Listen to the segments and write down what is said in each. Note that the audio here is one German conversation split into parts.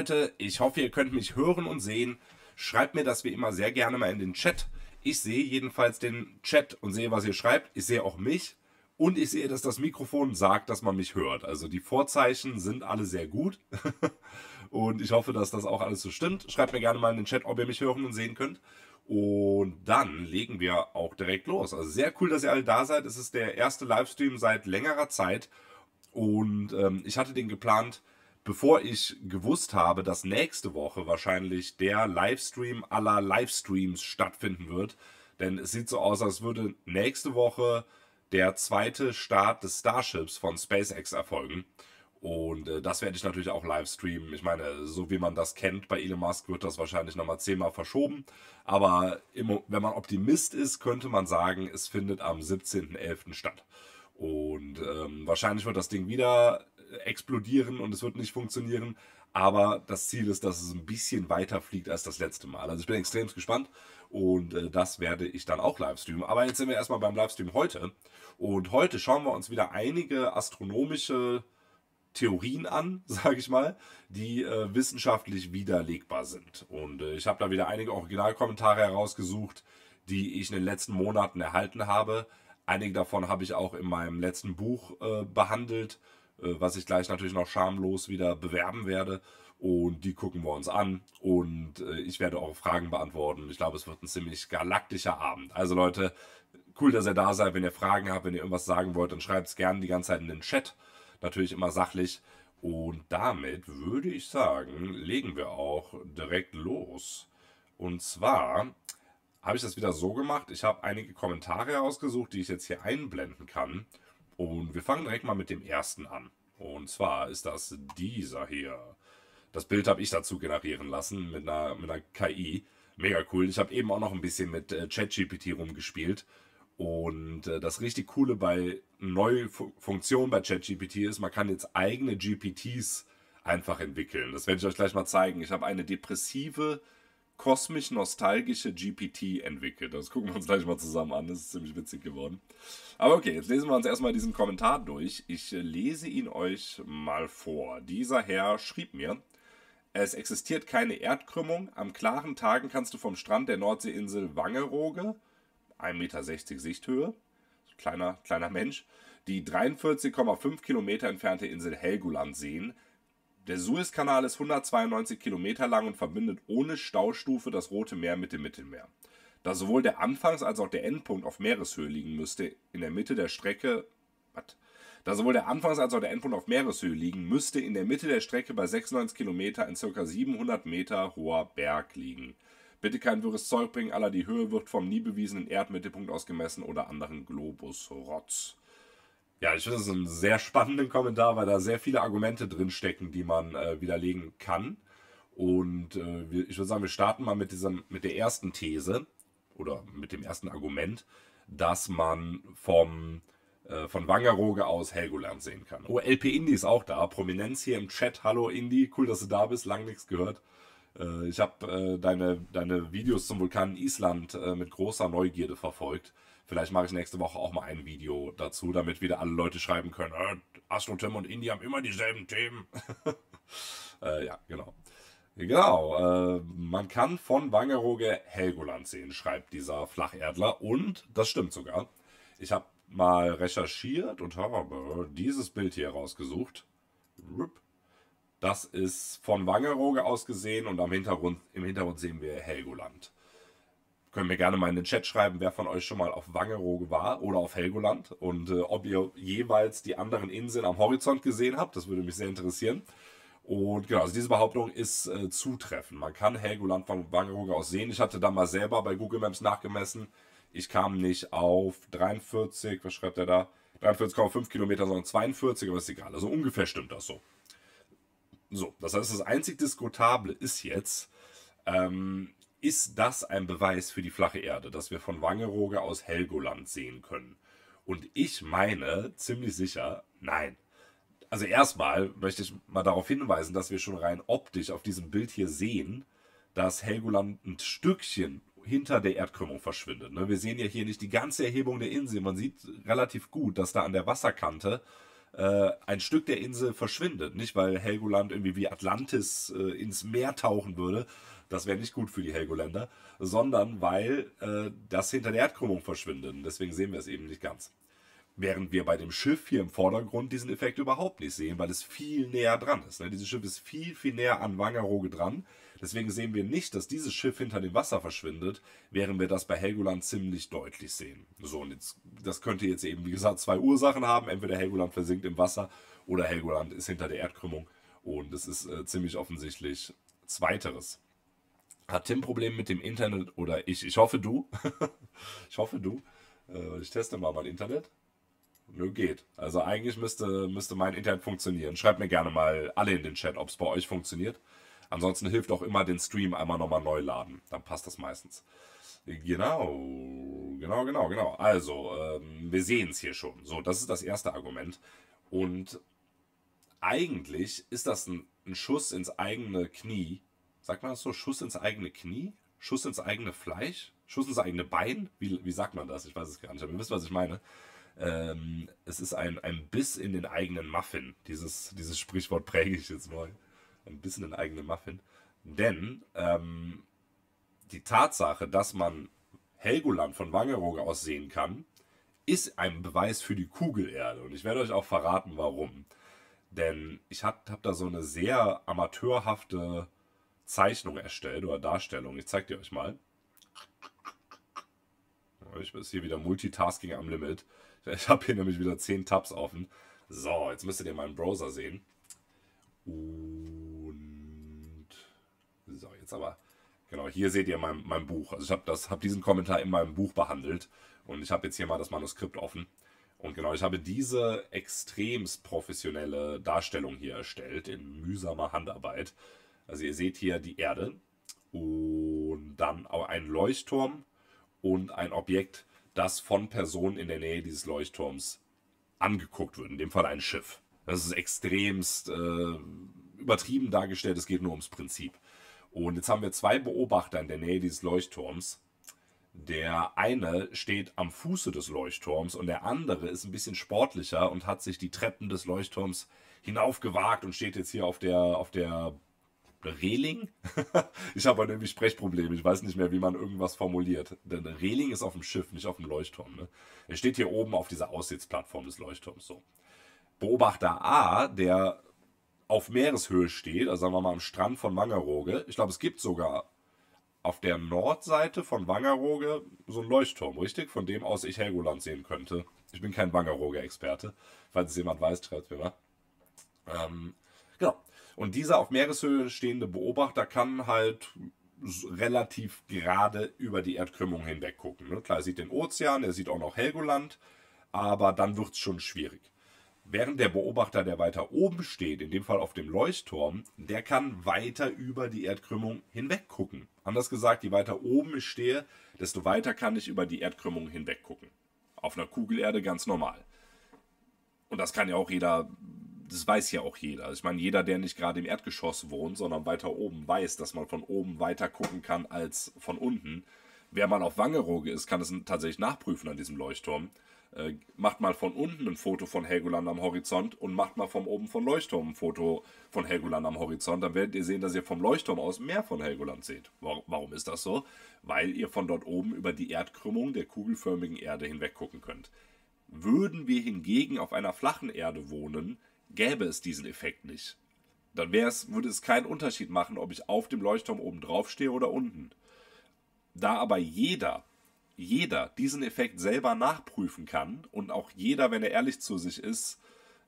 Leute. Ich hoffe, ihr könnt mich hören und sehen. Schreibt mir das wie immer sehr gerne mal in den Chat. Ich sehe jedenfalls den Chat und sehe, was ihr schreibt. Ich sehe auch mich. Und ich sehe, dass das Mikrofon sagt, dass man mich hört. Also die Vorzeichen sind alle sehr gut. und ich hoffe, dass das auch alles so stimmt. Schreibt mir gerne mal in den Chat, ob ihr mich hören und sehen könnt. Und dann legen wir auch direkt los. Also sehr cool, dass ihr alle da seid. Es ist der erste Livestream seit längerer Zeit. Und ähm, ich hatte den geplant bevor ich gewusst habe, dass nächste Woche wahrscheinlich der Livestream aller Livestreams stattfinden wird. Denn es sieht so aus, als würde nächste Woche der zweite Start des Starships von SpaceX erfolgen. Und äh, das werde ich natürlich auch live streamen. Ich meine, so wie man das kennt, bei Elon Musk wird das wahrscheinlich nochmal zehnmal verschoben. Aber im, wenn man Optimist ist, könnte man sagen, es findet am 17.11. statt. Und ähm, wahrscheinlich wird das Ding wieder explodieren und es wird nicht funktionieren. Aber das Ziel ist, dass es ein bisschen weiter fliegt als das letzte Mal. Also ich bin extrem gespannt und äh, das werde ich dann auch livestreamen. Aber jetzt sind wir erstmal beim Livestream heute. Und heute schauen wir uns wieder einige astronomische Theorien an, sage ich mal, die äh, wissenschaftlich widerlegbar sind. Und äh, ich habe da wieder einige Originalkommentare herausgesucht, die ich in den letzten Monaten erhalten habe. Einige davon habe ich auch in meinem letzten Buch äh, behandelt äh, was ich gleich natürlich noch schamlos wieder bewerben werde. Und die gucken wir uns an und äh, ich werde eure Fragen beantworten. Ich glaube, es wird ein ziemlich galaktischer Abend. Also Leute, cool, dass ihr da seid. Wenn ihr Fragen habt, wenn ihr irgendwas sagen wollt, dann schreibt es gerne die ganze Zeit in den Chat. Natürlich immer sachlich. Und damit würde ich sagen, legen wir auch direkt los. Und zwar habe ich das wieder so gemacht. Ich habe einige Kommentare ausgesucht, die ich jetzt hier einblenden kann. Und wir fangen direkt mal mit dem ersten an. Und zwar ist das dieser hier. Das Bild habe ich dazu generieren lassen mit einer, mit einer KI. Mega cool. Ich habe eben auch noch ein bisschen mit äh, ChatGPT rumgespielt. Und äh, das richtig Coole bei neuen Funktionen bei ChatGPT ist, man kann jetzt eigene GPTs einfach entwickeln. Das werde ich euch gleich mal zeigen. Ich habe eine depressive äh, kosmisch-nostalgische GPT entwickelt. Das gucken wir uns gleich mal zusammen an. Das ist ziemlich witzig geworden. Aber okay, jetzt lesen wir uns erstmal diesen Kommentar durch. Ich lese ihn euch mal vor. Dieser Herr schrieb mir, es existiert keine Erdkrümmung. Am klaren Tagen kannst du vom Strand der Nordseeinsel Wangeroge, 1,60 Meter Sichthöhe, kleiner, kleiner Mensch, die 43,5 Kilometer entfernte Insel Helgoland sehen, der Suezkanal ist 192 Kilometer lang und verbindet ohne Staustufe das Rote Meer mit dem Mittelmeer. Da sowohl der Anfangs- als auch der Endpunkt auf Meereshöhe liegen müsste, in der Mitte der Strecke. What? Da sowohl der Anfangs- als auch der Endpunkt auf Meereshöhe liegen, müsste in der Mitte der Strecke bei 96 Kilometer ein ca. 700 Meter hoher Berg liegen. Bitte kein wirres Zeug bringen, aller die Höhe wird vom nie bewiesenen Erdmittelpunkt aus gemessen oder anderen Globusrotz. Ja, ich finde das einen sehr spannenden Kommentar, weil da sehr viele Argumente drinstecken, die man äh, widerlegen kann. Und äh, ich würde sagen, wir starten mal mit, diesem, mit der ersten These oder mit dem ersten Argument, dass man vom, äh, von Wangaroge aus Helgoland sehen kann. Oh, LP Indie ist auch da. Prominenz hier im Chat. Hallo Indie, cool, dass du da bist. Lang nichts gehört. Äh, ich habe äh, deine, deine Videos zum Vulkan Island äh, mit großer Neugierde verfolgt. Vielleicht mache ich nächste Woche auch mal ein Video dazu, damit wieder alle Leute schreiben können, äh, Astro Tim und Indie haben immer dieselben Themen. äh, ja, genau. Genau, äh, man kann von Wangerooge Helgoland sehen, schreibt dieser Flacherdler. Und das stimmt sogar. Ich habe mal recherchiert und habe dieses Bild hier rausgesucht. Das ist von Wangerooge aus gesehen und am Hintergrund, im Hintergrund sehen wir Helgoland können wir gerne mal in den Chat schreiben, wer von euch schon mal auf Wangerooge war oder auf Helgoland und äh, ob ihr jeweils die anderen Inseln am Horizont gesehen habt. Das würde mich sehr interessieren. Und genau, also diese Behauptung ist äh, zutreffend. Man kann Helgoland von Wangerooge aus sehen. Ich hatte da mal selber bei Google Maps nachgemessen. Ich kam nicht auf 43, was schreibt er da? 43,5 Kilometer, sondern 42, aber ist egal. Also ungefähr stimmt das so. So, das heißt, das einzig Diskutable ist jetzt, ähm, ist das ein Beweis für die flache Erde, dass wir von Wangerooge aus Helgoland sehen können? Und ich meine ziemlich sicher, nein. Also erstmal möchte ich mal darauf hinweisen, dass wir schon rein optisch auf diesem Bild hier sehen, dass Helgoland ein Stückchen hinter der Erdkrümmung verschwindet. Ne? Wir sehen ja hier nicht die ganze Erhebung der Insel. Man sieht relativ gut, dass da an der Wasserkante äh, ein Stück der Insel verschwindet. Nicht, weil Helgoland irgendwie wie Atlantis äh, ins Meer tauchen würde, das wäre nicht gut für die Helgoländer, sondern weil äh, das hinter der Erdkrümmung verschwindet. Und deswegen sehen wir es eben nicht ganz. Während wir bei dem Schiff hier im Vordergrund diesen Effekt überhaupt nicht sehen, weil es viel näher dran ist. Ne? Dieses Schiff ist viel, viel näher an Wangerooge dran. Deswegen sehen wir nicht, dass dieses Schiff hinter dem Wasser verschwindet, während wir das bei Helgoland ziemlich deutlich sehen. So, und jetzt, das könnte jetzt eben, wie gesagt, zwei Ursachen haben. Entweder Helgoland versinkt im Wasser oder Helgoland ist hinter der Erdkrümmung. Und es ist äh, ziemlich offensichtlich Zweiteres. Hat Tim Probleme mit dem Internet oder ich? Ich hoffe du. ich hoffe du. Äh, ich teste mal mein Internet. Nur geht. Also eigentlich müsste, müsste mein Internet funktionieren. Schreibt mir gerne mal alle in den Chat, ob es bei euch funktioniert. Ansonsten hilft auch immer den Stream einmal nochmal neu laden. Dann passt das meistens. Genau, genau, genau, genau. Also, ähm, wir sehen es hier schon. So, das ist das erste Argument. Und eigentlich ist das ein, ein Schuss ins eigene Knie, sagt man das so, Schuss ins eigene Knie, Schuss ins eigene Fleisch, Schuss ins eigene Bein? Wie, wie sagt man das? Ich weiß es gar nicht, aber ihr wisst, was ich meine. Ähm, es ist ein, ein Biss in den eigenen Muffin. Dieses, dieses Sprichwort präge ich jetzt mal. Ein Biss in den eigenen Muffin. Denn ähm, die Tatsache, dass man Helgoland von Wangerooge aus sehen kann, ist ein Beweis für die Kugelerde. Und ich werde euch auch verraten, warum. Denn ich habe hab da so eine sehr amateurhafte Zeichnung erstellt oder Darstellung. Ich zeige dir euch mal. Ich bin hier wieder Multitasking am Limit. Ich habe hier nämlich wieder 10 Tabs offen. So, jetzt müsstet ihr meinen Browser sehen. Und so, jetzt aber. Genau, hier seht ihr mein, mein Buch. Also ich habe hab diesen Kommentar in meinem Buch behandelt und ich habe jetzt hier mal das Manuskript offen. Und genau, ich habe diese extremst professionelle Darstellung hier erstellt in mühsamer Handarbeit. Also ihr seht hier die Erde und dann einen Leuchtturm und ein Objekt, das von Personen in der Nähe dieses Leuchtturms angeguckt wird. In dem Fall ein Schiff. Das ist extremst äh, übertrieben dargestellt. Es geht nur ums Prinzip. Und jetzt haben wir zwei Beobachter in der Nähe dieses Leuchtturms. Der eine steht am Fuße des Leuchtturms und der andere ist ein bisschen sportlicher und hat sich die Treppen des Leuchtturms hinaufgewagt und steht jetzt hier auf der, auf der Reling. ich habe heute irgendwie Sprechprobleme. Ich weiß nicht mehr, wie man irgendwas formuliert. Denn Reling ist auf dem Schiff, nicht auf dem Leuchtturm. Ne? Er steht hier oben auf dieser Aussichtsplattform des Leuchtturms. So. Beobachter A, der auf Meereshöhe steht, also sagen wir mal am Strand von Wangerooge. Ich glaube, es gibt sogar auf der Nordseite von Wangerooge so einen Leuchtturm, richtig? Von dem aus ich Helgoland sehen könnte. Ich bin kein Wangerooge-Experte. Falls es jemand weiß, schreibt mir mal. Ähm, genau. Und dieser auf Meereshöhe stehende Beobachter kann halt relativ gerade über die Erdkrümmung hinweg gucken. Ne? Klar, er sieht den Ozean, er sieht auch noch Helgoland, aber dann wird es schon schwierig. Während der Beobachter, der weiter oben steht, in dem Fall auf dem Leuchtturm, der kann weiter über die Erdkrümmung hinweg gucken. Anders gesagt, je weiter oben ich stehe, desto weiter kann ich über die Erdkrümmung hinweg gucken. Auf einer Kugelerde ganz normal. Und das kann ja auch jeder das weiß ja auch jeder. Also ich meine, jeder, der nicht gerade im Erdgeschoss wohnt, sondern weiter oben, weiß, dass man von oben weiter gucken kann als von unten. Wer mal auf Wangerooge ist, kann es tatsächlich nachprüfen an diesem Leuchtturm. Äh, macht mal von unten ein Foto von Helgoland am Horizont und macht mal von oben von Leuchtturm ein Foto von Helgoland am Horizont. Dann werdet ihr sehen, dass ihr vom Leuchtturm aus mehr von Helgoland seht. Warum ist das so? Weil ihr von dort oben über die Erdkrümmung der kugelförmigen Erde hinweg gucken könnt. Würden wir hingegen auf einer flachen Erde wohnen, Gäbe es diesen Effekt nicht. Dann würde es keinen Unterschied machen, ob ich auf dem Leuchtturm oben drauf stehe oder unten. Da aber jeder, jeder diesen Effekt selber nachprüfen kann und auch jeder, wenn er ehrlich zu sich ist,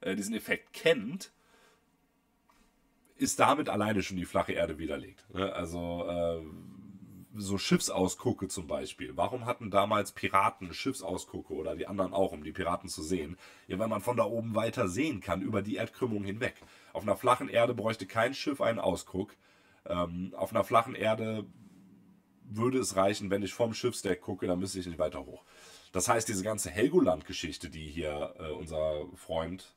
äh, diesen Effekt kennt, ist damit alleine schon die flache Erde widerlegt. Ne? Also äh, so Schiffsausgucke zum Beispiel. Warum hatten damals Piraten Schiffsausgucke oder die anderen auch, um die Piraten zu sehen? Ja, weil man von da oben weiter sehen kann, über die Erdkrümmung hinweg. Auf einer flachen Erde bräuchte kein Schiff einen Ausguck. Ähm, auf einer flachen Erde würde es reichen, wenn ich vom Schiffsdeck gucke, dann müsste ich nicht weiter hoch. Das heißt, diese ganze Helgoland-Geschichte, die hier äh, unser Freund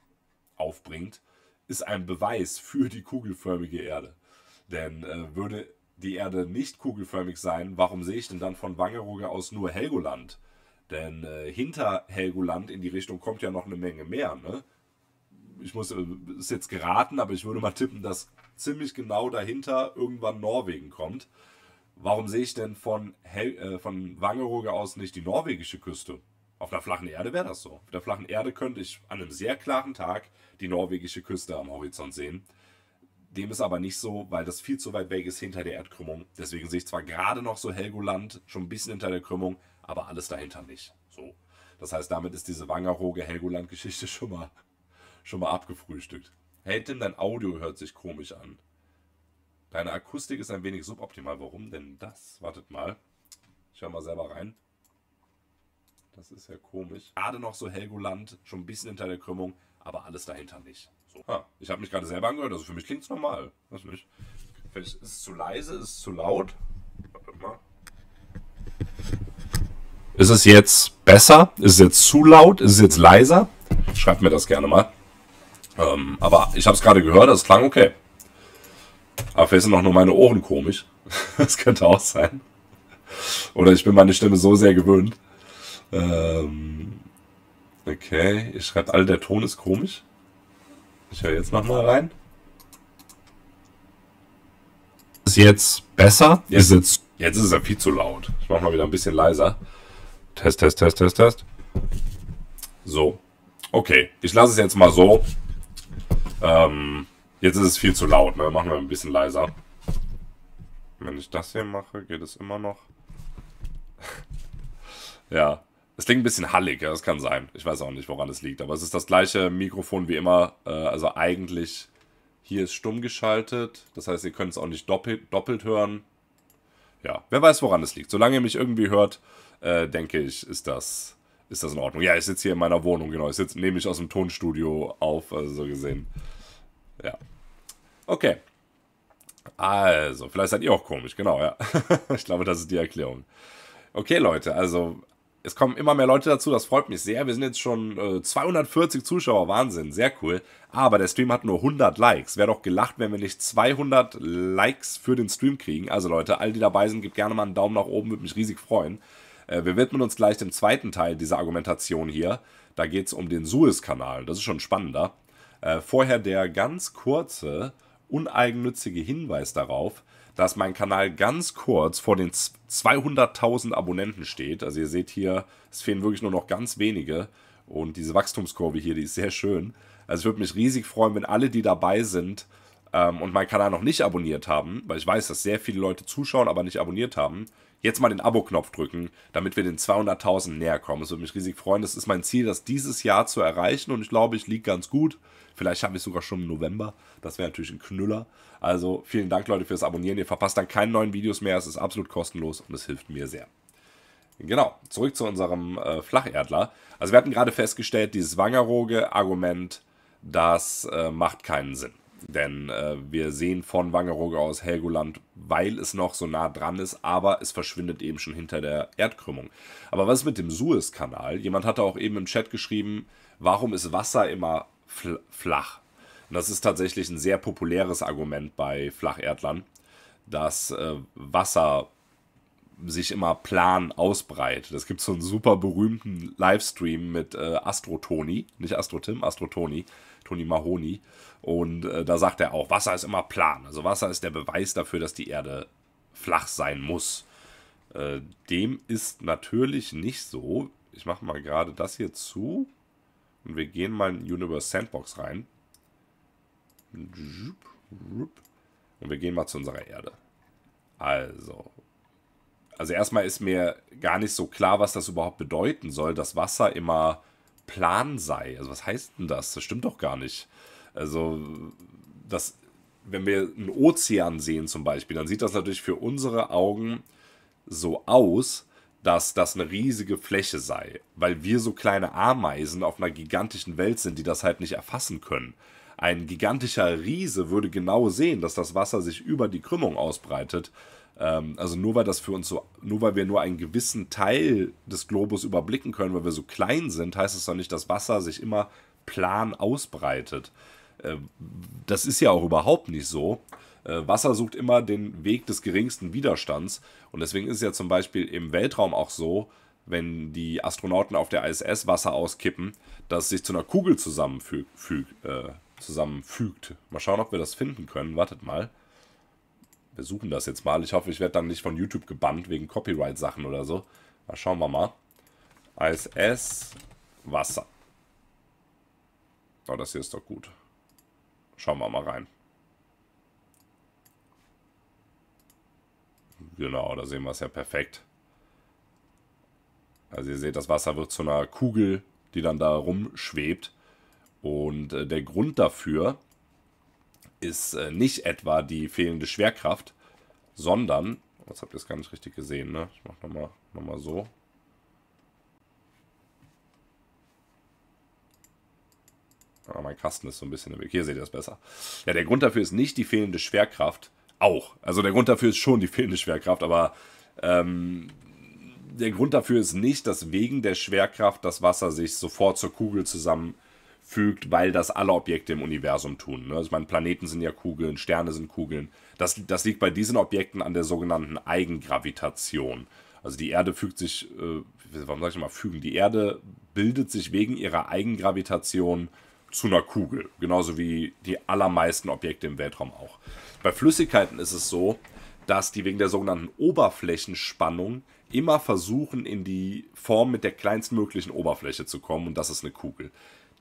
aufbringt, ist ein Beweis für die kugelförmige Erde. Denn äh, würde die Erde nicht kugelförmig sein, warum sehe ich denn dann von Wangerooge aus nur Helgoland? Denn äh, hinter Helgoland in die Richtung kommt ja noch eine Menge mehr. Ne? Ich muss, es äh, jetzt geraten, aber ich würde mal tippen, dass ziemlich genau dahinter irgendwann Norwegen kommt. Warum sehe ich denn von, Hel äh, von Wangerooge aus nicht die norwegische Küste? Auf der flachen Erde wäre das so. Auf der flachen Erde könnte ich an einem sehr klaren Tag die norwegische Küste am Horizont sehen. Dem ist aber nicht so, weil das viel zu weit weg ist hinter der Erdkrümmung. Deswegen sehe ich zwar gerade noch so Helgoland, schon ein bisschen hinter der Krümmung, aber alles dahinter nicht. So. Das heißt, damit ist diese Wangerooge Helgoland-Geschichte schon mal, schon mal abgefrühstückt. Hey Tim, dein Audio hört sich komisch an. Deine Akustik ist ein wenig suboptimal. Warum denn das? Wartet mal. Ich höre mal selber rein. Das ist ja komisch. Gerade noch so Helgoland, schon ein bisschen hinter der Krümmung, aber alles dahinter nicht. So. Ah, ich habe mich gerade selber angehört, also für mich klingt es normal. Weiß nicht. Vielleicht ist es zu leise, ist es zu laut. Warte mal. Ist es jetzt besser? Ist es jetzt zu laut? Ist es jetzt leiser? Schreibt mir das gerne mal. Ähm, aber ich habe es gerade gehört, es klang okay. Aber vielleicht sind auch nur meine Ohren komisch. das könnte auch sein. Oder ich bin meine Stimme so sehr gewöhnt. Ähm, okay, ich schreibe alle, der Ton ist komisch. Ich höre jetzt nochmal rein. Ist jetzt besser? Jetzt, ist jetzt, jetzt ist es ja viel zu laut. Ich mache mal wieder ein bisschen leiser. Test, test, test, test, test. So. Okay, ich lasse es jetzt mal so. Ähm, jetzt ist es viel zu laut. Ne? Machen wir ein bisschen leiser. Wenn ich das hier mache, geht es immer noch. ja. Es klingt ein bisschen hallig, ja, das kann sein. Ich weiß auch nicht, woran es liegt. Aber es ist das gleiche Mikrofon wie immer. Äh, also eigentlich hier ist stumm geschaltet. Das heißt, ihr könnt es auch nicht doppelt, doppelt hören. Ja, wer weiß, woran es liegt. Solange ihr mich irgendwie hört, äh, denke ich, ist das, ist das in Ordnung. Ja, ich sitze hier in meiner Wohnung, genau. Ich sitze nämlich aus dem Tonstudio auf, also so gesehen. Ja. Okay. Also, vielleicht seid ihr auch komisch, genau, ja. ich glaube, das ist die Erklärung. Okay, Leute, also es kommen immer mehr Leute dazu, das freut mich sehr. Wir sind jetzt schon äh, 240 Zuschauer, Wahnsinn, sehr cool. Aber der Stream hat nur 100 Likes. Wäre doch gelacht, wenn wir nicht 200 Likes für den Stream kriegen. Also Leute, all die dabei sind, gebt gerne mal einen Daumen nach oben, würde mich riesig freuen. Äh, wir widmen uns gleich dem zweiten Teil dieser Argumentation hier. Da geht es um den Suez-Kanal, das ist schon spannender. Äh, vorher der ganz kurze, uneigennützige Hinweis darauf, dass mein Kanal ganz kurz vor den 200.000 Abonnenten steht. Also ihr seht hier, es fehlen wirklich nur noch ganz wenige. Und diese Wachstumskurve hier, die ist sehr schön. Also ich würde mich riesig freuen, wenn alle, die dabei sind ähm, und meinen Kanal noch nicht abonniert haben, weil ich weiß, dass sehr viele Leute zuschauen, aber nicht abonniert haben, jetzt mal den Abo-Knopf drücken, damit wir den 200.000 näher kommen. Es würde mich riesig freuen. Das ist mein Ziel, das dieses Jahr zu erreichen und ich glaube, ich liege ganz gut. Vielleicht haben wir es sogar schon im November. Das wäre natürlich ein Knüller. Also vielen Dank, Leute, fürs Abonnieren. Ihr verpasst dann keine neuen Videos mehr. Es ist absolut kostenlos und es hilft mir sehr. Genau, zurück zu unserem äh, Flacherdler. Also wir hatten gerade festgestellt, dieses Wangerooge-Argument, das äh, macht keinen Sinn. Denn äh, wir sehen von Wangerooge aus Helgoland, weil es noch so nah dran ist, aber es verschwindet eben schon hinter der Erdkrümmung. Aber was ist mit dem Suezkanal? Jemand hatte auch eben im Chat geschrieben, warum ist Wasser immer flach. Und das ist tatsächlich ein sehr populäres Argument bei Flacherdlern, dass äh, Wasser sich immer plan ausbreitet. Es gibt so einen super berühmten Livestream mit äh, Astro Tony, nicht Astro Tim, Astro Tony, Tony Mahoni. Und äh, da sagt er auch, Wasser ist immer plan. Also Wasser ist der Beweis dafür, dass die Erde flach sein muss. Äh, dem ist natürlich nicht so. Ich mache mal gerade das hier zu. Und wir gehen mal in Universe Sandbox rein. Und wir gehen mal zu unserer Erde. Also. Also erstmal ist mir gar nicht so klar, was das überhaupt bedeuten soll, dass Wasser immer plan sei. Also was heißt denn das? Das stimmt doch gar nicht. Also das, wenn wir einen Ozean sehen zum Beispiel, dann sieht das natürlich für unsere Augen so aus, dass das eine riesige Fläche sei, weil wir so kleine Ameisen auf einer gigantischen Welt sind, die das halt nicht erfassen können. Ein gigantischer Riese würde genau sehen, dass das Wasser sich über die Krümmung ausbreitet. Ähm, also nur weil das für uns so, nur weil wir nur einen gewissen Teil des Globus überblicken können, weil wir so klein sind, heißt es doch nicht, dass Wasser sich immer plan ausbreitet. Äh, das ist ja auch überhaupt nicht so äh, Wasser sucht immer den Weg des geringsten Widerstands. Und deswegen ist es ja zum Beispiel im Weltraum auch so, wenn die Astronauten auf der ISS Wasser auskippen, dass es sich zu einer Kugel zusammenfüg, äh, zusammenfügt. Mal schauen, ob wir das finden können. Wartet mal. Wir suchen das jetzt mal. Ich hoffe, ich werde dann nicht von YouTube gebannt wegen Copyright-Sachen oder so. Mal schauen wir mal. ISS Wasser. Oh, das hier ist doch gut. Schauen wir mal rein. Genau, da sehen wir es ja perfekt. Also ihr seht, das Wasser wird zu einer Kugel, die dann da rumschwebt. Und äh, der Grund dafür ist äh, nicht etwa die fehlende Schwerkraft, sondern, jetzt habt ihr es gar nicht richtig gesehen, ne? Ich mach nochmal noch mal so. Ah, mein Kasten ist so ein bisschen im Weg. Hier seht ihr es besser. Ja, der Grund dafür ist nicht die fehlende Schwerkraft, auch. Also der Grund dafür ist schon die fehlende Schwerkraft, aber ähm, der Grund dafür ist nicht, dass wegen der Schwerkraft das Wasser sich sofort zur Kugel zusammenfügt, weil das alle Objekte im Universum tun. Ne? Also ich meine, Planeten sind ja Kugeln, Sterne sind Kugeln. Das, das liegt bei diesen Objekten an der sogenannten Eigengravitation. Also die Erde fügt sich, äh, warum sage ich mal, fügen? Die Erde bildet sich wegen ihrer Eigengravitation zu einer Kugel. Genauso wie die allermeisten Objekte im Weltraum auch. Bei Flüssigkeiten ist es so, dass die wegen der sogenannten Oberflächenspannung immer versuchen, in die Form mit der kleinstmöglichen Oberfläche zu kommen und das ist eine Kugel.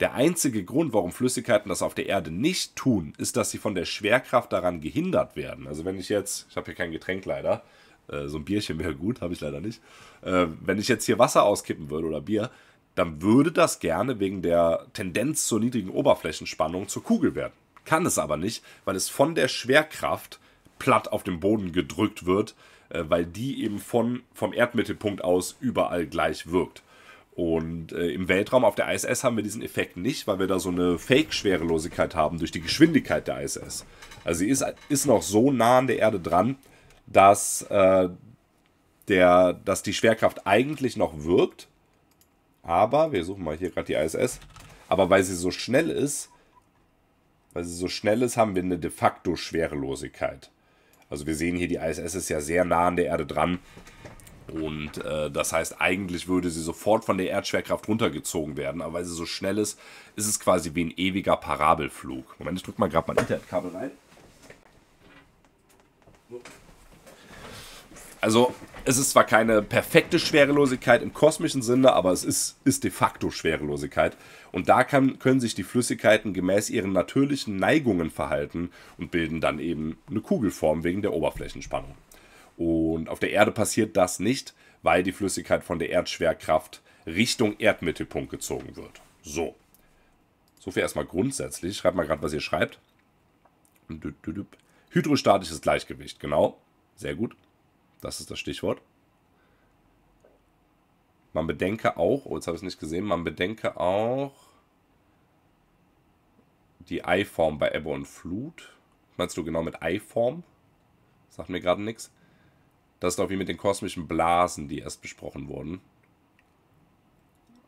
Der einzige Grund, warum Flüssigkeiten das auf der Erde nicht tun, ist, dass sie von der Schwerkraft daran gehindert werden. Also wenn ich jetzt, ich habe hier kein Getränk leider, äh, so ein Bierchen wäre gut, habe ich leider nicht. Äh, wenn ich jetzt hier Wasser auskippen würde oder Bier, dann würde das gerne wegen der Tendenz zur niedrigen Oberflächenspannung zur Kugel werden kann es aber nicht, weil es von der Schwerkraft platt auf den Boden gedrückt wird, äh, weil die eben von, vom Erdmittelpunkt aus überall gleich wirkt. Und äh, im Weltraum auf der ISS haben wir diesen Effekt nicht, weil wir da so eine Fake-Schwerelosigkeit haben durch die Geschwindigkeit der ISS. Also sie ist, ist noch so nah an der Erde dran, dass, äh, der, dass die Schwerkraft eigentlich noch wirkt. Aber, wir suchen mal hier gerade die ISS, aber weil sie so schnell ist, weil also sie so schnell ist, haben wir eine de facto Schwerelosigkeit. Also wir sehen hier, die ISS ist ja sehr nah an der Erde dran. Und äh, das heißt, eigentlich würde sie sofort von der Erdschwerkraft runtergezogen werden. Aber weil sie so schnell ist, ist es quasi wie ein ewiger Parabelflug. Moment, ich drücke mal gerade mein Internetkabel rein. Also es ist zwar keine perfekte Schwerelosigkeit im kosmischen Sinne, aber es ist, ist de facto Schwerelosigkeit. Und da kann, können sich die Flüssigkeiten gemäß ihren natürlichen Neigungen verhalten und bilden dann eben eine Kugelform wegen der Oberflächenspannung. Und auf der Erde passiert das nicht, weil die Flüssigkeit von der Erdschwerkraft Richtung Erdmittelpunkt gezogen wird. So. So viel erstmal grundsätzlich. Schreibt mal gerade, was ihr schreibt. Hydrostatisches Gleichgewicht, genau. Sehr gut. Das ist das Stichwort. Man bedenke auch, oh, jetzt habe ich es nicht gesehen, man bedenke auch, die Eiform bei Ebbe und Flut. Meinst du genau mit Eiform? Sagt mir gerade nichts. Das ist doch wie mit den kosmischen Blasen, die erst besprochen wurden.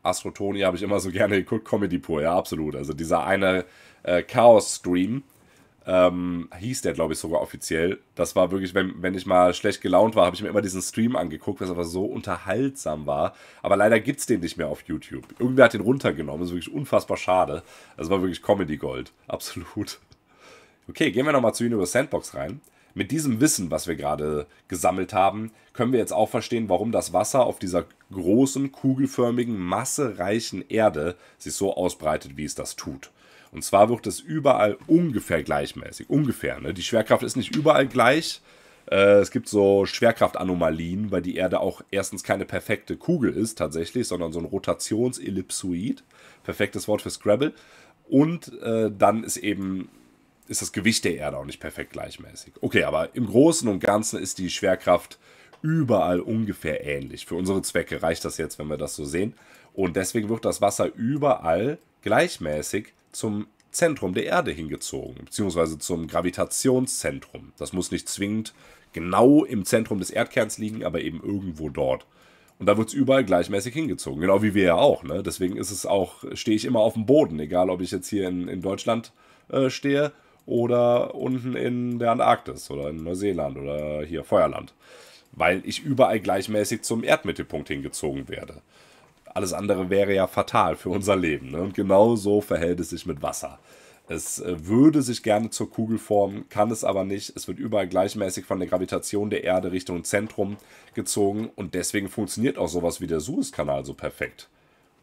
Astrotonia habe ich immer so gerne geguckt, Comedy pur, ja, absolut. Also dieser eine äh, Chaos-Stream, ähm, hieß der, glaube ich, sogar offiziell. Das war wirklich, wenn, wenn ich mal schlecht gelaunt war, habe ich mir immer diesen Stream angeguckt, was aber so unterhaltsam war. Aber leider gibt es den nicht mehr auf YouTube. Irgendwer hat den runtergenommen, das ist wirklich unfassbar schade. Das war wirklich Comedy Gold, absolut. Okay, gehen wir nochmal zu Universe Sandbox rein. Mit diesem Wissen, was wir gerade gesammelt haben, können wir jetzt auch verstehen, warum das Wasser auf dieser großen, kugelförmigen, massereichen Erde sich so ausbreitet, wie es das tut. Und zwar wird es überall ungefähr gleichmäßig. Ungefähr. Ne? Die Schwerkraft ist nicht überall gleich. Äh, es gibt so Schwerkraftanomalien, weil die Erde auch erstens keine perfekte Kugel ist tatsächlich, sondern so ein Rotationsellipsoid. Perfektes Wort für Scrabble. Und äh, dann ist eben ist das Gewicht der Erde auch nicht perfekt gleichmäßig. Okay, aber im Großen und Ganzen ist die Schwerkraft überall ungefähr ähnlich. Für unsere Zwecke reicht das jetzt, wenn wir das so sehen. Und deswegen wird das Wasser überall gleichmäßig zum Zentrum der Erde hingezogen, beziehungsweise zum Gravitationszentrum. Das muss nicht zwingend genau im Zentrum des Erdkerns liegen, aber eben irgendwo dort. Und da wird es überall gleichmäßig hingezogen, genau wie wir ja auch. Ne? Deswegen ist es auch, stehe ich immer auf dem Boden, egal ob ich jetzt hier in, in Deutschland äh, stehe oder unten in der Antarktis oder in Neuseeland oder hier Feuerland. Weil ich überall gleichmäßig zum Erdmittelpunkt hingezogen werde. Alles andere wäre ja fatal für unser Leben. Ne? Und genau so verhält es sich mit Wasser. Es äh, würde sich gerne zur Kugel formen, kann es aber nicht. Es wird überall gleichmäßig von der Gravitation der Erde Richtung Zentrum gezogen und deswegen funktioniert auch sowas wie der Suezkanal so perfekt.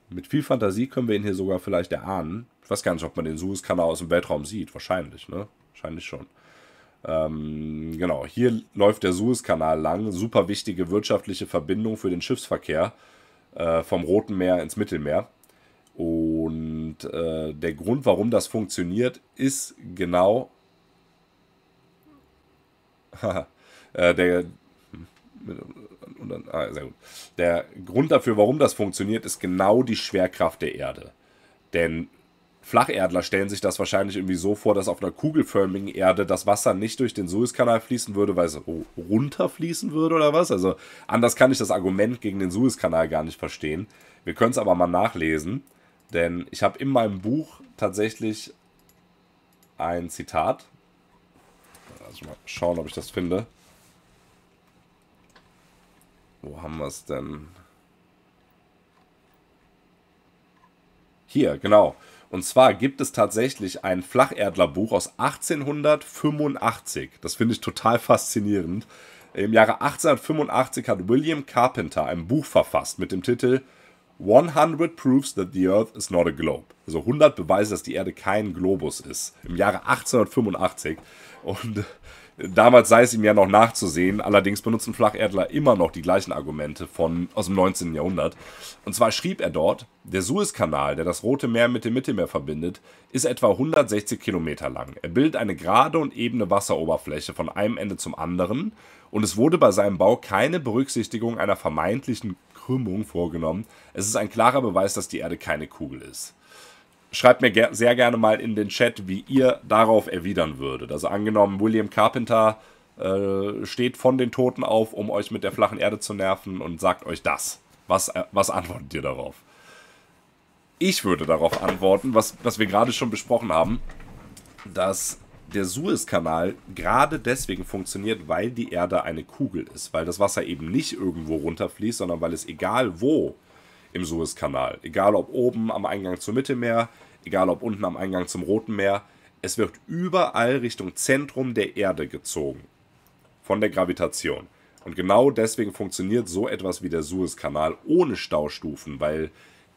Mit viel Fantasie können wir ihn hier sogar vielleicht erahnen. Ich weiß gar nicht, ob man den Suezkanal aus dem Weltraum sieht. Wahrscheinlich, ne? Wahrscheinlich schon. Ähm, genau, hier läuft der Suezkanal lang. Super wichtige wirtschaftliche Verbindung für den Schiffsverkehr äh, vom Roten Meer ins Mittelmeer. Und äh, der Grund, warum das funktioniert, ist genau. Äh, der, ah, sehr gut. der Grund dafür, warum das funktioniert, ist genau die Schwerkraft der Erde. Denn Flacherdler stellen sich das wahrscheinlich irgendwie so vor, dass auf einer kugelförmigen Erde das Wasser nicht durch den Suezkanal fließen würde, weil es runterfließen würde oder was. Also anders kann ich das Argument gegen den Suezkanal gar nicht verstehen. Wir können es aber mal nachlesen, denn ich habe in meinem Buch tatsächlich ein Zitat. Lass mal schauen, ob ich das finde. Wo haben wir es denn? Hier, genau. Und zwar gibt es tatsächlich ein Flacherdlerbuch aus 1885. Das finde ich total faszinierend. Im Jahre 1885 hat William Carpenter ein Buch verfasst mit dem Titel 100 Proofs that the Earth is not a globe. Also 100 Beweise, dass die Erde kein Globus ist. Im Jahre 1885. Und Damals sei es ihm ja noch nachzusehen, allerdings benutzen Flacherdler immer noch die gleichen Argumente von, aus dem 19. Jahrhundert. Und zwar schrieb er dort, der Suezkanal, der das Rote Meer mit dem Mittelmeer verbindet, ist etwa 160 Kilometer lang. Er bildet eine gerade und ebene Wasseroberfläche von einem Ende zum anderen und es wurde bei seinem Bau keine Berücksichtigung einer vermeintlichen Krümmung vorgenommen. Es ist ein klarer Beweis, dass die Erde keine Kugel ist schreibt mir ger sehr gerne mal in den Chat, wie ihr darauf erwidern würdet. Also angenommen, William Carpenter äh, steht von den Toten auf, um euch mit der flachen Erde zu nerven und sagt euch das. Was, äh, was antwortet ihr darauf? Ich würde darauf antworten, was, was wir gerade schon besprochen haben, dass der Suezkanal gerade deswegen funktioniert, weil die Erde eine Kugel ist, weil das Wasser eben nicht irgendwo runterfließt, sondern weil es egal wo im Suezkanal, egal ob oben am Eingang zum Mittelmeer, egal ob unten am Eingang zum Roten Meer, es wird überall Richtung Zentrum der Erde gezogen. Von der Gravitation. Und genau deswegen funktioniert so etwas wie der Suezkanal ohne Staustufen, weil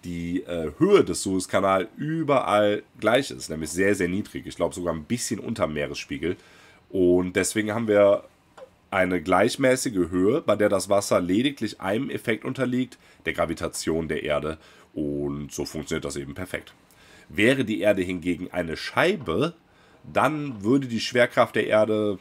die äh, Höhe des Suezkanal überall gleich ist, nämlich sehr, sehr niedrig. Ich glaube sogar ein bisschen unter Meeresspiegel. Und deswegen haben wir eine gleichmäßige Höhe, bei der das Wasser lediglich einem Effekt unterliegt, der Gravitation der Erde. Und so funktioniert das eben perfekt. Wäre die Erde hingegen eine Scheibe, dann würde die Schwerkraft der Erde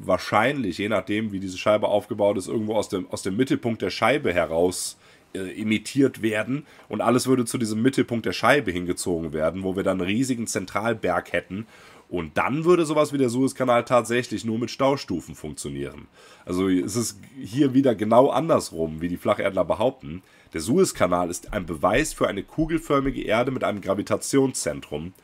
wahrscheinlich, je nachdem, wie diese Scheibe aufgebaut ist, irgendwo aus dem, aus dem Mittelpunkt der Scheibe heraus äh, imitiert werden und alles würde zu diesem Mittelpunkt der Scheibe hingezogen werden, wo wir dann einen riesigen Zentralberg hätten. Und dann würde sowas wie der Suezkanal tatsächlich nur mit Staustufen funktionieren. Also es ist hier wieder genau andersrum, wie die Flacherdler behaupten. Der Suezkanal ist ein Beweis für eine kugelförmige Erde mit einem Gravitationszentrum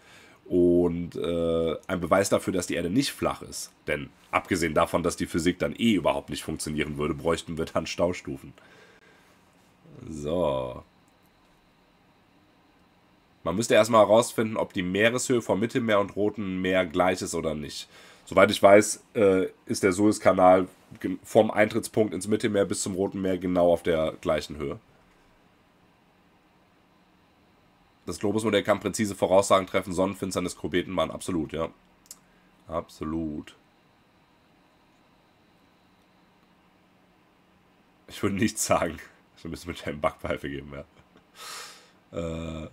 und äh, ein Beweis dafür, dass die Erde nicht flach ist. Denn abgesehen davon, dass die Physik dann eh überhaupt nicht funktionieren würde, bräuchten wir dann Staustufen. So. Man müsste erstmal herausfinden, ob die Meereshöhe vom Mittelmeer und Roten Meer gleich ist oder nicht. Soweit ich weiß, äh, ist der Suezkanal vom Eintrittspunkt ins Mittelmeer bis zum Roten Meer genau auf der gleichen Höhe. Das Globusmodell kann präzise Voraussagen treffen. Sonnenfinsternis, Kometenbahn. Absolut, ja. Absolut. Ich würde nichts sagen. Ich müsste mit einem Backpfeife geben, ja. Äh,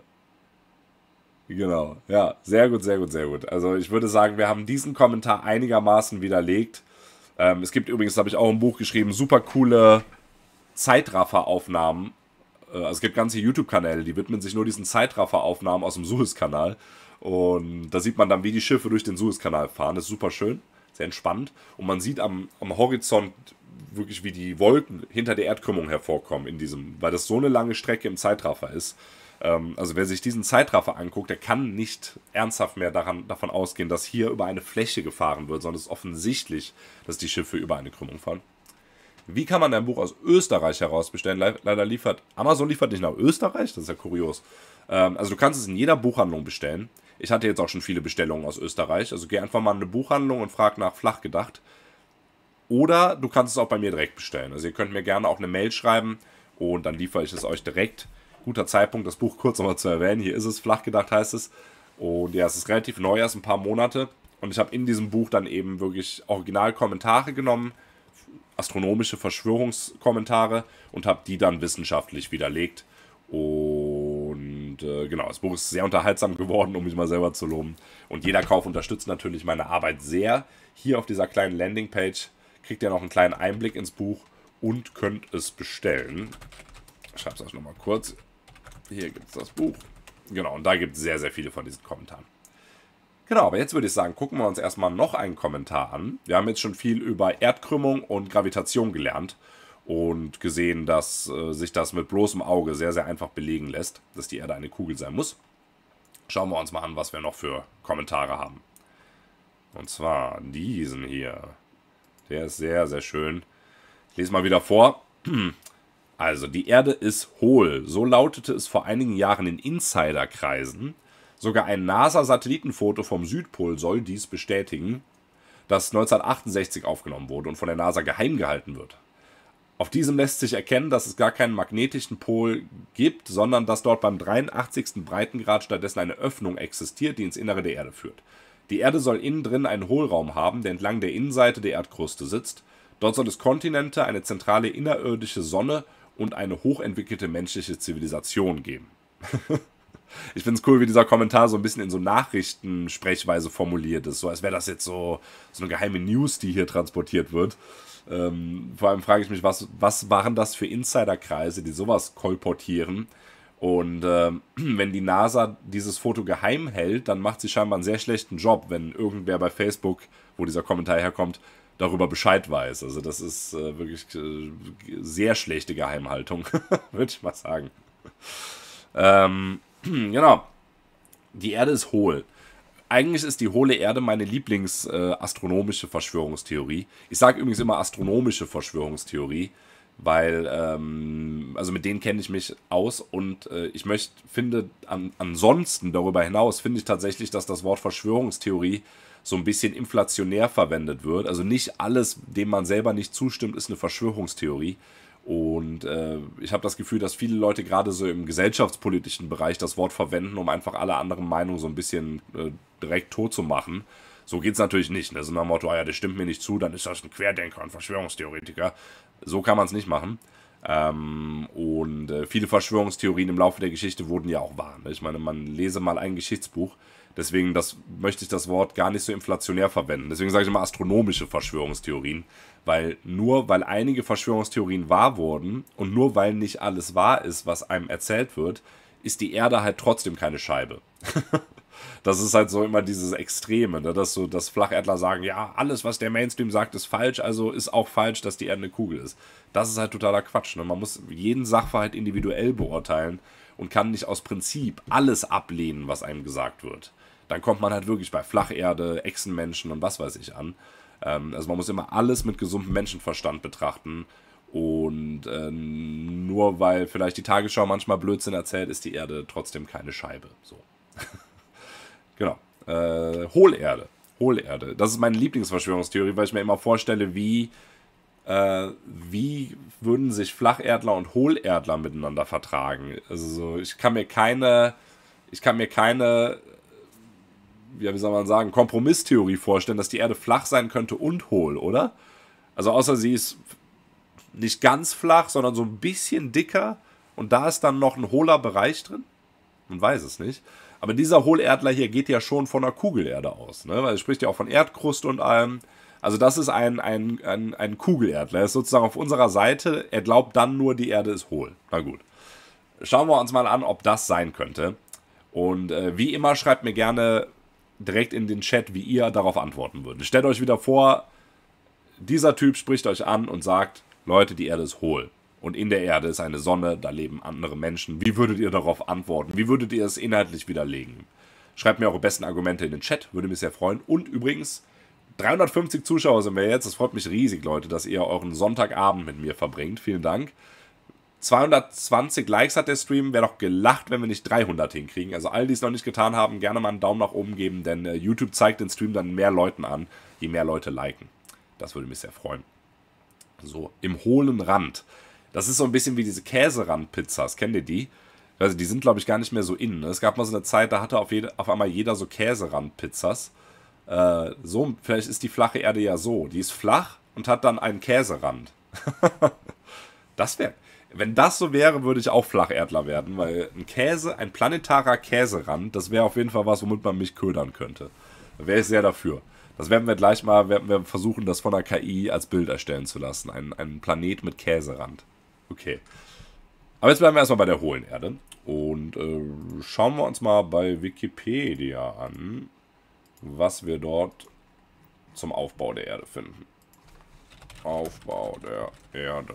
genau, ja, sehr gut, sehr gut, sehr gut. Also ich würde sagen, wir haben diesen Kommentar einigermaßen widerlegt. Ähm, es gibt übrigens, habe ich auch im Buch geschrieben, super coole Zeitrafferaufnahmen äh, also es gibt ganze YouTube-Kanäle, die widmen sich nur diesen Zeitrafferaufnahmen aus dem Suezkanal. Und da sieht man dann, wie die Schiffe durch den Suezkanal fahren. Das ist super schön, sehr entspannt. Und man sieht am, am Horizont wirklich, wie die Wolken hinter der Erdkrümmung hervorkommen in diesem, weil das so eine lange Strecke im Zeitraffer ist. Ähm, also wer sich diesen Zeitraffer anguckt, der kann nicht ernsthaft mehr daran, davon ausgehen, dass hier über eine Fläche gefahren wird, sondern es ist offensichtlich, dass die Schiffe über eine Krümmung fahren. Wie kann man ein Buch aus Österreich herausbestellen? Le leider liefert Amazon liefert nicht nach Österreich, das ist ja kurios. Ähm, also du kannst es in jeder Buchhandlung bestellen. Ich hatte jetzt auch schon viele Bestellungen aus Österreich. Also geh einfach mal in eine Buchhandlung und frag nach Flachgedacht. Oder du kannst es auch bei mir direkt bestellen. Also ihr könnt mir gerne auch eine Mail schreiben und dann liefere ich es euch direkt. Guter Zeitpunkt, das Buch kurz nochmal zu erwähnen. Hier ist es, Flachgedacht heißt es. Und ja, es ist relativ neu, erst ein paar Monate. Und ich habe in diesem Buch dann eben wirklich Originalkommentare genommen astronomische Verschwörungskommentare und habe die dann wissenschaftlich widerlegt. Und äh, genau, das Buch ist sehr unterhaltsam geworden, um mich mal selber zu loben. Und jeder Kauf unterstützt natürlich meine Arbeit sehr. Hier auf dieser kleinen Landingpage kriegt ihr noch einen kleinen Einblick ins Buch und könnt es bestellen. Ich schreibe es euch nochmal kurz. Hier gibt es das Buch. Genau, und da gibt es sehr, sehr viele von diesen Kommentaren. Genau, aber jetzt würde ich sagen, gucken wir uns erstmal noch einen Kommentar an. Wir haben jetzt schon viel über Erdkrümmung und Gravitation gelernt und gesehen, dass äh, sich das mit bloßem Auge sehr, sehr einfach belegen lässt, dass die Erde eine Kugel sein muss. Schauen wir uns mal an, was wir noch für Kommentare haben. Und zwar diesen hier. Der ist sehr, sehr schön. Ich lese mal wieder vor. Also, die Erde ist hohl. So lautete es vor einigen Jahren in Insiderkreisen. Sogar ein NASA-Satellitenfoto vom Südpol soll dies bestätigen, das 1968 aufgenommen wurde und von der NASA geheim gehalten wird. Auf diesem lässt sich erkennen, dass es gar keinen magnetischen Pol gibt, sondern dass dort beim 83. Breitengrad stattdessen eine Öffnung existiert, die ins Innere der Erde führt. Die Erde soll innen drin einen Hohlraum haben, der entlang der Innenseite der Erdkruste sitzt. Dort soll es Kontinente, eine zentrale innerirdische Sonne und eine hochentwickelte menschliche Zivilisation geben. Ich finde es cool, wie dieser Kommentar so ein bisschen in so Nachrichtensprechweise formuliert ist. So als wäre das jetzt so, so eine geheime News, die hier transportiert wird. Ähm, vor allem frage ich mich, was, was waren das für Insiderkreise, die sowas kolportieren? Und äh, wenn die NASA dieses Foto geheim hält, dann macht sie scheinbar einen sehr schlechten Job, wenn irgendwer bei Facebook, wo dieser Kommentar herkommt, darüber Bescheid weiß. Also das ist äh, wirklich äh, sehr schlechte Geheimhaltung, würde ich mal sagen. Ähm, genau. Die Erde ist hohl. Eigentlich ist die hohle Erde meine Lieblingsastronomische äh, Verschwörungstheorie. Ich sage übrigens immer astronomische Verschwörungstheorie, weil, ähm, also mit denen kenne ich mich aus und äh, ich möchte, finde, an, ansonsten darüber hinaus finde ich tatsächlich, dass das Wort Verschwörungstheorie so ein bisschen inflationär verwendet wird. Also nicht alles, dem man selber nicht zustimmt, ist eine Verschwörungstheorie. Und äh, ich habe das Gefühl, dass viele Leute gerade so im gesellschaftspolitischen Bereich das Wort verwenden, um einfach alle anderen Meinungen so ein bisschen äh, direkt tot zu machen. So geht's natürlich nicht. Ne? So nach dem Motto, ah ja, das stimmt mir nicht zu, dann ist das ein Querdenker, ein Verschwörungstheoretiker. So kann man es nicht machen. Ähm, und äh, viele Verschwörungstheorien im Laufe der Geschichte wurden ja auch wahr. Ne? Ich meine, man lese mal ein Geschichtsbuch Deswegen das, möchte ich das Wort gar nicht so inflationär verwenden. Deswegen sage ich immer astronomische Verschwörungstheorien, weil nur weil einige Verschwörungstheorien wahr wurden und nur weil nicht alles wahr ist, was einem erzählt wird, ist die Erde halt trotzdem keine Scheibe. das ist halt so immer dieses Extreme, ne? dass so das Flacherdler sagen, ja, alles, was der Mainstream sagt, ist falsch, also ist auch falsch, dass die Erde eine Kugel ist. Das ist halt totaler Quatsch. Ne? Man muss jeden Sachverhalt individuell beurteilen und kann nicht aus Prinzip alles ablehnen, was einem gesagt wird dann kommt man halt wirklich bei Flacherde, Echsenmenschen und was weiß ich an. Ähm, also man muss immer alles mit gesundem Menschenverstand betrachten. Und äh, nur weil vielleicht die Tagesschau manchmal Blödsinn erzählt, ist die Erde trotzdem keine Scheibe. So. genau. Äh, Hohlerde. Hohlerde. Das ist meine Lieblingsverschwörungstheorie, weil ich mir immer vorstelle, wie, äh, wie würden sich Flacherdler und Hohlerdler miteinander vertragen. Also ich kann mir keine, ich kann mir keine ja, wie soll man sagen, Kompromisstheorie vorstellen, dass die Erde flach sein könnte und hohl, oder? Also außer sie ist nicht ganz flach, sondern so ein bisschen dicker und da ist dann noch ein hohler Bereich drin. Man weiß es nicht. Aber dieser Hohlerdler hier geht ja schon von einer Kugelerde aus, ne? Weil er spricht ja auch von Erdkrust und allem. Also das ist ein, ein, ein, ein Kugelerdler. Er ist sozusagen auf unserer Seite. Er glaubt dann nur, die Erde ist hohl. Na gut. Schauen wir uns mal an, ob das sein könnte. Und äh, wie immer schreibt mir gerne direkt in den Chat, wie ihr darauf antworten würdet. Stellt euch wieder vor, dieser Typ spricht euch an und sagt, Leute, die Erde ist hohl. Und in der Erde ist eine Sonne, da leben andere Menschen. Wie würdet ihr darauf antworten? Wie würdet ihr es inhaltlich widerlegen? Schreibt mir eure besten Argumente in den Chat, würde mich sehr freuen. Und übrigens, 350 Zuschauer sind wir jetzt. Es freut mich riesig, Leute, dass ihr euren Sonntagabend mit mir verbringt. Vielen Dank. 220 Likes hat der Stream. Wäre doch gelacht, wenn wir nicht 300 hinkriegen. Also all die es noch nicht getan haben, gerne mal einen Daumen nach oben geben, denn äh, YouTube zeigt den Stream dann mehr Leuten an, je mehr Leute liken. Das würde mich sehr freuen. So, im hohlen Rand. Das ist so ein bisschen wie diese Käserand-Pizzas. Kennt ihr die? Also die sind, glaube ich, gar nicht mehr so innen. Ne? Es gab mal so eine Zeit, da hatte auf, jede, auf einmal jeder so Käserand-Pizzas. Äh, so, vielleicht ist die flache Erde ja so. Die ist flach und hat dann einen Käserand. das wäre wenn das so wäre, würde ich auch Flacherdler werden, weil ein Käse, ein planetarer Käserand, das wäre auf jeden Fall was, womit man mich ködern könnte. Da wäre ich sehr dafür. Das werden wir gleich mal, werden wir versuchen, das von der KI als Bild erstellen zu lassen. Ein, ein Planet mit Käserand. Okay. Aber jetzt bleiben wir erstmal bei der hohlen Erde. Und äh, schauen wir uns mal bei Wikipedia an, was wir dort zum Aufbau der Erde finden. Aufbau der Erde.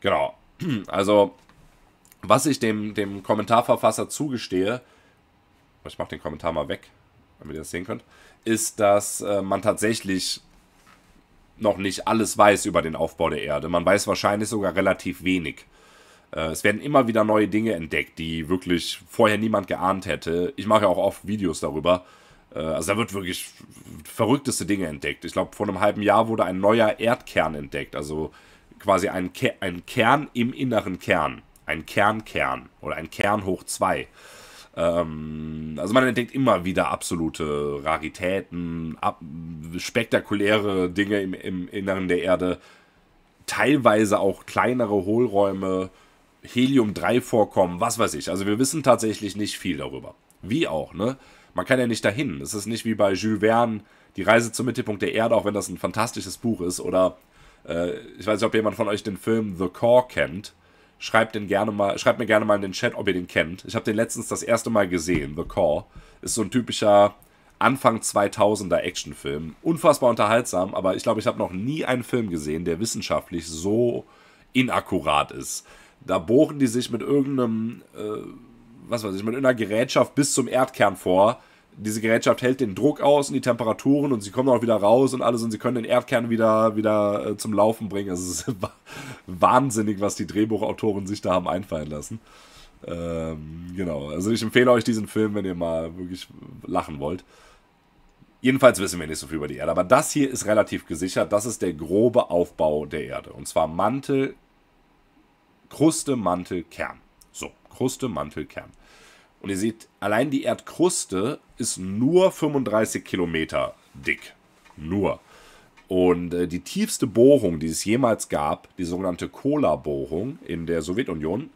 Genau. Also, was ich dem, dem Kommentarverfasser zugestehe, oh, ich mache den Kommentar mal weg, damit ihr das sehen könnt, ist, dass äh, man tatsächlich noch nicht alles weiß über den Aufbau der Erde. Man weiß wahrscheinlich sogar relativ wenig. Äh, es werden immer wieder neue Dinge entdeckt, die wirklich vorher niemand geahnt hätte. Ich mache ja auch oft Videos darüber. Äh, also da wird wirklich verrückteste Dinge entdeckt. Ich glaube, vor einem halben Jahr wurde ein neuer Erdkern entdeckt. Also quasi ein, Ke einen Kern im inneren Kern. Ein Kernkern oder ein Kern hoch zwei. Ähm, also man entdeckt immer wieder absolute Raritäten, ab spektakuläre Dinge im, im Inneren der Erde, teilweise auch kleinere Hohlräume, Helium-3 vorkommen, was weiß ich. Also wir wissen tatsächlich nicht viel darüber. Wie auch, ne? Man kann ja nicht dahin. Es ist nicht wie bei Jules Verne, die Reise zum Mittelpunkt der Erde, auch wenn das ein fantastisches Buch ist, oder äh, ich weiß nicht, ob jemand von euch den Film The Core kennt. Schreibt, den gerne mal, schreibt mir gerne mal in den Chat, ob ihr den kennt. Ich habe den letztens das erste Mal gesehen, The Core. Ist so ein typischer Anfang 2000er Actionfilm. Unfassbar unterhaltsam, aber ich glaube, ich habe noch nie einen Film gesehen, der wissenschaftlich so inakkurat ist. Da bohren die sich mit irgendeinem, äh, was weiß ich, mit irgendeiner Gerätschaft bis zum Erdkern vor, diese Gerätschaft hält den Druck aus und die Temperaturen und sie kommen auch wieder raus und alles und sie können den Erdkern wieder, wieder äh, zum Laufen bringen. Also es ist wahnsinnig, was die Drehbuchautoren sich da haben einfallen lassen. Ähm, genau, also ich empfehle euch diesen Film, wenn ihr mal wirklich lachen wollt. Jedenfalls wissen wir nicht so viel über die Erde, aber das hier ist relativ gesichert. Das ist der grobe Aufbau der Erde. Und zwar Mantel, Kruste, Mantel, Kern. So, Kruste, Mantel, Kern. Und ihr seht, allein die Erdkruste ist nur 35 Kilometer dick. Nur. Und äh, die tiefste Bohrung, die es jemals gab, die sogenannte Kola-Bohrung in der Sowjetunion,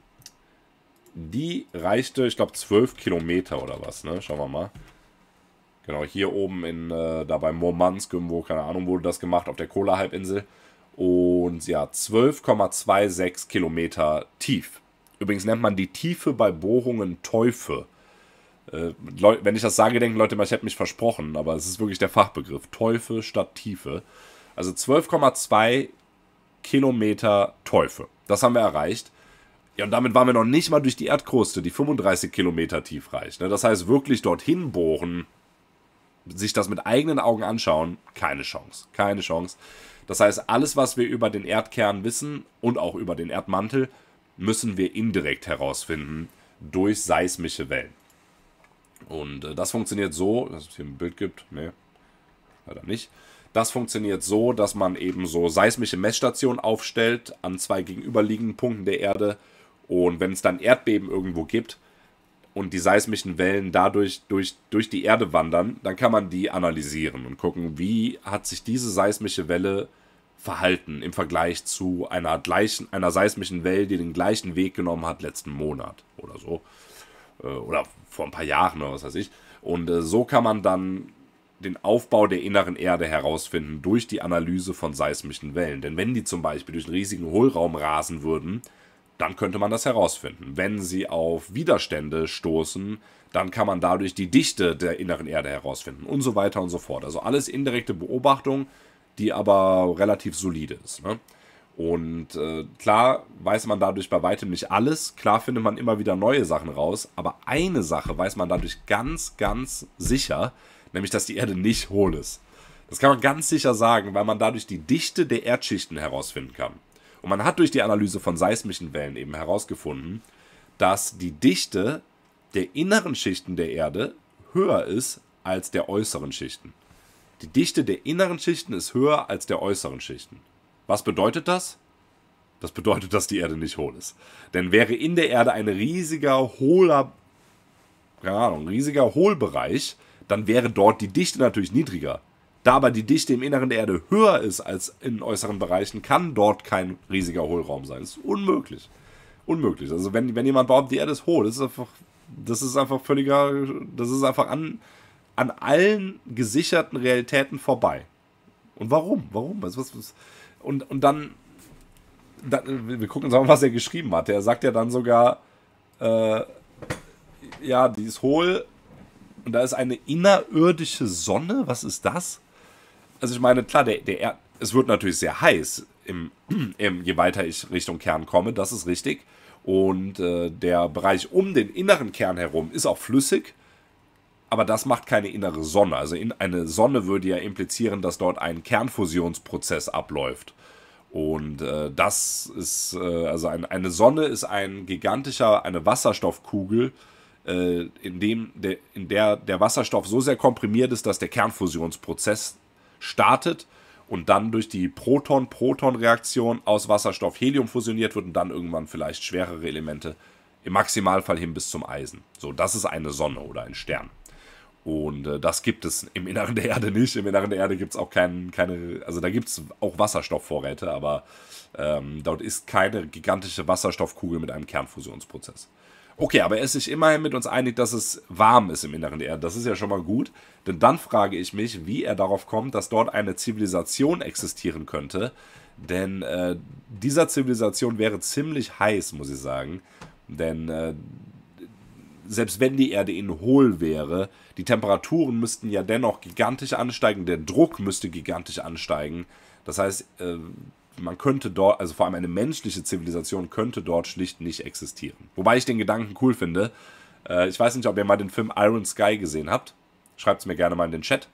die reichte, ich glaube, 12 Kilometer oder was, ne? Schauen wir mal. Genau, hier oben in, äh, da bei Murmansk irgendwo, keine Ahnung, wurde das gemacht, auf der Kola-Halbinsel. Und ja, 12,26 Kilometer tief. Übrigens nennt man die Tiefe bei Bohrungen Teufe. Äh, wenn ich das sage, denken Leute immer, ich hätte mich versprochen, aber es ist wirklich der Fachbegriff. Teufe statt Tiefe. Also 12,2 Kilometer Teufe. Das haben wir erreicht. Ja, und damit waren wir noch nicht mal durch die Erdkruste, die 35 Kilometer tief reicht. Ne? Das heißt, wirklich dorthin bohren, sich das mit eigenen Augen anschauen, keine Chance. Keine Chance. Das heißt, alles, was wir über den Erdkern wissen und auch über den Erdmantel, müssen wir indirekt herausfinden durch seismische Wellen. Und äh, das funktioniert so, dass es hier ein Bild gibt, ne, leider nicht. Das funktioniert so, dass man eben so seismische Messstationen aufstellt an zwei gegenüberliegenden Punkten der Erde. Und wenn es dann Erdbeben irgendwo gibt und die seismischen Wellen dadurch durch, durch die Erde wandern, dann kann man die analysieren und gucken, wie hat sich diese seismische Welle äh, verhalten im Vergleich zu einer gleichen, einer seismischen Welle, die den gleichen Weg genommen hat letzten Monat oder so. Äh, oder vor ein paar Jahren oder was weiß ich. Und äh, so kann man dann den Aufbau der inneren Erde herausfinden durch die Analyse von seismischen Wellen. Denn wenn die zum Beispiel durch einen riesigen Hohlraum rasen würden, dann könnte man das herausfinden. Wenn sie auf Widerstände stoßen, dann kann man dadurch die Dichte der inneren Erde herausfinden und so weiter und so fort. Also alles indirekte Beobachtungen, die aber relativ solide ist. Ne? Und äh, klar weiß man dadurch bei weitem nicht alles, klar findet man immer wieder neue Sachen raus, aber eine Sache weiß man dadurch ganz, ganz sicher, nämlich dass die Erde nicht hohl ist. Das kann man ganz sicher sagen, weil man dadurch die Dichte der Erdschichten herausfinden kann. Und man hat durch die Analyse von seismischen Wellen eben herausgefunden, dass die Dichte der inneren Schichten der Erde höher ist als der äußeren Schichten. Die Dichte der inneren Schichten ist höher als der äußeren Schichten. Was bedeutet das? Das bedeutet, dass die Erde nicht hohl ist. Denn wäre in der Erde ein riesiger, hohler, keine Ahnung, riesiger Hohlbereich, dann wäre dort die Dichte natürlich niedriger. Da aber die Dichte im Inneren der Erde höher ist als in äußeren Bereichen, kann dort kein riesiger Hohlraum sein. Das ist unmöglich. Unmöglich. Also wenn, wenn jemand behauptet, die Erde ist hohl, das ist einfach, das ist einfach völliger, das ist einfach an, an allen gesicherten Realitäten vorbei. Und warum? Warum? Was, was, was? Und, und dann, dann, wir gucken uns mal, was er geschrieben hat. Er sagt ja dann sogar, äh, ja, die ist hohl und da ist eine innerirdische Sonne. Was ist das? Also ich meine, klar, der, der Erd es wird natürlich sehr heiß, im, im, je weiter ich Richtung Kern komme, das ist richtig. Und äh, der Bereich um den inneren Kern herum ist auch flüssig aber das macht keine innere Sonne. Also in eine Sonne würde ja implizieren, dass dort ein Kernfusionsprozess abläuft. Und äh, das ist, äh, also ein, eine Sonne ist ein gigantischer, eine Wasserstoffkugel, äh, in, dem de, in der der Wasserstoff so sehr komprimiert ist, dass der Kernfusionsprozess startet und dann durch die Proton-Proton-Reaktion aus Wasserstoff Helium fusioniert wird und dann irgendwann vielleicht schwerere Elemente im Maximalfall hin bis zum Eisen. So, das ist eine Sonne oder ein Stern. Und äh, das gibt es im Inneren der Erde nicht. Im Inneren der Erde gibt es auch kein, keine, also da gibt es auch Wasserstoffvorräte, aber ähm, dort ist keine gigantische Wasserstoffkugel mit einem Kernfusionsprozess. Okay, aber er ist sich immerhin mit uns einig, dass es warm ist im Inneren der Erde. Das ist ja schon mal gut. Denn dann frage ich mich, wie er darauf kommt, dass dort eine Zivilisation existieren könnte. Denn äh, dieser Zivilisation wäre ziemlich heiß, muss ich sagen. Denn äh, selbst wenn die Erde innen hohl wäre, die Temperaturen müssten ja dennoch gigantisch ansteigen, der Druck müsste gigantisch ansteigen. Das heißt, äh, man könnte dort, also vor allem eine menschliche Zivilisation könnte dort schlicht nicht existieren. Wobei ich den Gedanken cool finde. Äh, ich weiß nicht, ob ihr mal den Film Iron Sky gesehen habt. Schreibt es mir gerne mal in den Chat.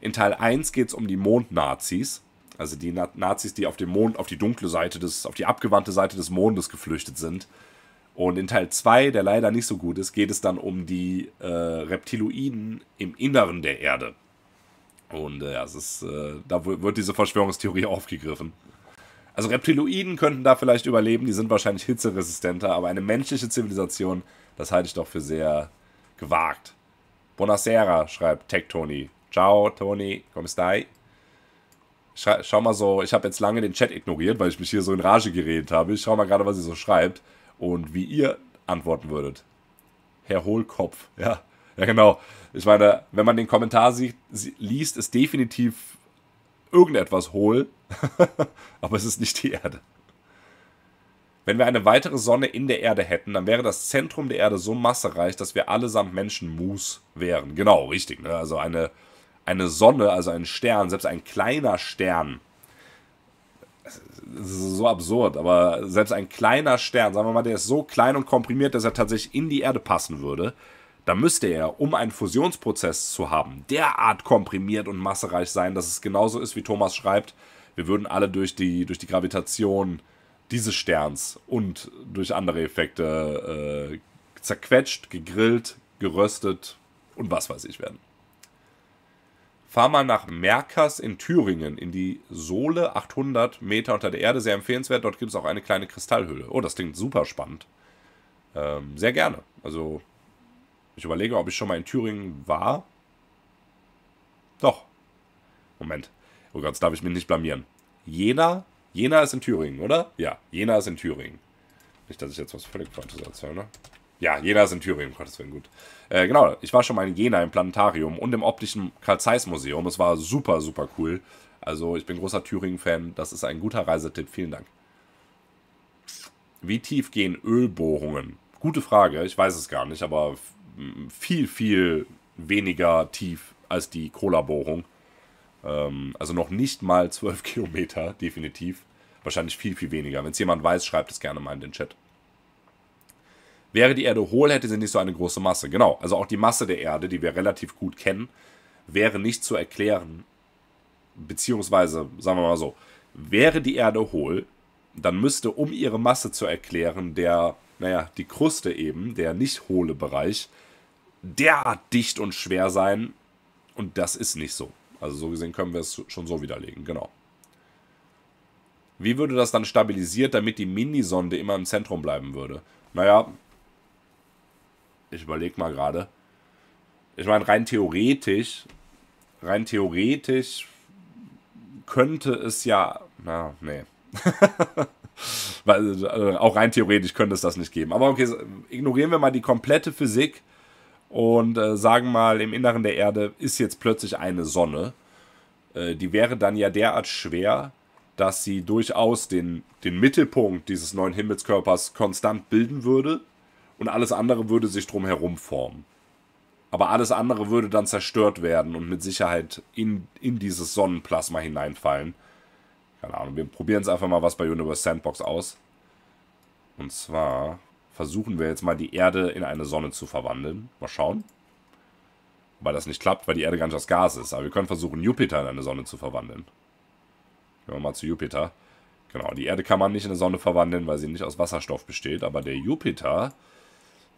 In Teil 1 geht es um die Mondnazis. Also die Nazis, die auf dem Mond, auf die dunkle Seite des, auf die abgewandte Seite des Mondes geflüchtet sind. Und in Teil 2, der leider nicht so gut ist, geht es dann um die äh, Reptiloiden im Inneren der Erde. Und äh, ja, es ist, äh, da wird diese Verschwörungstheorie aufgegriffen. Also Reptiloiden könnten da vielleicht überleben, die sind wahrscheinlich hitzeresistenter, aber eine menschliche Zivilisation, das halte ich doch für sehr gewagt. Buonasera, schreibt Tech Tony. Ciao, Tony, komm stai? Schau mal so, ich habe jetzt lange den Chat ignoriert, weil ich mich hier so in Rage geredet habe. Ich schau mal gerade, was sie so schreibt und wie ihr antworten würdet. Herr Hohlkopf, ja. Ja, genau. Ich meine, wenn man den Kommentar sieht, liest, ist definitiv irgendetwas hohl, aber es ist nicht die Erde. Wenn wir eine weitere Sonne in der Erde hätten, dann wäre das Zentrum der Erde so massereich, dass wir allesamt Menschen Mus wären. Genau, richtig. Ne? Also eine, eine Sonne, also ein Stern, selbst ein kleiner Stern so absurd, aber selbst ein kleiner Stern, sagen wir mal, der ist so klein und komprimiert, dass er tatsächlich in die Erde passen würde, da müsste er, um einen Fusionsprozess zu haben, derart komprimiert und massereich sein, dass es genauso ist, wie Thomas schreibt, wir würden alle durch die, durch die Gravitation dieses Sterns und durch andere Effekte äh, zerquetscht, gegrillt, geröstet und was weiß ich werden. Fahr mal nach Merkers in Thüringen, in die Sohle 800 Meter unter der Erde. Sehr empfehlenswert. Dort gibt es auch eine kleine Kristallhöhle. Oh, das klingt super spannend. Ähm, sehr gerne. Also, ich überlege, ob ich schon mal in Thüringen war. Doch. Moment. Oh Gott, jetzt darf ich mich nicht blamieren. Jena? Jena ist in Thüringen, oder? Ja, Jena ist in Thüringen. Nicht, dass ich jetzt was völlig Falsches erzähle, ne? Ja, Jena ist in Thüringen, Gottes Willen, gut. Äh, genau, ich war schon mal in Jena im Planetarium und im optischen Karl Zeiss Museum. Es war super, super cool. Also ich bin großer Thüringen-Fan. Das ist ein guter Reisetipp. Vielen Dank. Wie tief gehen Ölbohrungen? Gute Frage. Ich weiß es gar nicht, aber viel, viel weniger tief als die Cola-Bohrung. Ähm, also noch nicht mal 12 Kilometer, definitiv. Wahrscheinlich viel, viel weniger. Wenn es jemand weiß, schreibt es gerne mal in den Chat. Wäre die Erde hohl, hätte sie nicht so eine große Masse. Genau, also auch die Masse der Erde, die wir relativ gut kennen, wäre nicht zu erklären. Beziehungsweise, sagen wir mal so, wäre die Erde hohl, dann müsste, um ihre Masse zu erklären, der, naja, die Kruste eben, der nicht hohle Bereich, derart dicht und schwer sein. Und das ist nicht so. Also so gesehen können wir es schon so widerlegen, genau. Wie würde das dann stabilisiert, damit die Minisonde immer im Zentrum bleiben würde? Naja, ich überlege mal gerade. Ich meine, rein theoretisch, rein theoretisch könnte es ja. Na, nee. Weil, also auch rein theoretisch könnte es das nicht geben. Aber okay, ignorieren wir mal die komplette Physik und äh, sagen mal, im Inneren der Erde ist jetzt plötzlich eine Sonne. Äh, die wäre dann ja derart schwer, dass sie durchaus den, den Mittelpunkt dieses neuen Himmelskörpers konstant bilden würde und alles andere würde sich drumherum formen. Aber alles andere würde dann zerstört werden und mit Sicherheit in, in dieses Sonnenplasma hineinfallen. Keine Ahnung, wir probieren jetzt einfach mal was bei Universe Sandbox aus. Und zwar versuchen wir jetzt mal die Erde in eine Sonne zu verwandeln. Mal schauen. Weil das nicht klappt, weil die Erde gar nicht aus Gas ist. Aber wir können versuchen, Jupiter in eine Sonne zu verwandeln. Gehen wir mal zu Jupiter. Genau, die Erde kann man nicht in eine Sonne verwandeln, weil sie nicht aus Wasserstoff besteht. Aber der Jupiter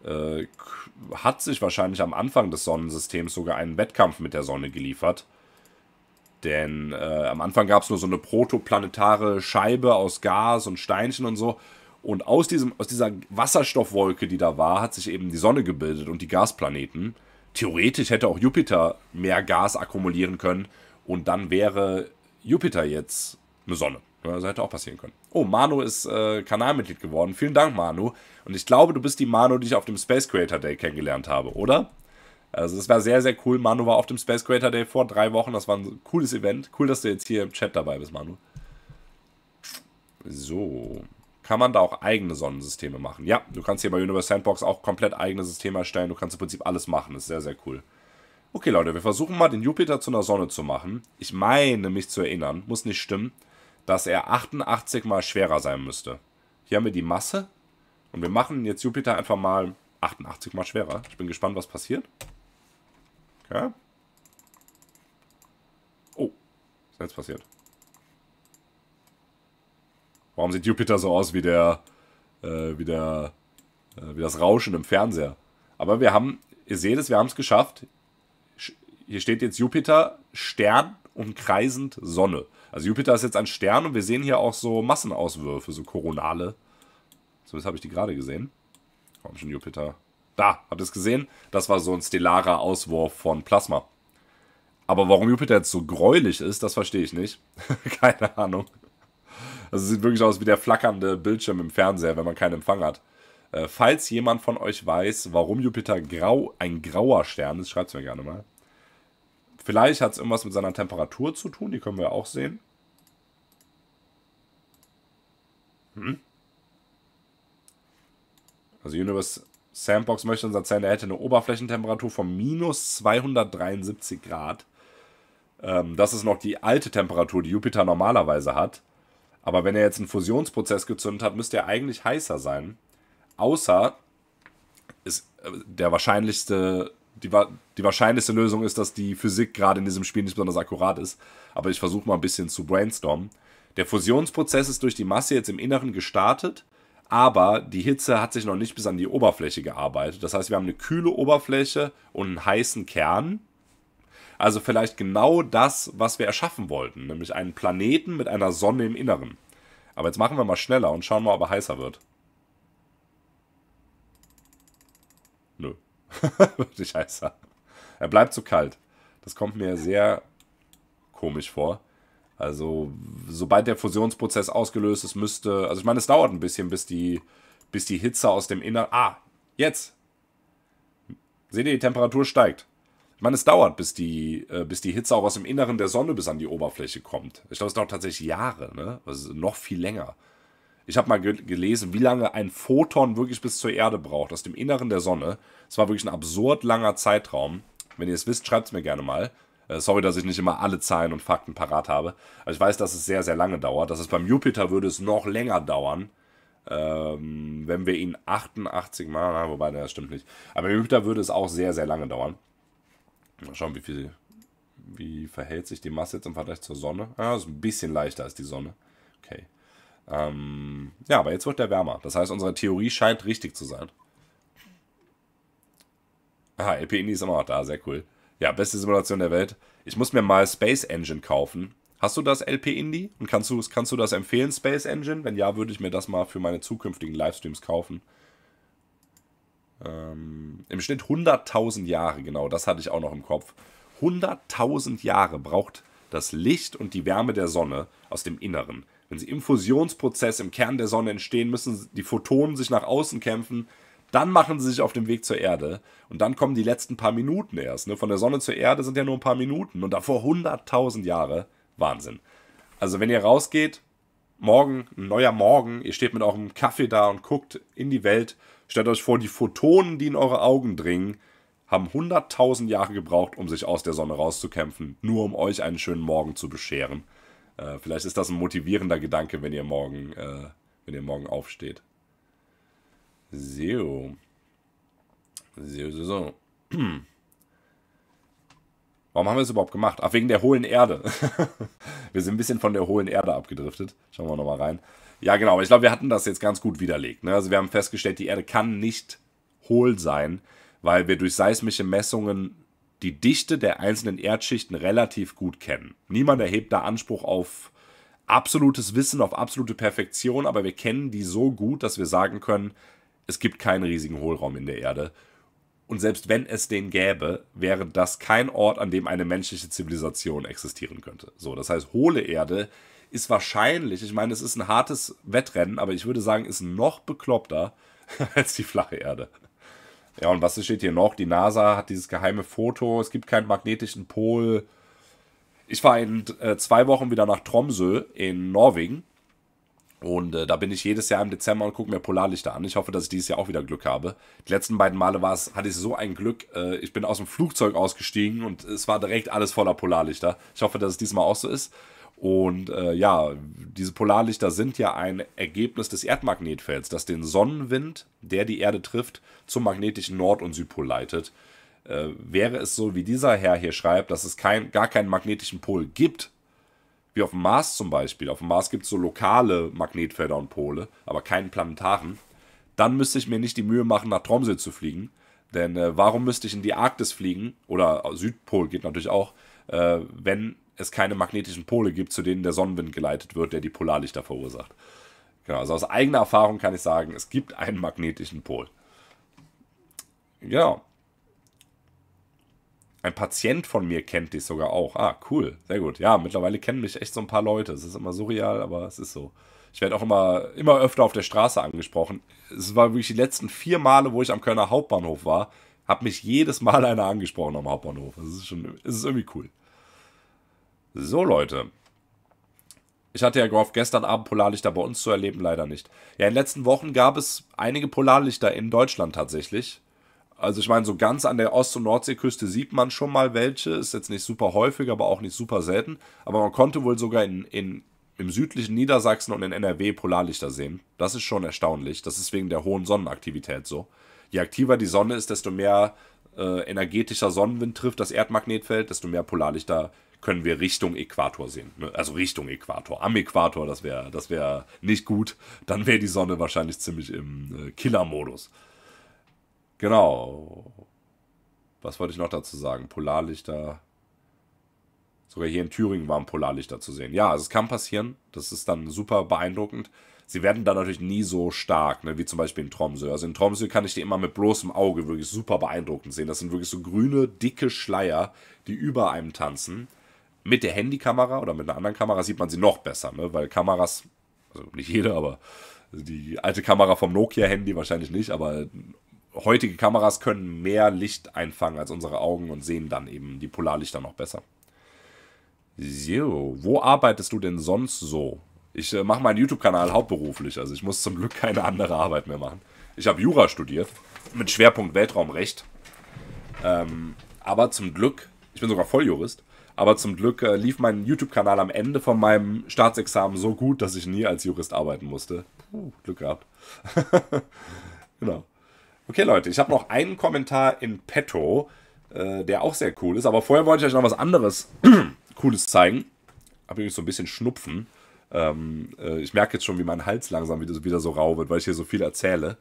äh, hat sich wahrscheinlich am Anfang des Sonnensystems sogar einen Wettkampf mit der Sonne geliefert. Denn äh, am Anfang gab es nur so eine protoplanetare Scheibe aus Gas und Steinchen und so. Und aus, diesem, aus dieser Wasserstoffwolke, die da war, hat sich eben die Sonne gebildet und die Gasplaneten. Theoretisch hätte auch Jupiter mehr Gas akkumulieren können und dann wäre Jupiter jetzt eine Sonne. Das äh, hätte auch passieren können. Oh, Manu ist äh, Kanalmitglied geworden. Vielen Dank, Manu. Und ich glaube, du bist die Manu, die ich auf dem Space Creator Day kennengelernt habe, oder? Also es war sehr, sehr cool. Manu war auf dem Space Creator Day vor drei Wochen. Das war ein cooles Event. Cool, dass du jetzt hier im Chat dabei bist, Manu. So. Kann man da auch eigene Sonnensysteme machen? Ja, du kannst hier bei Universe Sandbox auch komplett eigene Systeme erstellen. Du kannst im Prinzip alles machen. Das ist sehr, sehr cool. Okay, Leute, wir versuchen mal den Jupiter zu einer Sonne zu machen. Ich meine, mich zu erinnern. Muss nicht stimmen dass er 88 mal schwerer sein müsste. Hier haben wir die Masse und wir machen jetzt Jupiter einfach mal 88 mal schwerer. Ich bin gespannt, was passiert. Okay. Oh, was ist jetzt passiert? Warum sieht Jupiter so aus wie der, äh, wie der, äh, wie das Rauschen im Fernseher? Aber wir haben, ihr seht es, wir haben es geschafft. Sch hier steht jetzt Jupiter Stern umkreisend Sonne. Also Jupiter ist jetzt ein Stern und wir sehen hier auch so Massenauswürfe, so Koronale. So, Zumindest habe ich die gerade gesehen. Komm schon, Jupiter. Da, habt ihr es gesehen? Das war so ein stellarer Auswurf von Plasma. Aber warum Jupiter jetzt so gräulich ist, das verstehe ich nicht. keine Ahnung. Also sieht wirklich aus wie der flackernde Bildschirm im Fernseher, wenn man keinen Empfang hat. Äh, falls jemand von euch weiß, warum Jupiter grau ein grauer Stern ist, schreibt es mir gerne mal. Vielleicht hat es irgendwas mit seiner Temperatur zu tun, die können wir auch sehen. Hm. Also Universe Sandbox möchte uns erzählen, er hätte eine Oberflächentemperatur von minus 273 Grad. Ähm, das ist noch die alte Temperatur, die Jupiter normalerweise hat. Aber wenn er jetzt einen Fusionsprozess gezündet hat, müsste er eigentlich heißer sein. Außer ist äh, der wahrscheinlichste die, die wahrscheinlichste Lösung ist, dass die Physik gerade in diesem Spiel nicht besonders akkurat ist. Aber ich versuche mal ein bisschen zu brainstormen. Der Fusionsprozess ist durch die Masse jetzt im Inneren gestartet, aber die Hitze hat sich noch nicht bis an die Oberfläche gearbeitet. Das heißt, wir haben eine kühle Oberfläche und einen heißen Kern. Also vielleicht genau das, was wir erschaffen wollten, nämlich einen Planeten mit einer Sonne im Inneren. Aber jetzt machen wir mal schneller und schauen mal, ob er heißer wird. Nö. Wirklich heißer. Er bleibt zu kalt. Das kommt mir sehr komisch vor. Also, sobald der Fusionsprozess ausgelöst ist, müsste. Also, ich meine, es dauert ein bisschen, bis die, bis die Hitze aus dem Inneren. Ah, jetzt! Seht ihr, die Temperatur steigt. Ich meine, es dauert, bis die, äh, bis die Hitze auch aus dem Inneren der Sonne bis an die Oberfläche kommt. Ich glaube, es dauert tatsächlich Jahre, ne? Also noch viel länger. Ich habe mal ge gelesen, wie lange ein Photon wirklich bis zur Erde braucht, aus dem Inneren der Sonne. Es war wirklich ein absurd langer Zeitraum. Wenn ihr es wisst, schreibt es mir gerne mal. Äh, sorry, dass ich nicht immer alle Zahlen und Fakten parat habe. Aber ich weiß, dass es sehr, sehr lange dauert. Das ist beim Jupiter würde es noch länger dauern. Ähm, wenn wir ihn 88 Mal, na, wobei, das stimmt nicht. Aber beim Jupiter würde es auch sehr, sehr lange dauern. Mal schauen, wie viel, wie verhält sich die Masse jetzt im Vergleich zur Sonne? Ah, ist ein bisschen leichter als die Sonne. Okay. Ähm, ja, aber jetzt wird der wärmer. Das heißt, unsere Theorie scheint richtig zu sein. Aha, LP Indy ist immer noch da, sehr cool. Ja, beste Simulation der Welt. Ich muss mir mal Space Engine kaufen. Hast du das LP Indie? Und kannst du, kannst du das empfehlen, Space Engine? Wenn ja, würde ich mir das mal für meine zukünftigen Livestreams kaufen. Ähm, Im Schnitt 100.000 Jahre, genau, das hatte ich auch noch im Kopf. 100.000 Jahre braucht das Licht und die Wärme der Sonne aus dem Inneren, wenn sie im Fusionsprozess im Kern der Sonne entstehen, müssen die Photonen sich nach außen kämpfen. Dann machen sie sich auf den Weg zur Erde. Und dann kommen die letzten paar Minuten erst. Ne? Von der Sonne zur Erde sind ja nur ein paar Minuten. Und davor 100.000 Jahre. Wahnsinn. Also, wenn ihr rausgeht, morgen, ein neuer Morgen, ihr steht mit eurem Kaffee da und guckt in die Welt. Stellt euch vor, die Photonen, die in eure Augen dringen, haben 100.000 Jahre gebraucht, um sich aus der Sonne rauszukämpfen, nur um euch einen schönen Morgen zu bescheren. Äh, vielleicht ist das ein motivierender Gedanke, wenn ihr morgen, äh, wenn ihr morgen aufsteht. So. So, so, so. Warum haben wir es überhaupt gemacht? Ach, wegen der hohlen Erde. wir sind ein bisschen von der hohlen Erde abgedriftet. Schauen wir nochmal rein. Ja, genau. Ich glaube, wir hatten das jetzt ganz gut widerlegt. Ne? Also wir haben festgestellt, die Erde kann nicht hohl sein, weil wir durch seismische Messungen die Dichte der einzelnen Erdschichten relativ gut kennen. Niemand erhebt da Anspruch auf absolutes Wissen, auf absolute Perfektion, aber wir kennen die so gut, dass wir sagen können, es gibt keinen riesigen Hohlraum in der Erde. Und selbst wenn es den gäbe, wäre das kein Ort, an dem eine menschliche Zivilisation existieren könnte. So, das heißt, hohle Erde ist wahrscheinlich, ich meine, es ist ein hartes Wettrennen, aber ich würde sagen, ist noch bekloppter als die flache Erde. Ja, und was steht hier noch? Die NASA hat dieses geheime Foto, es gibt keinen magnetischen Pol. Ich war in äh, zwei Wochen wieder nach Tromsø in Norwegen. Und äh, da bin ich jedes Jahr im Dezember und gucke mir Polarlichter an. Ich hoffe, dass ich dieses Jahr auch wieder Glück habe. Die letzten beiden Male war es, hatte ich so ein Glück. Äh, ich bin aus dem Flugzeug ausgestiegen und es war direkt alles voller Polarlichter. Ich hoffe, dass es diesmal auch so ist. Und äh, ja, diese Polarlichter sind ja ein Ergebnis des Erdmagnetfelds, das den Sonnenwind, der die Erde trifft, zum magnetischen Nord- und Südpol leitet. Äh, wäre es so, wie dieser Herr hier schreibt, dass es kein, gar keinen magnetischen Pol gibt, wie auf dem Mars zum Beispiel, auf dem Mars gibt es so lokale Magnetfelder und Pole, aber keinen planetaren, dann müsste ich mir nicht die Mühe machen, nach Tromsø zu fliegen. Denn äh, warum müsste ich in die Arktis fliegen, oder äh, Südpol geht natürlich auch, äh, wenn es keine magnetischen Pole gibt, zu denen der Sonnenwind geleitet wird, der die Polarlichter verursacht. Genau, also aus eigener Erfahrung kann ich sagen, es gibt einen magnetischen Pol. Genau. Ein Patient von mir kennt dich sogar auch. Ah, cool. Sehr gut. Ja, mittlerweile kennen mich echt so ein paar Leute. Es ist immer surreal, aber es ist so. Ich werde auch immer, immer öfter auf der Straße angesprochen. Es war wirklich die letzten vier Male, wo ich am Kölner Hauptbahnhof war, habe mich jedes Mal einer angesprochen am Hauptbahnhof. Das ist es ist irgendwie cool. So, Leute. Ich hatte ja gehofft, gestern Abend Polarlichter bei uns zu erleben, leider nicht. Ja, in den letzten Wochen gab es einige Polarlichter in Deutschland tatsächlich. Also ich meine, so ganz an der Ost- und Nordseeküste sieht man schon mal welche. Ist jetzt nicht super häufig, aber auch nicht super selten. Aber man konnte wohl sogar in, in, im südlichen Niedersachsen und in NRW Polarlichter sehen. Das ist schon erstaunlich. Das ist wegen der hohen Sonnenaktivität so. Je aktiver die Sonne ist, desto mehr äh, energetischer Sonnenwind trifft das Erdmagnetfeld, desto mehr Polarlichter können wir Richtung Äquator sehen. Ne? Also Richtung Äquator. Am Äquator, das wäre das wär nicht gut. Dann wäre die Sonne wahrscheinlich ziemlich im äh, Killer-Modus. Genau. Was wollte ich noch dazu sagen? Polarlichter. Sogar hier in Thüringen waren Polarlichter zu sehen. Ja, also es kann passieren. Das ist dann super beeindruckend. Sie werden dann natürlich nie so stark, ne, wie zum Beispiel in Tromsø. Also in Tromsø kann ich die immer mit bloßem Auge wirklich super beeindruckend sehen. Das sind wirklich so grüne, dicke Schleier, die über einem tanzen. Mit der Handykamera oder mit einer anderen Kamera sieht man sie noch besser, ne? weil Kameras, also nicht jede, aber die alte Kamera vom Nokia-Handy wahrscheinlich nicht, aber heutige Kameras können mehr Licht einfangen als unsere Augen und sehen dann eben die Polarlichter noch besser. So, wo arbeitest du denn sonst so? Ich äh, mache meinen YouTube-Kanal hauptberuflich, also ich muss zum Glück keine andere Arbeit mehr machen. Ich habe Jura studiert, mit Schwerpunkt Weltraumrecht. Ähm, aber zum Glück, ich bin sogar Volljurist, aber zum Glück äh, lief mein YouTube-Kanal am Ende von meinem Staatsexamen so gut, dass ich nie als Jurist arbeiten musste. Puh, Glück gehabt. genau. Okay, Leute, ich habe noch einen Kommentar in petto, äh, der auch sehr cool ist. Aber vorher wollte ich euch noch was anderes Cooles zeigen. Habe übrigens so ein bisschen Schnupfen. Ähm, äh, ich merke jetzt schon, wie mein Hals langsam wieder, wieder so rau wird, weil ich hier so viel erzähle.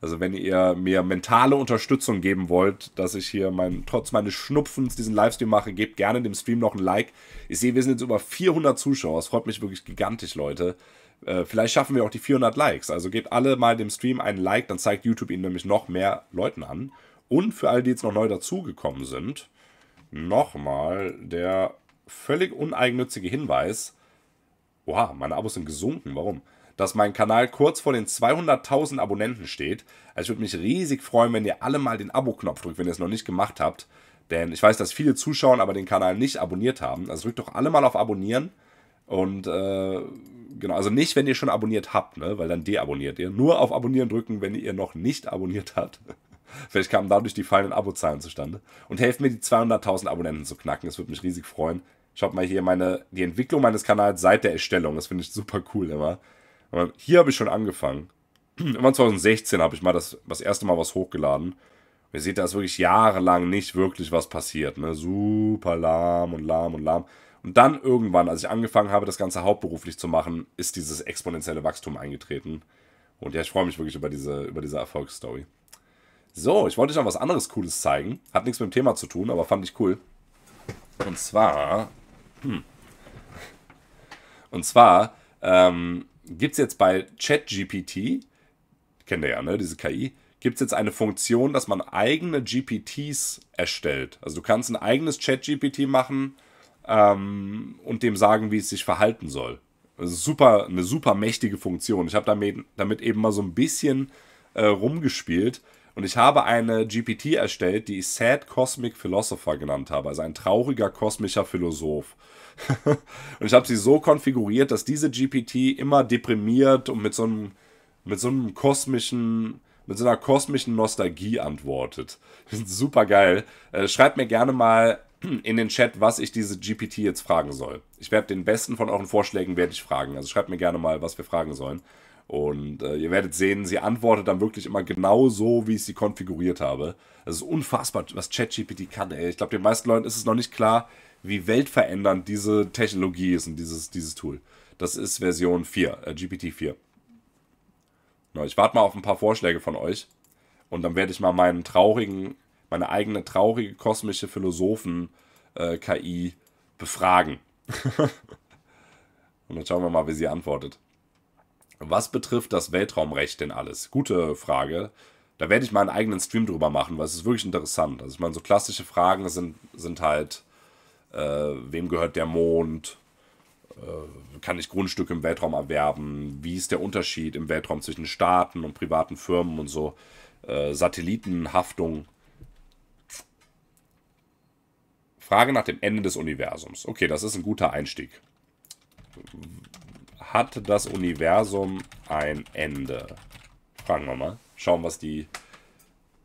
Also wenn ihr mir mentale Unterstützung geben wollt, dass ich hier mein, trotz meines Schnupfens diesen Livestream mache, gebt gerne dem Stream noch ein Like. Ich sehe, wir sind jetzt über 400 Zuschauer. Es freut mich wirklich gigantisch, Leute. Äh, vielleicht schaffen wir auch die 400 Likes. Also gebt alle mal dem Stream einen Like, dann zeigt YouTube ihn nämlich noch mehr Leuten an. Und für alle, die jetzt noch neu dazugekommen sind, nochmal der völlig uneigennützige Hinweis. Oha, meine Abos sind gesunken. Warum? dass mein Kanal kurz vor den 200.000 Abonnenten steht. Also ich würde mich riesig freuen, wenn ihr alle mal den Abo-Knopf drückt, wenn ihr es noch nicht gemacht habt. Denn ich weiß, dass viele Zuschauer aber den Kanal nicht abonniert haben. Also drückt doch alle mal auf Abonnieren. Und äh, genau, also nicht, wenn ihr schon abonniert habt, ne? weil dann deabonniert ihr. Nur auf Abonnieren drücken, wenn ihr noch nicht abonniert habt. Vielleicht kamen dadurch die fallenden Abozahlen zustande. Und helft mir, die 200.000 Abonnenten zu knacken. Das würde mich riesig freuen. Schaut mal hier meine, die Entwicklung meines Kanals seit der Erstellung. Das finde ich super cool immer hier habe ich schon angefangen. Immer 2016 habe ich mal das, das erste Mal was hochgeladen. ihr seht, da ist wirklich jahrelang nicht wirklich was passiert. Ne? Super lahm und lahm und lahm. Und dann irgendwann, als ich angefangen habe, das Ganze hauptberuflich zu machen, ist dieses exponentielle Wachstum eingetreten. Und ja, ich freue mich wirklich über diese, über diese Erfolgsstory. So, ich wollte euch noch was anderes Cooles zeigen. Hat nichts mit dem Thema zu tun, aber fand ich cool. Und zwar. Hm, und zwar ähm, gibt es jetzt bei ChatGPT, kennt ihr ja, ne, diese KI, gibt es jetzt eine Funktion, dass man eigene GPTs erstellt. Also du kannst ein eigenes ChatGPT machen ähm, und dem sagen, wie es sich verhalten soll. Also super, eine super mächtige Funktion. Ich habe damit, damit eben mal so ein bisschen äh, rumgespielt und ich habe eine GPT erstellt, die ich Sad Cosmic Philosopher genannt habe, also ein trauriger kosmischer Philosoph. und ich habe sie so konfiguriert, dass diese GPT immer deprimiert und mit so einem, mit so einem kosmischen, mit so einer kosmischen Nostalgie antwortet. Super geil. Äh, schreibt mir gerne mal in den Chat, was ich diese GPT jetzt fragen soll. Ich werde den besten von euren Vorschlägen werde ich fragen. Also schreibt mir gerne mal, was wir fragen sollen. Und äh, ihr werdet sehen, sie antwortet dann wirklich immer genau so, wie ich sie konfiguriert habe. Das ist unfassbar, was ChatGPT kann, ey. Ich glaube, den meisten Leuten ist es noch nicht klar, wie weltverändernd diese Technologie ist und dieses, dieses Tool. Das ist Version 4, äh, GPT-4. ich warte mal auf ein paar Vorschläge von euch und dann werde ich mal meinen traurigen, meine eigene traurige kosmische Philosophen-KI äh, befragen. und dann schauen wir mal, wie sie antwortet. Was betrifft das Weltraumrecht denn alles? Gute Frage. Da werde ich mal einen eigenen Stream drüber machen, weil es ist wirklich interessant. Also ich meine, so klassische Fragen sind, sind halt äh, wem gehört der Mond, äh, kann ich Grundstücke im Weltraum erwerben, wie ist der Unterschied im Weltraum zwischen Staaten und privaten Firmen und so, äh, Satellitenhaftung. Frage nach dem Ende des Universums. Okay, das ist ein guter Einstieg. Hat das Universum ein Ende? Fragen wir mal. Schauen, was die...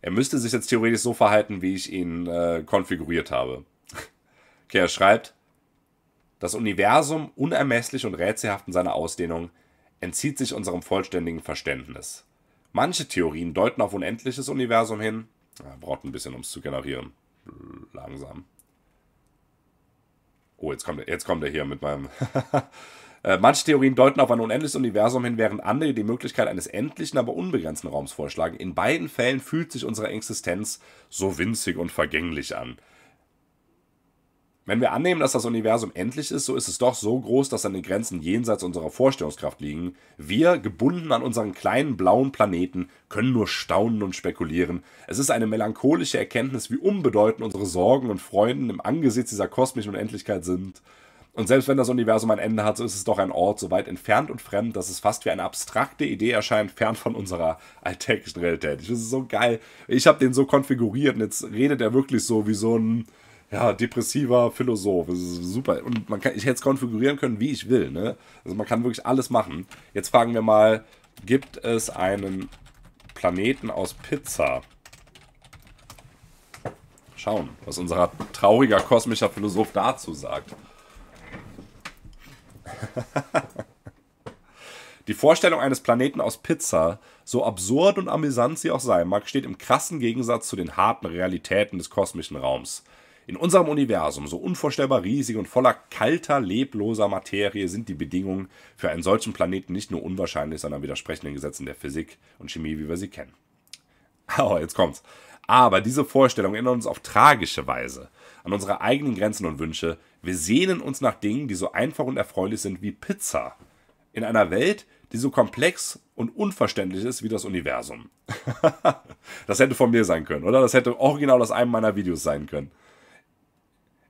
Er müsste sich jetzt theoretisch so verhalten, wie ich ihn äh, konfiguriert habe. Okay, er schreibt, das Universum, unermesslich und rätselhaft in seiner Ausdehnung, entzieht sich unserem vollständigen Verständnis. Manche Theorien deuten auf unendliches Universum hin. Er braucht ein bisschen, um es zu generieren. Langsam. Oh, jetzt kommt, jetzt kommt er hier mit meinem. Äh, manche Theorien deuten auf ein unendliches Universum hin, während andere die Möglichkeit eines endlichen, aber unbegrenzten Raums vorschlagen. In beiden Fällen fühlt sich unsere Existenz so winzig und vergänglich an. Wenn wir annehmen, dass das Universum endlich ist, so ist es doch so groß, dass seine Grenzen jenseits unserer Vorstellungskraft liegen. Wir, gebunden an unseren kleinen blauen Planeten, können nur staunen und spekulieren. Es ist eine melancholische Erkenntnis, wie unbedeutend unsere Sorgen und Freuden im Angesicht dieser kosmischen Unendlichkeit sind. Und selbst wenn das Universum ein Ende hat, so ist es doch ein Ort so weit entfernt und fremd, dass es fast wie eine abstrakte Idee erscheint, fern von unserer alltäglichen Realität. Das ist so geil. Ich habe den so konfiguriert und jetzt redet er wirklich so wie so ein ja, depressiver Philosoph. Das ist super. Und man kann, ich hätte es konfigurieren können, wie ich will. Ne? Also man kann wirklich alles machen. Jetzt fragen wir mal, gibt es einen Planeten aus Pizza? Schauen, was unser trauriger kosmischer Philosoph dazu sagt. Die Vorstellung eines Planeten aus Pizza, so absurd und amüsant sie auch sein mag, steht im krassen Gegensatz zu den harten Realitäten des kosmischen Raums. In unserem Universum, so unvorstellbar riesig und voller kalter, lebloser Materie, sind die Bedingungen für einen solchen Planeten nicht nur unwahrscheinlich, sondern den Gesetzen der Physik und Chemie, wie wir sie kennen. Aber jetzt kommt's. Aber diese Vorstellung erinnert uns auf tragische Weise an unsere eigenen Grenzen und Wünsche. Wir sehnen uns nach Dingen, die so einfach und erfreulich sind wie Pizza. In einer Welt, die so komplex und unverständlich ist wie das Universum. das hätte von mir sein können, oder? Das hätte original aus einem meiner Videos sein können.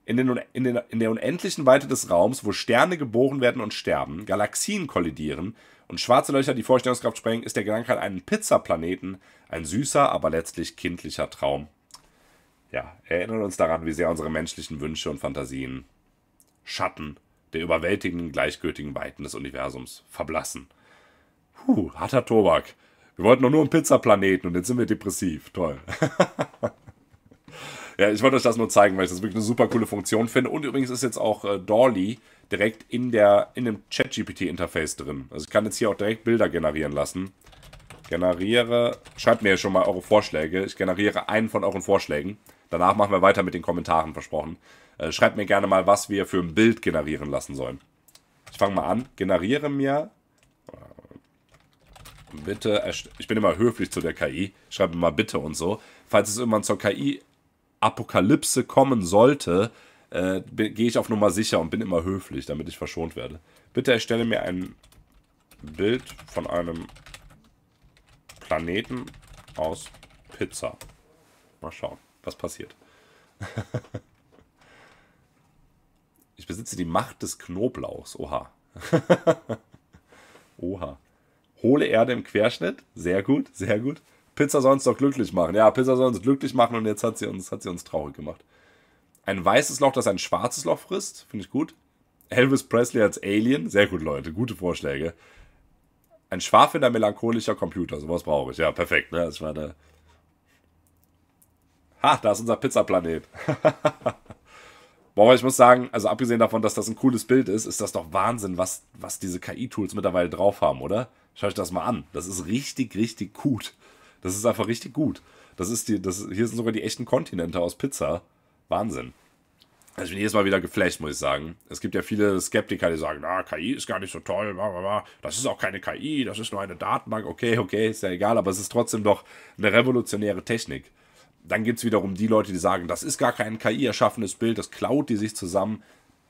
In, den, in, den, in der unendlichen Weite des Raums, wo Sterne geboren werden und sterben, Galaxien kollidieren und schwarze Löcher die Vorstellungskraft sprengen, ist der Gedanke an einen Pizzaplaneten ein süßer, aber letztlich kindlicher Traum. Ja, erinnern uns daran, wie sehr unsere menschlichen Wünsche und Fantasien Schatten der überwältigenden, gleichgültigen Weiten des Universums verblassen. Puh, harter Tobak. Wir wollten doch nur einen Pizzaplaneten und jetzt sind wir depressiv. Toll. Ja, ich wollte euch das nur zeigen, weil ich das wirklich eine super coole Funktion finde. Und übrigens ist jetzt auch äh, Dolly direkt in, der, in dem ChatGPT-Interface drin. Also ich kann jetzt hier auch direkt Bilder generieren lassen. Generiere, schreibt mir schon mal eure Vorschläge. Ich generiere einen von euren Vorschlägen. Danach machen wir weiter mit den Kommentaren, versprochen. Äh, schreibt mir gerne mal, was wir für ein Bild generieren lassen sollen. Ich fange mal an. Generiere mir äh, bitte, ich bin immer höflich zu der KI, schreibe mal bitte und so. Falls es irgendwann zur KI Apokalypse kommen sollte, äh, gehe ich auf Nummer sicher und bin immer höflich, damit ich verschont werde. Bitte erstelle mir ein Bild von einem Planeten aus Pizza. Mal schauen, was passiert. ich besitze die Macht des Knoblauchs. Oha. Oha. Hohle Erde im Querschnitt. Sehr gut, sehr gut. Pizza soll uns doch glücklich machen. Ja, Pizza soll uns glücklich machen und jetzt hat sie uns, hat sie uns traurig gemacht. Ein weißes Loch, das ein schwarzes Loch frisst, finde ich gut. Elvis Presley als Alien, sehr gut, Leute, gute Vorschläge. Ein schwafender, melancholischer Computer, sowas brauche ich. Ja, perfekt, ne? Das war der. Ha, da ist unser Pizzaplanet. Boah, ich muss sagen, also abgesehen davon, dass das ein cooles Bild ist, ist das doch Wahnsinn, was, was diese KI-Tools mittlerweile drauf haben, oder? Schau euch das mal an. Das ist richtig, richtig gut. Das ist einfach richtig gut. Das ist die, das, hier sind sogar die echten Kontinente aus Pizza. Wahnsinn. Also ich bin jedes Mal wieder geflasht, muss ich sagen. Es gibt ja viele Skeptiker, die sagen, na, ah, KI ist gar nicht so toll, bla, bla, bla. das ist auch keine KI, das ist nur eine Datenbank. Okay, okay, ist ja egal, aber es ist trotzdem doch eine revolutionäre Technik. Dann gibt es wiederum die Leute, die sagen, das ist gar kein KI-erschaffenes Bild, das klaut die sich zusammen.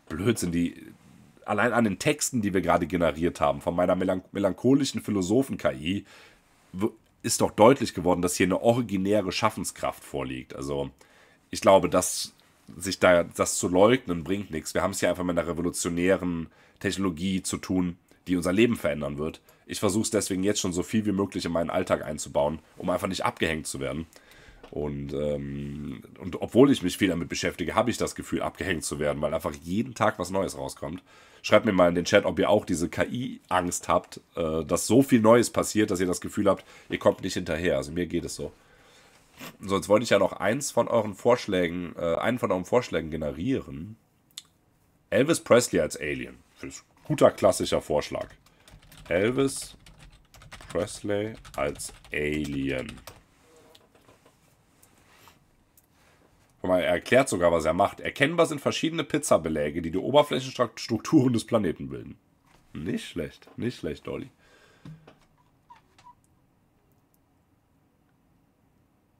Blödsinn, die allein an den Texten, die wir gerade generiert haben, von meiner melancholischen Philosophen-KI, ist doch deutlich geworden, dass hier eine originäre Schaffenskraft vorliegt. Also ich glaube, dass sich da das zu leugnen bringt nichts. Wir haben es hier einfach mit einer revolutionären Technologie zu tun, die unser Leben verändern wird. Ich versuche es deswegen jetzt schon so viel wie möglich in meinen Alltag einzubauen, um einfach nicht abgehängt zu werden. Und, ähm, und obwohl ich mich viel damit beschäftige, habe ich das Gefühl, abgehängt zu werden, weil einfach jeden Tag was Neues rauskommt. Schreibt mir mal in den Chat, ob ihr auch diese KI-Angst habt, äh, dass so viel Neues passiert, dass ihr das Gefühl habt, ihr kommt nicht hinterher. Also mir geht es so. So, jetzt wollte ich ja noch eins von euren Vorschlägen, äh, einen von euren Vorschlägen generieren. Elvis Presley als Alien. Guter klassischer Vorschlag. Elvis Presley als Alien. Guck mal, er erklärt sogar, was er macht. Erkennbar sind verschiedene Pizzabeläge, die die Oberflächenstrukturen des Planeten bilden. Nicht schlecht, nicht schlecht, Dolly.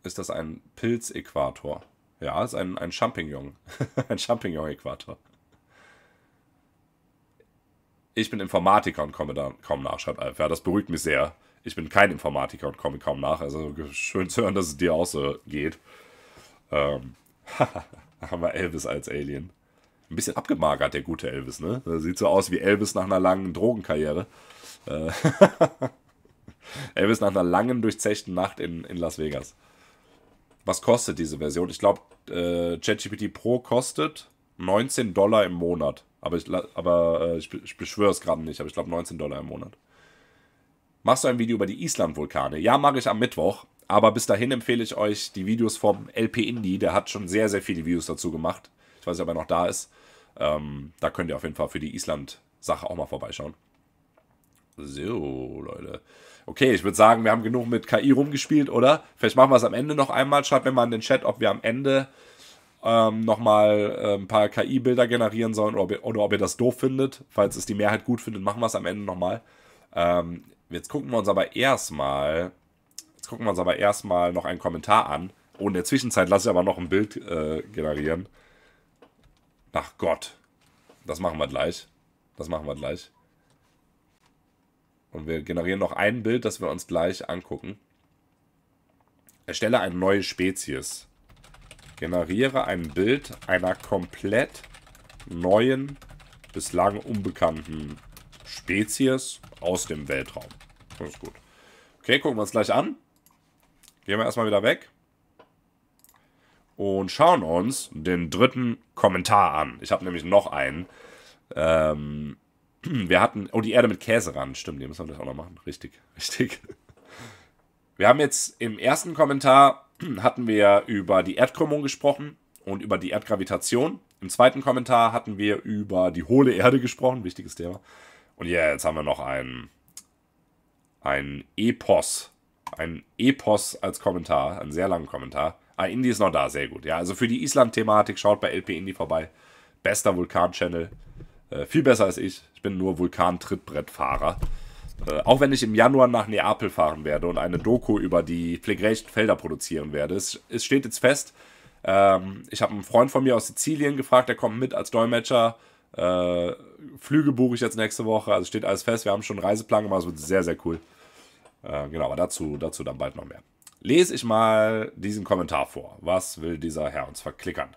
Ist das ein Pilzäquator? Ja, ist ein, ein Champignon. ein Champignon-Äquator. Ich bin Informatiker und komme da kaum nach, schreibt Alf. Ja, das beruhigt mich sehr. Ich bin kein Informatiker und komme kaum nach. Also schön zu hören, dass es dir auch so geht. Ähm, Haben wir Elvis als Alien. Ein bisschen abgemagert, der gute Elvis, ne? Sieht so aus wie Elvis nach einer langen Drogenkarriere. Äh, Elvis nach einer langen, durchzechten Nacht in, in Las Vegas. Was kostet diese Version? Ich glaube, äh, ChatGPT Pro kostet 19 Dollar im Monat. Aber ich, aber, äh, ich, ich beschwöre es gerade nicht, aber ich glaube 19 Dollar im Monat. Machst du ein Video über die Island-Vulkane? Ja, mache ich am Mittwoch aber bis dahin empfehle ich euch die Videos vom LP Indie. Der hat schon sehr, sehr viele Videos dazu gemacht. Ich weiß nicht, ob er noch da ist. Ähm, da könnt ihr auf jeden Fall für die Island-Sache auch mal vorbeischauen. So, Leute. Okay, ich würde sagen, wir haben genug mit KI rumgespielt, oder? Vielleicht machen wir es am Ende noch einmal. Schreibt mir mal in den Chat, ob wir am Ende ähm, nochmal äh, ein paar KI-Bilder generieren sollen oder ob, ihr, oder ob, ihr, das doof findet. Falls es die Mehrheit gut findet, machen wir es am Ende nochmal. Ähm, jetzt gucken wir uns aber erstmal Jetzt gucken wir uns aber erstmal noch einen Kommentar an. Und oh, in der Zwischenzeit lasse ich aber noch ein Bild äh, generieren. Ach Gott. Das machen wir gleich. Das machen wir gleich. Und wir generieren noch ein Bild, das wir uns gleich angucken. Erstelle eine neue Spezies. Generiere ein Bild einer komplett neuen, bislang unbekannten Spezies aus dem Weltraum. Das ist gut. Okay, gucken wir uns gleich an. Gehen wir erstmal wieder weg. Und schauen uns den dritten Kommentar an. Ich habe nämlich noch einen. Ähm, wir hatten. Oh, die Erde mit Käse ran. Stimmt, die müssen wir das auch noch machen. Richtig, richtig. Wir haben jetzt im ersten Kommentar hatten wir über die Erdkrümmung gesprochen und über die Erdgravitation. Im zweiten Kommentar hatten wir über die hohle Erde gesprochen, wichtiges Thema. Und ja, yeah, jetzt haben wir noch einen, ein Epos ein Epos als Kommentar, einen sehr langen Kommentar. Ah, Indie ist noch da, sehr gut. Ja, also für die Island-Thematik schaut bei LP Indie vorbei. Bester Vulkan-Channel. Äh, viel besser als ich. Ich bin nur Vulkan-Trittbrettfahrer. Äh, auch wenn ich im Januar nach Neapel fahren werde und eine Doku über die pflegerischen Felder produzieren werde. Es, es steht jetzt fest, ähm, ich habe einen Freund von mir aus Sizilien gefragt, der kommt mit als Dolmetscher. Äh, Flüge buche ich jetzt nächste Woche, also steht alles fest. Wir haben schon einen Reiseplan gemacht, es wird sehr, sehr cool. Äh, genau, aber dazu, dazu dann bald noch mehr. Lese ich mal diesen Kommentar vor. Was will dieser Herr uns verklickern?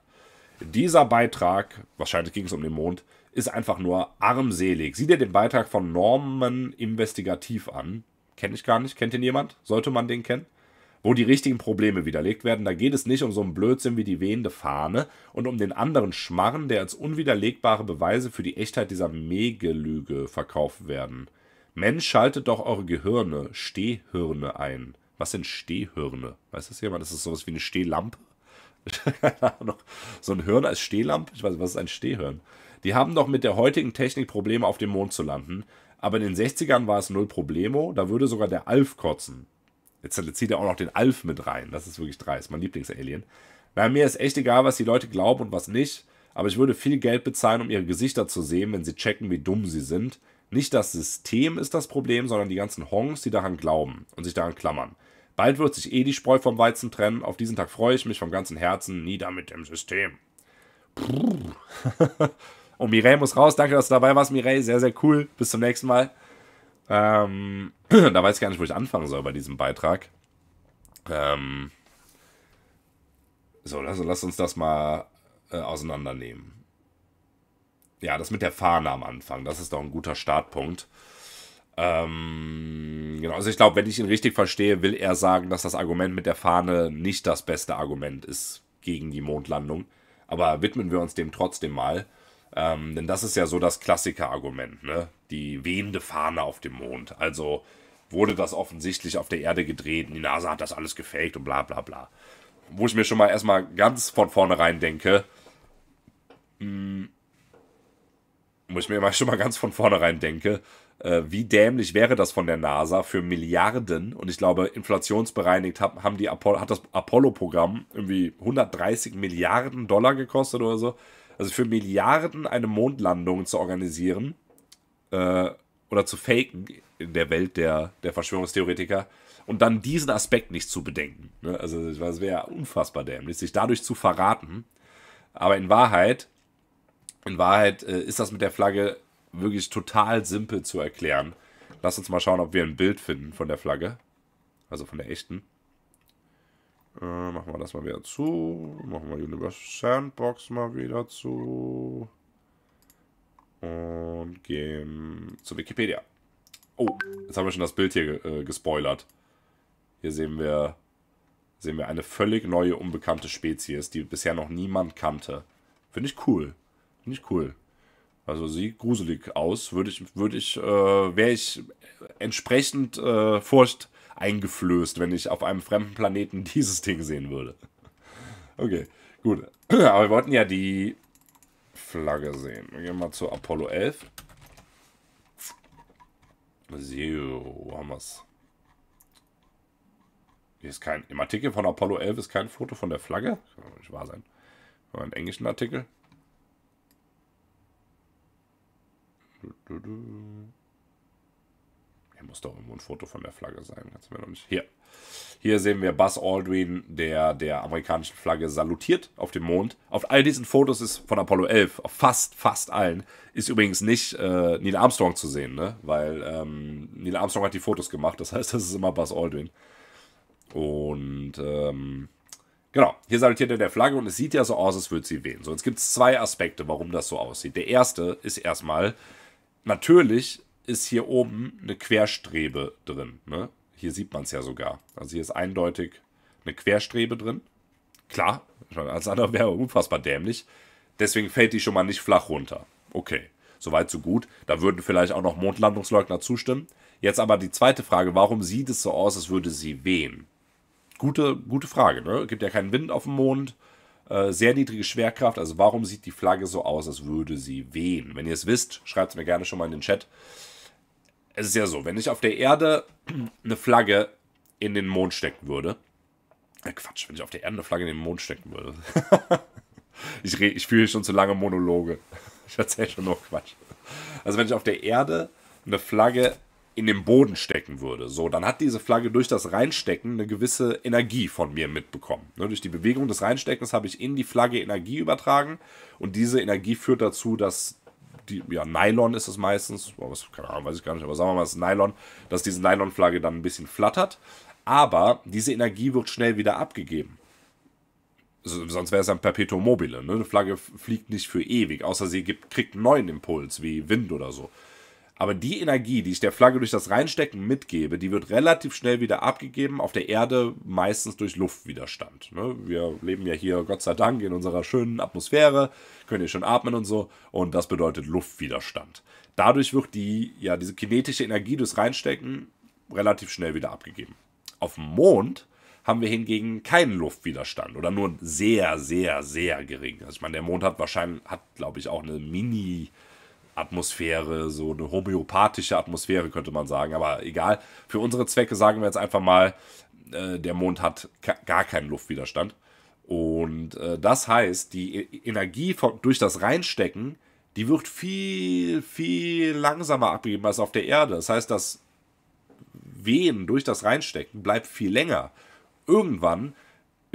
Dieser Beitrag, wahrscheinlich ging es um den Mond, ist einfach nur armselig. Sieh dir den Beitrag von Norman Investigativ an. Kenne ich gar nicht. Kennt ihn jemand? Sollte man den kennen? Wo die richtigen Probleme widerlegt werden. Da geht es nicht um so einen Blödsinn wie die wehende Fahne und um den anderen Schmarren, der als unwiderlegbare Beweise für die Echtheit dieser Megelüge verkauft werden. Mensch, schaltet doch eure Gehirne, Stehhirne ein. Was sind Stehhirne? Weiß das jemand? Das ist sowas wie eine Stehlampe? Keine Ahnung. So ein Hirn als Stehlampe? Ich weiß nicht, was ist ein Stehhirn? Die haben doch mit der heutigen Technik Probleme, auf dem Mond zu landen. Aber in den 60ern war es null Problemo. Da würde sogar der Alf kotzen. Jetzt zieht er auch noch den Alf mit rein. Das ist wirklich dreist. Mein Lieblingsalien. Weil mir ist echt egal, was die Leute glauben und was nicht. Aber ich würde viel Geld bezahlen, um ihre Gesichter zu sehen, wenn sie checken, wie dumm sie sind. Nicht das System ist das Problem, sondern die ganzen Hongs, die daran glauben und sich daran klammern. Bald wird sich eh die Spreu vom Weizen trennen. Auf diesen Tag freue ich mich vom ganzen Herzen. Nieder mit dem System. und oh, Mireille muss raus. Danke, dass du dabei warst, Mireille. Sehr, sehr cool. Bis zum nächsten Mal. Ähm, da weiß ich gar nicht, wo ich anfangen soll bei diesem Beitrag. Ähm, so, lass, lass uns das mal äh, auseinandernehmen ja, das mit der Fahne am Anfang, das ist doch ein guter Startpunkt. Ähm, genau, also ich glaube, wenn ich ihn richtig verstehe, will er sagen, dass das Argument mit der Fahne nicht das beste Argument ist gegen die Mondlandung. Aber widmen wir uns dem trotzdem mal. Ähm, denn das ist ja so das Klassiker-Argument, ne? Die wehende Fahne auf dem Mond. Also wurde das offensichtlich auf der Erde gedreht, die NASA hat das alles gefaked und bla bla bla. Wo ich mir schon mal erstmal ganz von vornherein denke, mh, hm, wo ich mir immer schon mal ganz von vornherein denke, äh, wie dämlich wäre das von der NASA für Milliarden? Und ich glaube, inflationsbereinigt haben, haben die Apollo, hat das Apollo-Programm irgendwie 130 Milliarden Dollar gekostet oder so. Also für Milliarden eine Mondlandung zu organisieren äh, oder zu faken in der Welt der, der Verschwörungstheoretiker und dann diesen Aspekt nicht zu bedenken. Ne? Also es wäre unfassbar dämlich, sich dadurch zu verraten. Aber in Wahrheit in Wahrheit äh, ist das mit der Flagge wirklich total simpel zu erklären. Lass uns mal schauen, ob wir ein Bild finden von der Flagge. Also von der echten. Äh, machen wir das mal wieder zu. Machen wir Universe Sandbox mal wieder zu. Und gehen zu Wikipedia. Oh, jetzt haben wir schon das Bild hier äh, gespoilert. Hier sehen wir, sehen wir eine völlig neue, unbekannte Spezies, die bisher noch niemand kannte. Finde ich cool nicht cool. Also sieht gruselig aus. Würde ich, würde ich, äh, wäre ich entsprechend äh, Furcht eingeflößt, wenn ich auf einem fremden Planeten dieses Ding sehen würde. Okay, gut. Aber wir wollten ja die Flagge sehen. Wir gehen mal zu Apollo 11. So, haben wir's. Hier ist kein, Im Artikel von Apollo 11 ist kein Foto von der Flagge. Kann nicht wahr sein. Ein englischen Artikel. Hier muss doch irgendwo ein Foto von der Flagge sein. Kannst mir noch nicht. Hier. Hier sehen wir Buzz Aldrin, der der amerikanischen Flagge salutiert auf dem Mond. Auf all diesen Fotos ist von Apollo 11, auf fast, fast allen, ist übrigens nicht äh, Neil Armstrong zu sehen, ne? Weil ähm, Neil Armstrong hat die Fotos gemacht. Das heißt, das ist immer Buzz Aldrin. Und ähm, genau, hier salutiert er der Flagge und es sieht ja so aus, als würde sie wehen. So, jetzt gibt es zwei Aspekte, warum das so aussieht. Der erste ist erstmal Natürlich ist hier oben eine Querstrebe drin. Ne? Hier sieht man es ja sogar. Also hier ist eindeutig eine Querstrebe drin. Klar, als andere wäre unfassbar dämlich. Deswegen fällt die schon mal nicht flach runter. Okay, soweit so gut. Da würden vielleicht auch noch Mondlandungsleugner zustimmen. Jetzt aber die zweite Frage, warum sieht es so aus, als würde sie wehen? Gute, gute Frage, ne? Gibt ja keinen Wind auf dem Mond. Äh, sehr niedrige Schwerkraft. Also warum sieht die Flagge so aus, als würde sie wehen? Wenn ihr es wisst, schreibt es mir gerne schon mal in den Chat. Es ist ja so, wenn ich auf der Erde eine Flagge in den Mond stecken würde. Äh, Quatsch, wenn ich auf der Erde eine Flagge in den Mond stecken würde. ich red, ich fühle schon zu lange Monologe. Ich erzähle schon nur Quatsch. Also wenn ich auf der Erde eine Flagge in den Boden stecken würde. So, dann hat diese Flagge durch das Reinstecken eine gewisse Energie von mir mitbekommen. Ne, durch die Bewegung des Reinsteckens habe ich in die Flagge Energie übertragen und diese Energie führt dazu, dass die, ja, Nylon ist es meistens, boah, was, keine Ahnung, weiß ich gar nicht, aber sagen wir mal, es ist Nylon, dass diese Nylon-Flagge dann ein bisschen flattert, aber diese Energie wird schnell wieder abgegeben. Also, sonst wäre es ein Perpetuum mobile. Ne? Eine Flagge fliegt nicht für ewig, außer sie gibt, kriegt einen neuen Impuls, wie Wind oder so. Aber die Energie, die ich der Flagge durch das Reinstecken mitgebe, die wird relativ schnell wieder abgegeben, auf der Erde meistens durch Luftwiderstand. Ne? Wir leben ja hier, Gott sei Dank, in unserer schönen Atmosphäre, können hier schon atmen und so, und das bedeutet Luftwiderstand. Dadurch wird die, ja, diese kinetische Energie durchs Reinstecken relativ schnell wieder abgegeben. Auf dem Mond haben wir hingegen keinen Luftwiderstand oder nur sehr, sehr, sehr gering. Also ich meine, der Mond hat wahrscheinlich, hat glaube ich auch eine Mini- Atmosphäre, so eine homöopathische Atmosphäre könnte man sagen, aber egal. Für unsere Zwecke sagen wir jetzt einfach mal, äh, der Mond hat gar keinen Luftwiderstand. Und äh, das heißt, die e Energie von, durch das Reinstecken, die wird viel, viel langsamer abgegeben als auf der Erde. Das heißt, das Wehen durch das Reinstecken bleibt viel länger. Irgendwann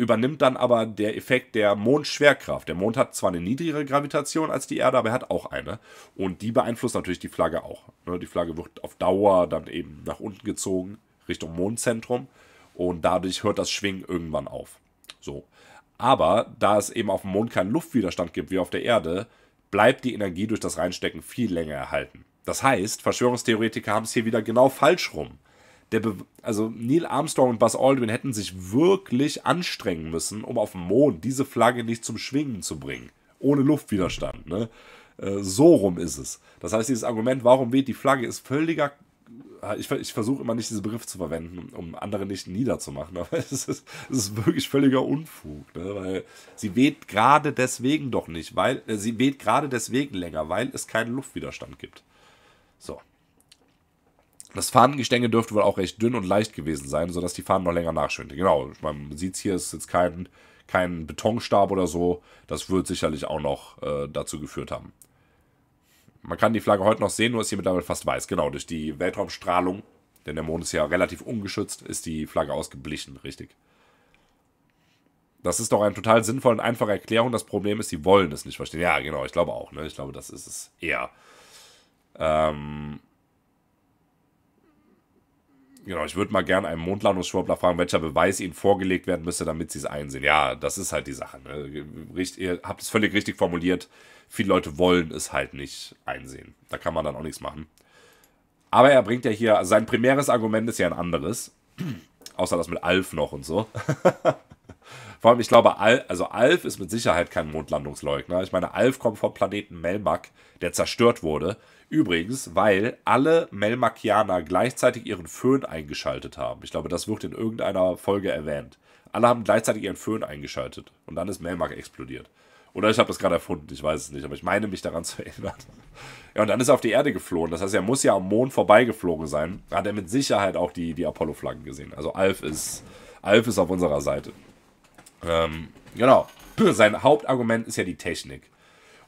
übernimmt dann aber der Effekt der Mondschwerkraft. Der Mond hat zwar eine niedrigere Gravitation als die Erde, aber er hat auch eine. Und die beeinflusst natürlich die Flagge auch. Ne? Die Flagge wird auf Dauer dann eben nach unten gezogen, Richtung Mondzentrum. Und dadurch hört das Schwingen irgendwann auf. So. Aber da es eben auf dem Mond keinen Luftwiderstand gibt wie auf der Erde, bleibt die Energie durch das Reinstecken viel länger erhalten. Das heißt, Verschwörungstheoretiker haben es hier wieder genau falsch rum also Neil Armstrong und Buzz Aldrin hätten sich wirklich anstrengen müssen, um auf dem Mond diese Flagge nicht zum Schwingen zu bringen. Ohne Luftwiderstand. Ne? Äh, so rum ist es. Das heißt, dieses Argument, warum weht die Flagge, ist völliger. Äh, ich, ich versuche immer nicht diesen Begriff zu verwenden, um andere nicht niederzumachen, aber es ist, es ist wirklich völliger Unfug, ne? weil sie weht gerade deswegen doch nicht, weil äh, sie weht gerade deswegen länger, weil es keinen Luftwiderstand gibt. So. Das Fahnengestänge dürfte wohl auch recht dünn und leicht gewesen sein, sodass die Fahnen noch länger nachschwindte. Genau, man sieht es hier, es ist jetzt kein, kein Betonstab oder so. Das wird sicherlich auch noch äh, dazu geführt haben. Man kann die Flagge heute noch sehen, nur ist sie mittlerweile fast weiß. Genau, durch die Weltraumstrahlung, denn der Mond ist ja relativ ungeschützt, ist die Flagge ausgeblichen, richtig. Das ist doch eine total sinnvolle und einfache Erklärung. Das Problem ist, sie wollen es nicht verstehen. Ja, genau, ich glaube auch. Ne? Ich glaube, das ist es eher. Ähm, Genau, ich würde mal gerne einen Mondlandungsschwurbler fragen, welcher Beweis ihnen vorgelegt werden müsste, damit sie es einsehen. Ja, das ist halt die Sache. Ne? Richt, ihr habt es völlig richtig formuliert. Viele Leute wollen es halt nicht einsehen. Da kann man dann auch nichts machen. Aber er bringt ja hier, sein primäres Argument ist ja ein anderes. Außer das mit Alf noch und so. Vor allem, ich glaube, Al also Alf ist mit Sicherheit kein Mondlandungsleugner. Ich meine, Alf kommt vom Planeten Melmac, der zerstört wurde. Übrigens, weil alle Melmacianer gleichzeitig ihren Föhn eingeschaltet haben. Ich glaube, das wird in irgendeiner Folge erwähnt. Alle haben gleichzeitig ihren Föhn eingeschaltet und dann ist Melmac explodiert. Oder ich habe das gerade erfunden, ich weiß es nicht, aber ich meine mich daran zu erinnern. Ja, und dann ist er auf die Erde geflohen. Das heißt, er muss ja am Mond vorbeigeflogen sein. Hat er mit Sicherheit auch die, die Apollo-Flaggen gesehen. Also Alf ist, Alf ist auf unserer Seite. Ähm, genau. Sein Hauptargument ist ja die Technik.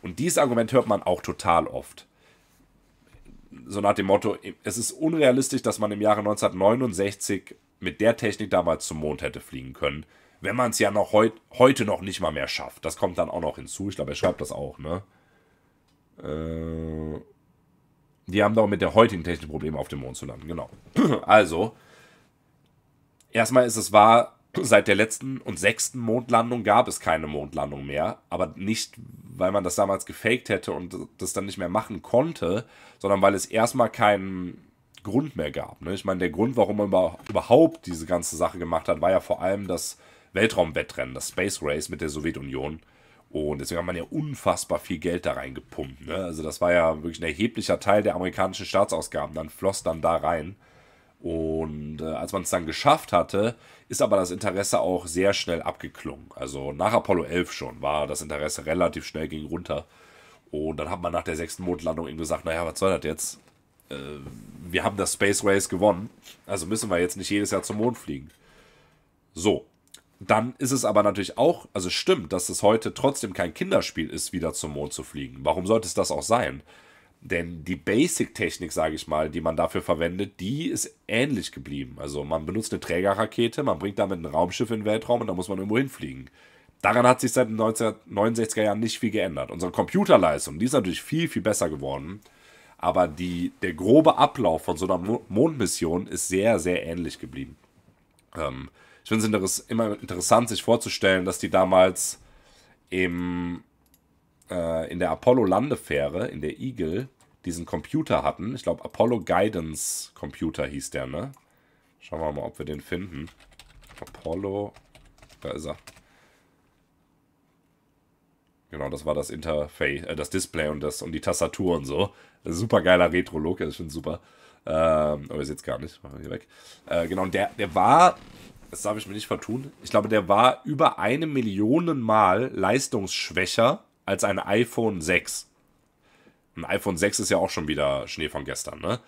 Und dieses Argument hört man auch total oft. So nach dem Motto, es ist unrealistisch, dass man im Jahre 1969 mit der Technik damals zum Mond hätte fliegen können, wenn man es ja noch heut, heute noch nicht mal mehr schafft. Das kommt dann auch noch hinzu. Ich glaube, er schreibt das auch, ne? Äh, die haben doch mit der heutigen Technik Probleme, auf dem Mond zu landen, genau. also, erstmal ist es wahr, Seit der letzten und sechsten Mondlandung gab es keine Mondlandung mehr, aber nicht, weil man das damals gefaked hätte und das dann nicht mehr machen konnte, sondern weil es erstmal keinen Grund mehr gab. Ne? Ich meine, der Grund, warum man überhaupt diese ganze Sache gemacht hat, war ja vor allem das Weltraumwettrennen, das Space Race mit der Sowjetunion. Und deswegen hat man ja unfassbar viel Geld da reingepumpt. Ne? Also das war ja wirklich ein erheblicher Teil der amerikanischen Staatsausgaben, dann floss dann da rein. Und äh, als man es dann geschafft hatte, ist aber das Interesse auch sehr schnell abgeklungen. Also nach Apollo 11 schon war das Interesse relativ schnell ging runter. Und dann hat man nach der sechsten Mondlandung eben gesagt, naja, was soll das jetzt? Äh, wir haben das Space Race gewonnen, also müssen wir jetzt nicht jedes Jahr zum Mond fliegen. So, dann ist es aber natürlich auch, also stimmt, dass es heute trotzdem kein Kinderspiel ist, wieder zum Mond zu fliegen. Warum sollte es das auch sein? Denn die Basic-Technik, sage ich mal, die man dafür verwendet, die ist ähnlich geblieben. Also man benutzt eine Trägerrakete, man bringt damit ein Raumschiff in den Weltraum und da muss man irgendwo hinfliegen. Daran hat sich seit den 1969er Jahren nicht viel geändert. Unsere Computerleistung, die ist natürlich viel, viel besser geworden. Aber die, der grobe Ablauf von so einer Mondmission ist sehr, sehr ähnlich geblieben. Ähm, ich finde es interess immer interessant, sich vorzustellen, dass die damals im, äh, in der Apollo-Landefähre, in der Eagle, diesen Computer hatten. Ich glaube, Apollo Guidance Computer hieß der, ne? Schauen wir mal, ob wir den finden. Apollo, da ist er. Genau, das war das Interface, äh, das Display und, das, und die Tastatur und so. Super geiler Retro-Look, das ist schon super. Ähm, aber ist jetzt gar nicht, machen wir hier weg. Äh, genau, und der, der war, das darf ich mir nicht vertun, ich glaube, der war über eine Million Mal leistungsschwächer als ein iPhone 6. Ein iPhone 6 ist ja auch schon wieder Schnee von gestern, ne?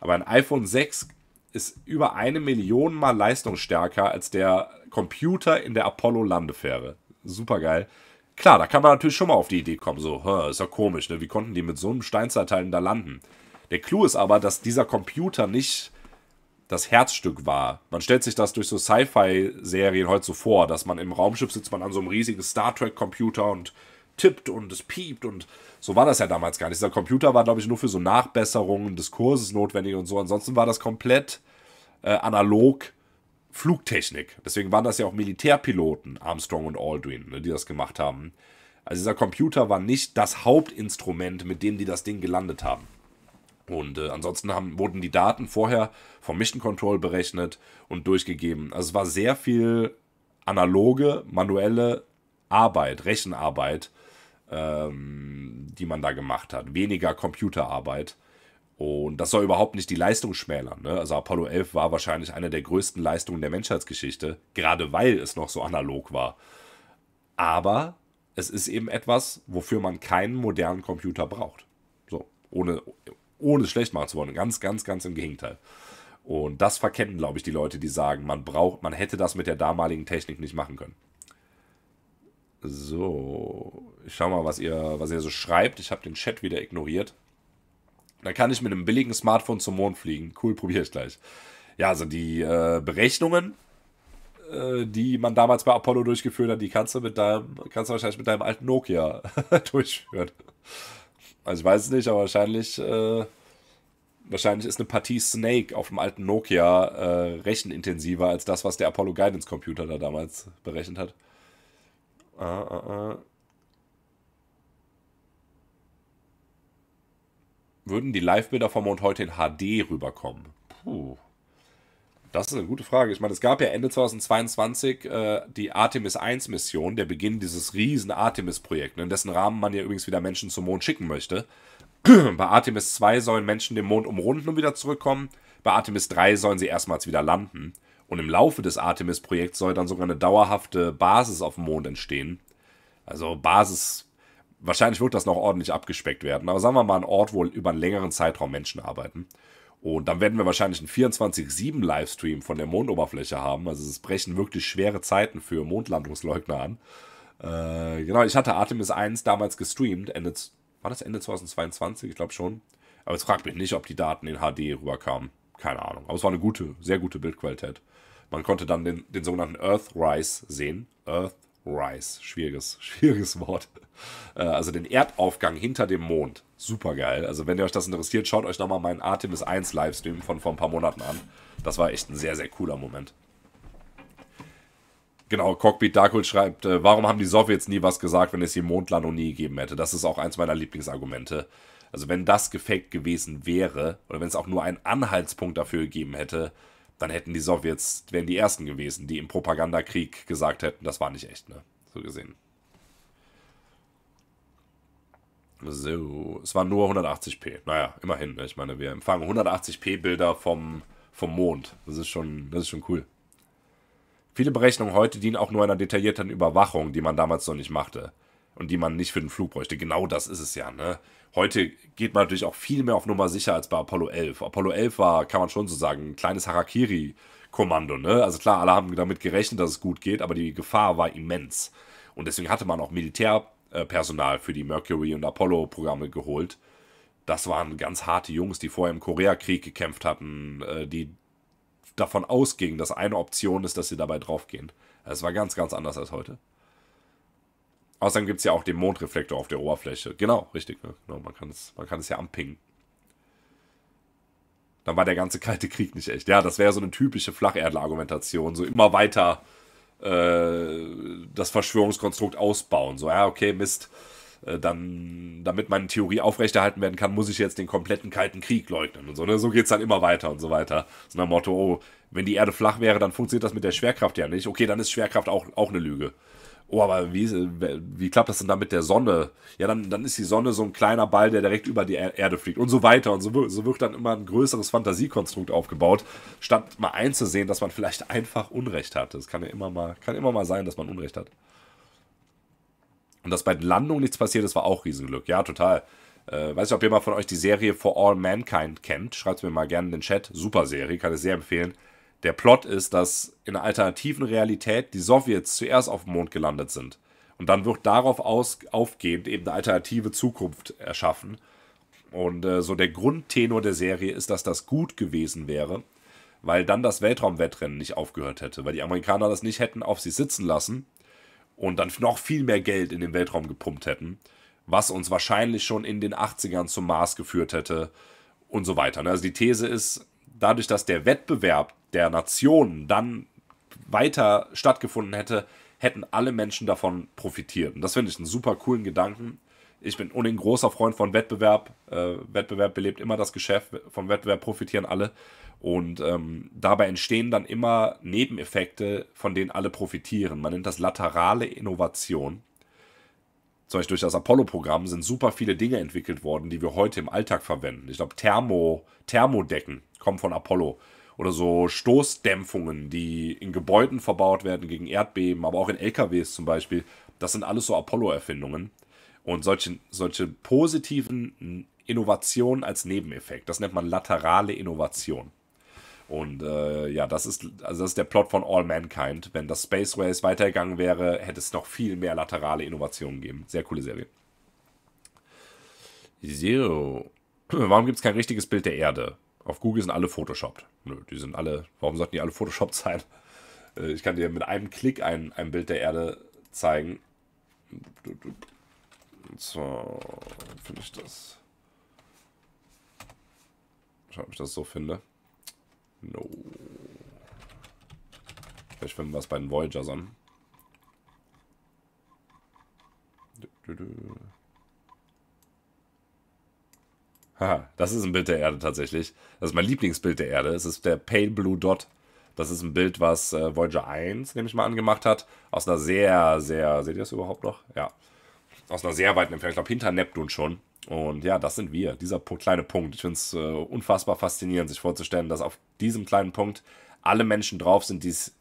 Aber ein iPhone 6 ist über eine Million Mal leistungsstärker als der Computer in der Apollo-Landefähre. Supergeil. Klar, da kann man natürlich schon mal auf die Idee kommen, so, ist ja komisch, ne? Wie konnten die mit so einem Steinzeitteil da landen? Der Clou ist aber, dass dieser Computer nicht das Herzstück war. Man stellt sich das durch so Sci-Fi-Serien heute so vor, dass man im Raumschiff sitzt man an so einem riesigen Star Trek-Computer und tippt und es piept und so war das ja damals gar nicht. Dieser Computer war, glaube ich, nur für so Nachbesserungen des Kurses notwendig und so. Ansonsten war das komplett äh, analog Flugtechnik. Deswegen waren das ja auch Militärpiloten, Armstrong und Aldrin, ne, die das gemacht haben. Also dieser Computer war nicht das Hauptinstrument, mit dem die das Ding gelandet haben. Und äh, ansonsten haben, wurden die Daten vorher vom Mission Control berechnet und durchgegeben. Also es war sehr viel analoge, manuelle Arbeit, Rechenarbeit, ähm, die man da gemacht hat. Weniger Computerarbeit. Und das soll überhaupt nicht die Leistung schmälern. Ne? Also Apollo 11 war wahrscheinlich eine der größten Leistungen der Menschheitsgeschichte, gerade weil es noch so analog war. Aber es ist eben etwas, wofür man keinen modernen Computer braucht. So, ohne, ohne schlecht machen zu wollen. Ganz, ganz, ganz im Gegenteil. Und das verkennen, glaube ich, die Leute, die sagen, man braucht, man hätte das mit der damaligen Technik nicht machen können. So, ich schau mal, was ihr, was ihr so schreibt. Ich habe den Chat wieder ignoriert. Dann kann ich mit einem billigen Smartphone zum Mond fliegen. Cool, probiere ich gleich. Ja, also die äh, Berechnungen, äh, die man damals bei Apollo durchgeführt hat, die kannst du mit deinem, kannst du wahrscheinlich mit deinem alten Nokia durchführen. Also ich weiß es nicht, aber wahrscheinlich, äh, wahrscheinlich ist eine Partie Snake auf dem alten Nokia äh, rechenintensiver als das, was der Apollo Guidance Computer da damals berechnet hat. Ah, ah, ah. Würden die Live-Bilder vom Mond heute in HD rüberkommen? Puh. Das ist eine gute Frage. Ich meine, es gab ja Ende 2022 äh, die Artemis 1-Mission, der Beginn dieses riesen Artemis-Projekts, ne, in dessen Rahmen man ja übrigens wieder Menschen zum Mond schicken möchte. Bei Artemis 2 sollen Menschen den Mond umrunden und wieder zurückkommen. Bei Artemis 3 sollen sie erstmals wieder landen. Und im Laufe des Artemis-Projekts soll dann sogar eine dauerhafte Basis auf dem Mond entstehen. Also Basis, wahrscheinlich wird das noch ordentlich abgespeckt werden, aber sagen wir mal ein Ort, wo über einen längeren Zeitraum Menschen arbeiten. Und dann werden wir wahrscheinlich einen 24-7-Livestream von der Mondoberfläche haben. Also es brechen wirklich schwere Zeiten für Mondlandungsleugner an. Äh, genau, ich hatte Artemis 1 damals gestreamt. Ende, war das Ende 2022? Ich glaube schon. Aber jetzt fragt mich nicht, ob die Daten in HD rüberkamen. Keine Ahnung. Aber es war eine gute, sehr gute Bildqualität. Man konnte dann den, den sogenannten Earthrise sehen. Earthrise, schwieriges, schwieriges Wort. Äh, also den Erdaufgang hinter dem Mond. Super geil. Also wenn ihr euch das interessiert, schaut euch nochmal meinen Artemis 1 Livestream von vor ein paar Monaten an. Das war echt ein sehr, sehr cooler Moment. Genau, Cockpit Darkhold schreibt, äh, warum haben die Sowjets nie was gesagt, wenn es die Mondlandung nie gegeben hätte? Das ist auch eins meiner Lieblingsargumente. Also wenn das gefaked gewesen wäre, oder wenn es auch nur einen Anhaltspunkt dafür gegeben hätte, dann hätten die Sowjets, wären die ersten gewesen, die im Propagandakrieg gesagt hätten, das war nicht echt, ne? So gesehen. So, es waren nur 180p. Naja, immerhin. Ne? Ich meine, wir empfangen 180p Bilder vom, vom Mond. Das ist, schon, das ist schon cool. Viele Berechnungen heute dienen auch nur einer detaillierten Überwachung, die man damals noch nicht machte und die man nicht für den Flug bräuchte. Genau das ist es ja. Ne? Heute geht man natürlich auch viel mehr auf Nummer sicher als bei Apollo 11. Apollo 11 war, kann man schon so sagen, ein kleines Harakiri-Kommando. Ne? Also klar, alle haben damit gerechnet, dass es gut geht, aber die Gefahr war immens. Und deswegen hatte man auch Militärpersonal für die Mercury- und Apollo-Programme geholt. Das waren ganz harte Jungs, die vorher im Koreakrieg gekämpft hatten, äh, die davon ausgingen, dass eine Option ist, dass sie dabei draufgehen. Es war ganz, ganz anders als heute. Außerdem gibt es ja auch den Mondreflektor auf der Oberfläche. Genau, richtig. Ne? Genau, man, kann es, man kann es ja anpingen. Dann war der ganze Kalte Krieg nicht echt. Ja, das wäre so eine typische Flacherdler-Argumentation. So immer weiter äh, das Verschwörungskonstrukt ausbauen. So, ja, okay, Mist. Äh, dann, damit meine Theorie aufrechterhalten werden kann, muss ich jetzt den kompletten Kalten Krieg leugnen und so. Ne? So geht es dann immer weiter und so weiter. So nach Motto, oh, wenn die Erde flach wäre, dann funktioniert das mit der Schwerkraft ja nicht. Okay, dann ist Schwerkraft auch, auch eine Lüge oh, aber wie, wie klappt das denn da mit der Sonne? Ja, dann, dann ist die Sonne so ein kleiner Ball, der direkt über die Erde fliegt und so weiter. Und so, so wird dann immer ein größeres Fantasiekonstrukt aufgebaut, statt mal einzusehen, dass man vielleicht einfach Unrecht hat. Es kann ja immer mal, kann immer mal sein, dass man Unrecht hat. Und dass bei den Landungen nichts passiert ist, war auch Riesenglück. Ja, total. Äh, weiß nicht, ob jemand von euch die Serie For All Mankind kennt. Schreibt es mir mal gerne in den Chat. Super Serie, kann ich sehr empfehlen. Der Plot ist, dass in einer alternativen Realität die Sowjets zuerst auf dem Mond gelandet sind. Und dann wird darauf aus, aufgehend eben eine alternative Zukunft erschaffen. Und äh, so der Grundtenor der Serie ist, dass das gut gewesen wäre, weil dann das Weltraumwettrennen nicht aufgehört hätte, weil die Amerikaner das nicht hätten auf sich sitzen lassen und dann noch viel mehr Geld in den Weltraum gepumpt hätten, was uns wahrscheinlich schon in den 80ern zum Mars geführt hätte und so weiter. Ne? Also die These ist, dadurch, dass der Wettbewerb der Nation dann weiter stattgefunden hätte, hätten alle Menschen davon profitiert. Und das finde ich einen super coolen Gedanken. Ich bin ohnehin großer Freund von Wettbewerb. Äh, Wettbewerb belebt immer das Geschäft. Vom Wettbewerb profitieren alle. Und ähm, dabei entstehen dann immer Nebeneffekte, von denen alle profitieren. Man nennt das laterale Innovation. Zum Beispiel durch das Apollo-Programm sind super viele Dinge entwickelt worden, die wir heute im Alltag verwenden. Ich glaube, Thermo, Thermodecken kommen von Apollo oder so Stoßdämpfungen, die in Gebäuden verbaut werden gegen Erdbeben, aber auch in LKWs zum Beispiel. Das sind alles so Apollo-Erfindungen. Und solche, solche positiven Innovationen als Nebeneffekt, das nennt man laterale Innovation. Und äh, ja, das ist, also das ist der Plot von All Mankind. Wenn das Space Race weitergegangen wäre, hätte es noch viel mehr laterale Innovationen gegeben. Sehr coole Serie. So. Warum gibt es kein richtiges Bild der Erde? Auf Google sind alle photoshopped. Nö, die sind alle. Warum sollten die alle photoshopped sein? Äh, ich kann dir mit einem Klick ein, ein Bild der Erde zeigen. Und zwar finde ich das. Schau, ob ich das so finde. No. Vielleicht finden wir es bei den Voyagers an. Du, Haha, das ist ein Bild der Erde tatsächlich. Das ist mein Lieblingsbild der Erde. Es ist der Pale Blue Dot. Das ist ein Bild, was äh, Voyager 1, nehme ich mal an, gemacht hat. Aus einer sehr, sehr, seht ihr das überhaupt noch? Ja. Aus einer sehr weiten Entfernung, ich glaube hinter Neptun schon. Und ja, das sind wir, dieser kleine Punkt. Ich finde es äh, unfassbar faszinierend, sich vorzustellen, dass auf diesem kleinen Punkt alle Menschen drauf sind, die es,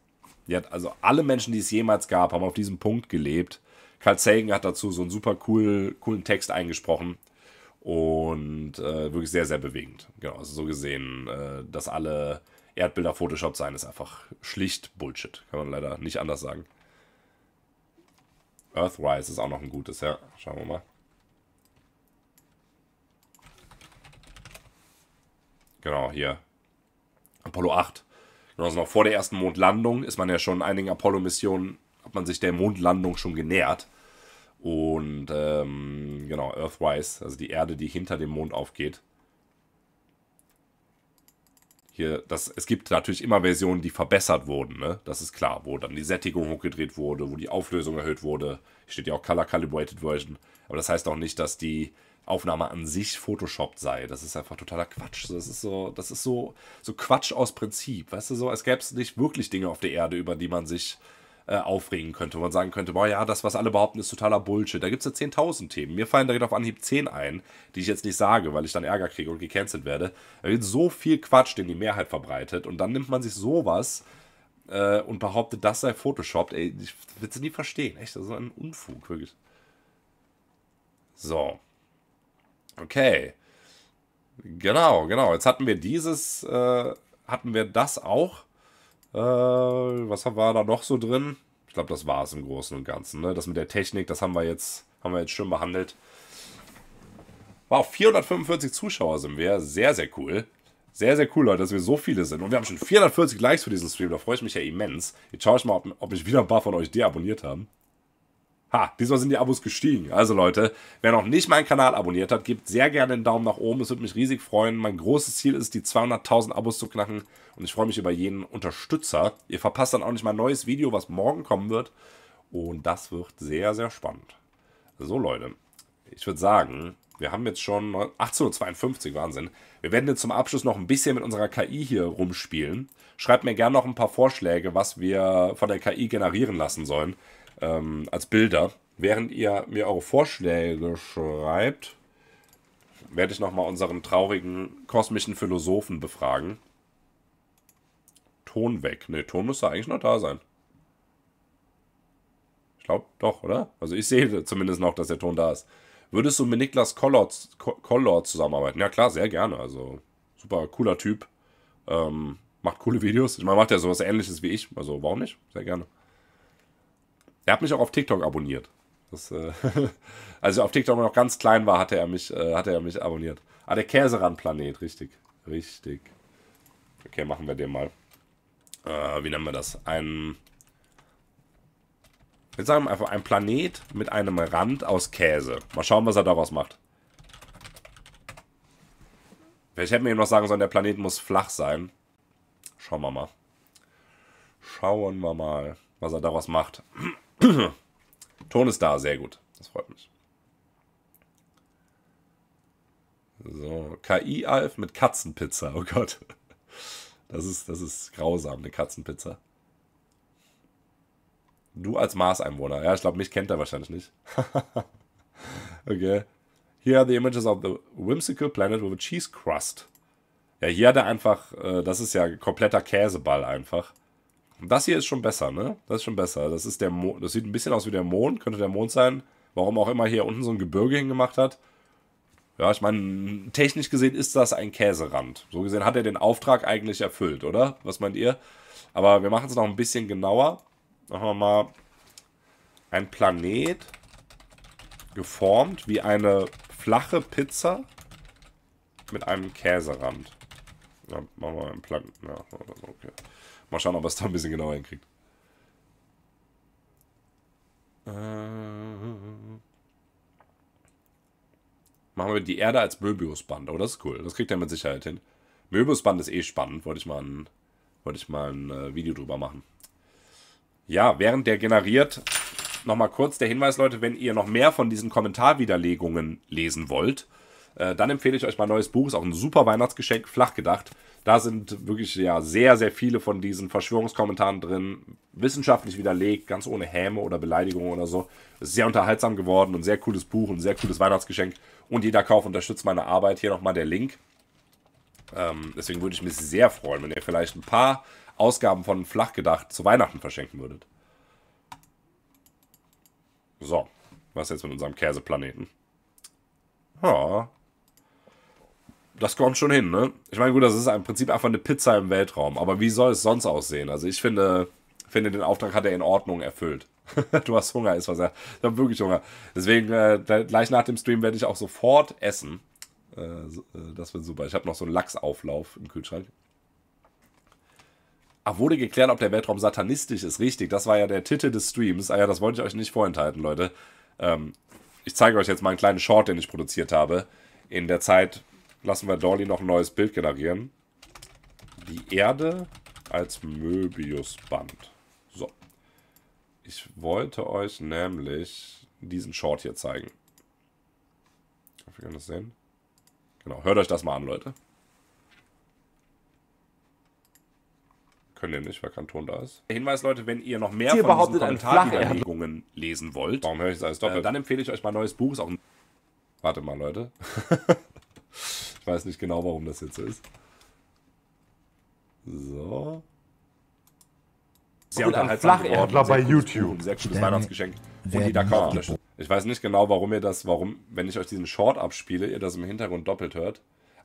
also alle Menschen, die es jemals gab, haben auf diesem Punkt gelebt. Carl Sagan hat dazu so einen super cool, coolen Text eingesprochen. Und äh, wirklich sehr, sehr bewegend. Genau, also so gesehen, äh, dass alle Erdbilder Photoshop seien, ist einfach schlicht Bullshit. Kann man leider nicht anders sagen. Earthrise ist auch noch ein gutes, ja. Schauen wir mal. Genau, hier. Apollo 8. Genau, also noch vor der ersten Mondlandung ist man ja schon in einigen Apollo-Missionen, hat man sich der Mondlandung schon genähert. Und ähm, genau, Earthwise, also die Erde, die hinter dem Mond aufgeht. Hier, das, es gibt natürlich immer Versionen, die verbessert wurden, ne? Das ist klar, wo dann die Sättigung hochgedreht wurde, wo die Auflösung erhöht wurde. Hier steht ja auch Color Calibrated Version. Aber das heißt auch nicht, dass die Aufnahme an sich Photoshopped sei. Das ist einfach totaler Quatsch. Das ist so, das ist so, so Quatsch aus Prinzip. Weißt du so, als gäbe es nicht wirklich Dinge auf der Erde, über die man sich äh, aufregen könnte. Wo man sagen könnte, boah ja, das, was alle behaupten, ist totaler Bullshit. Da gibt es ja 10.000 Themen. Mir fallen direkt auf Anhieb 10 ein, die ich jetzt nicht sage, weil ich dann Ärger kriege und gecancelt werde. Da wird so viel Quatsch, den die Mehrheit verbreitet. Und dann nimmt man sich sowas äh, und behauptet, das sei Photoshop. Ey, ich will es nie verstehen. Echt, das ist ein Unfug, wirklich. So. Okay. Genau, genau. Jetzt hatten wir dieses, äh, hatten wir das auch. Äh, was war da noch so drin? Ich glaube, das war es im Großen und Ganzen. Ne? Das mit der Technik, das haben wir jetzt, haben wir jetzt schön behandelt. Wow, 445 Zuschauer sind wir. Sehr, sehr cool. Sehr, sehr cool, Leute, dass wir so viele sind. Und wir haben schon 440 Likes für diesen Stream. Da freue ich mich ja immens. Jetzt schaue ich mal, ob, ob mich wieder ein paar von euch deabonniert haben. Ha, diesmal sind die Abos gestiegen. Also Leute, wer noch nicht meinen Kanal abonniert hat, gebt sehr gerne einen Daumen nach oben. Es würde mich riesig freuen. Mein großes Ziel ist, die 200.000 Abos zu knacken. Und ich freue mich über jeden Unterstützer. Ihr verpasst dann auch nicht mein neues Video, was morgen kommen wird. Und das wird sehr, sehr spannend. So Leute, ich würde sagen, wir haben jetzt schon 18.52 Uhr, Wahnsinn. Wir werden jetzt zum Abschluss noch ein bisschen mit unserer KI hier rumspielen. Schreibt mir gerne noch ein paar Vorschläge, was wir von der KI generieren lassen sollen ähm, als Bilder. Während ihr mir eure Vorschläge schreibt, werde ich nochmal unseren traurigen kosmischen Philosophen befragen. Ton weg. Ne, Ton müsste eigentlich noch da sein. Ich glaube doch, oder? Also ich sehe zumindest noch, dass der Ton da ist. Würdest du mit Niklas Collor zusammenarbeiten? Ja klar, sehr gerne. Also super cooler Typ. Ähm, macht coole Videos. Ich meine, macht ja sowas ähnliches wie ich. Also warum nicht? Sehr gerne. Er hat mich auch auf TikTok abonniert. Das, äh, als ich auf TikTok noch ganz klein war, hatte er mich, äh, hatte er mich abonniert. Ah, der Käserandplanet, richtig. Richtig. Okay, machen wir den mal. Äh, wie nennen wir das? Ein. Jetzt sagen wir einfach ein Planet mit einem Rand aus Käse. Mal schauen, was er daraus macht. Vielleicht hätten wir ihm noch sagen sollen, der Planet muss flach sein. Schauen wir mal. Schauen wir mal, was er daraus macht. Ton ist da, sehr gut. Das freut mich. So, KI-Alf mit Katzenpizza. Oh Gott. Das ist, das ist grausam, eine Katzenpizza. Du als Mars-Einwohner. Ja, ich glaube, mich kennt er wahrscheinlich nicht. okay. Here are the images of the whimsical planet with a cheese crust. Ja, hier hat er einfach, äh, das ist ja kompletter Käseball einfach. Das hier ist schon besser, ne? Das ist schon besser. Das ist der Mo Das sieht ein bisschen aus wie der Mond. Könnte der Mond sein. Warum auch immer hier unten so ein Gebirge hingemacht hat. Ja, ich meine, technisch gesehen ist das ein Käserand. So gesehen hat er den Auftrag eigentlich erfüllt, oder? Was meint ihr? Aber wir machen es noch ein bisschen genauer. Machen wir mal ein Planet geformt wie eine flache Pizza mit einem Käserand. Ja, machen wir einen Planet. Ja, okay. Mal schauen, ob er es da ein bisschen genauer hinkriegt. Äh. Machen wir die Erde als Möbiusband. Oh, das ist cool. Das kriegt er mit Sicherheit hin. Möbiusband ist eh spannend. Wollte ich mal ein, wollte ich mal ein äh, Video drüber machen. Ja, während der generiert, nochmal kurz der Hinweis, Leute, wenn ihr noch mehr von diesen Kommentarwiderlegungen lesen wollt, äh, dann empfehle ich euch mein neues Buch, ist auch ein super Weihnachtsgeschenk, flach gedacht. Da sind wirklich ja sehr, sehr viele von diesen Verschwörungskommentaren drin, wissenschaftlich widerlegt, ganz ohne Häme oder Beleidigung oder so. Ist sehr unterhaltsam geworden, und sehr cooles Buch, und sehr cooles Weihnachtsgeschenk. Und jeder Kauf unterstützt meine Arbeit. Hier nochmal der Link. Ähm, deswegen würde ich mich sehr freuen, wenn ihr vielleicht ein paar Ausgaben von Flachgedacht zu Weihnachten verschenken würdet. So, was jetzt mit unserem Käseplaneten? Ja, das kommt schon hin, ne? Ich meine, gut, das ist im Prinzip einfach eine Pizza im Weltraum, aber wie soll es sonst aussehen? Also ich finde, finde den Auftrag hat er in Ordnung erfüllt. du hast Hunger, ist was er. Ich habe wirklich Hunger. Deswegen, äh, gleich nach dem Stream werde ich auch sofort essen. Äh, äh, das wird super. Ich habe noch so einen Lachsauflauf im Kühlschrank. Ah, wurde geklärt, ob der Weltraum satanistisch ist. Richtig, das war ja der Titel des Streams. Ah ja, das wollte ich euch nicht vorenthalten, Leute. Ähm, ich zeige euch jetzt mal einen kleinen Short, den ich produziert habe. In der Zeit, lassen wir Dolly noch ein neues Bild generieren. Die Erde als Möbiusband. So. Ich wollte euch nämlich diesen Short hier zeigen. Ich hoffe, ihr könnt das sehen. Genau, hört euch das mal an, Leute. Können ihr nicht, weil kein Ton da ist. Hinweis, Leute, wenn ihr noch mehr hier von diesen Kommentarüberlegungen lesen wollt, Warum höre ich das alles äh, doppelt? Äh, dann empfehle ich euch mein neues Buch. Ist auch ein Warte mal, Leute. Ich weiß nicht genau, warum das jetzt so ist. So. Halt sehr unterhaltsam Flacherdler bei YouTube. Sehr cooles Weihnachtsgeschenk. Und die Dakar unterstützt. Ich weiß nicht genau, warum ihr das, warum, wenn ich euch diesen Short abspiele, ihr das im Hintergrund doppelt hört.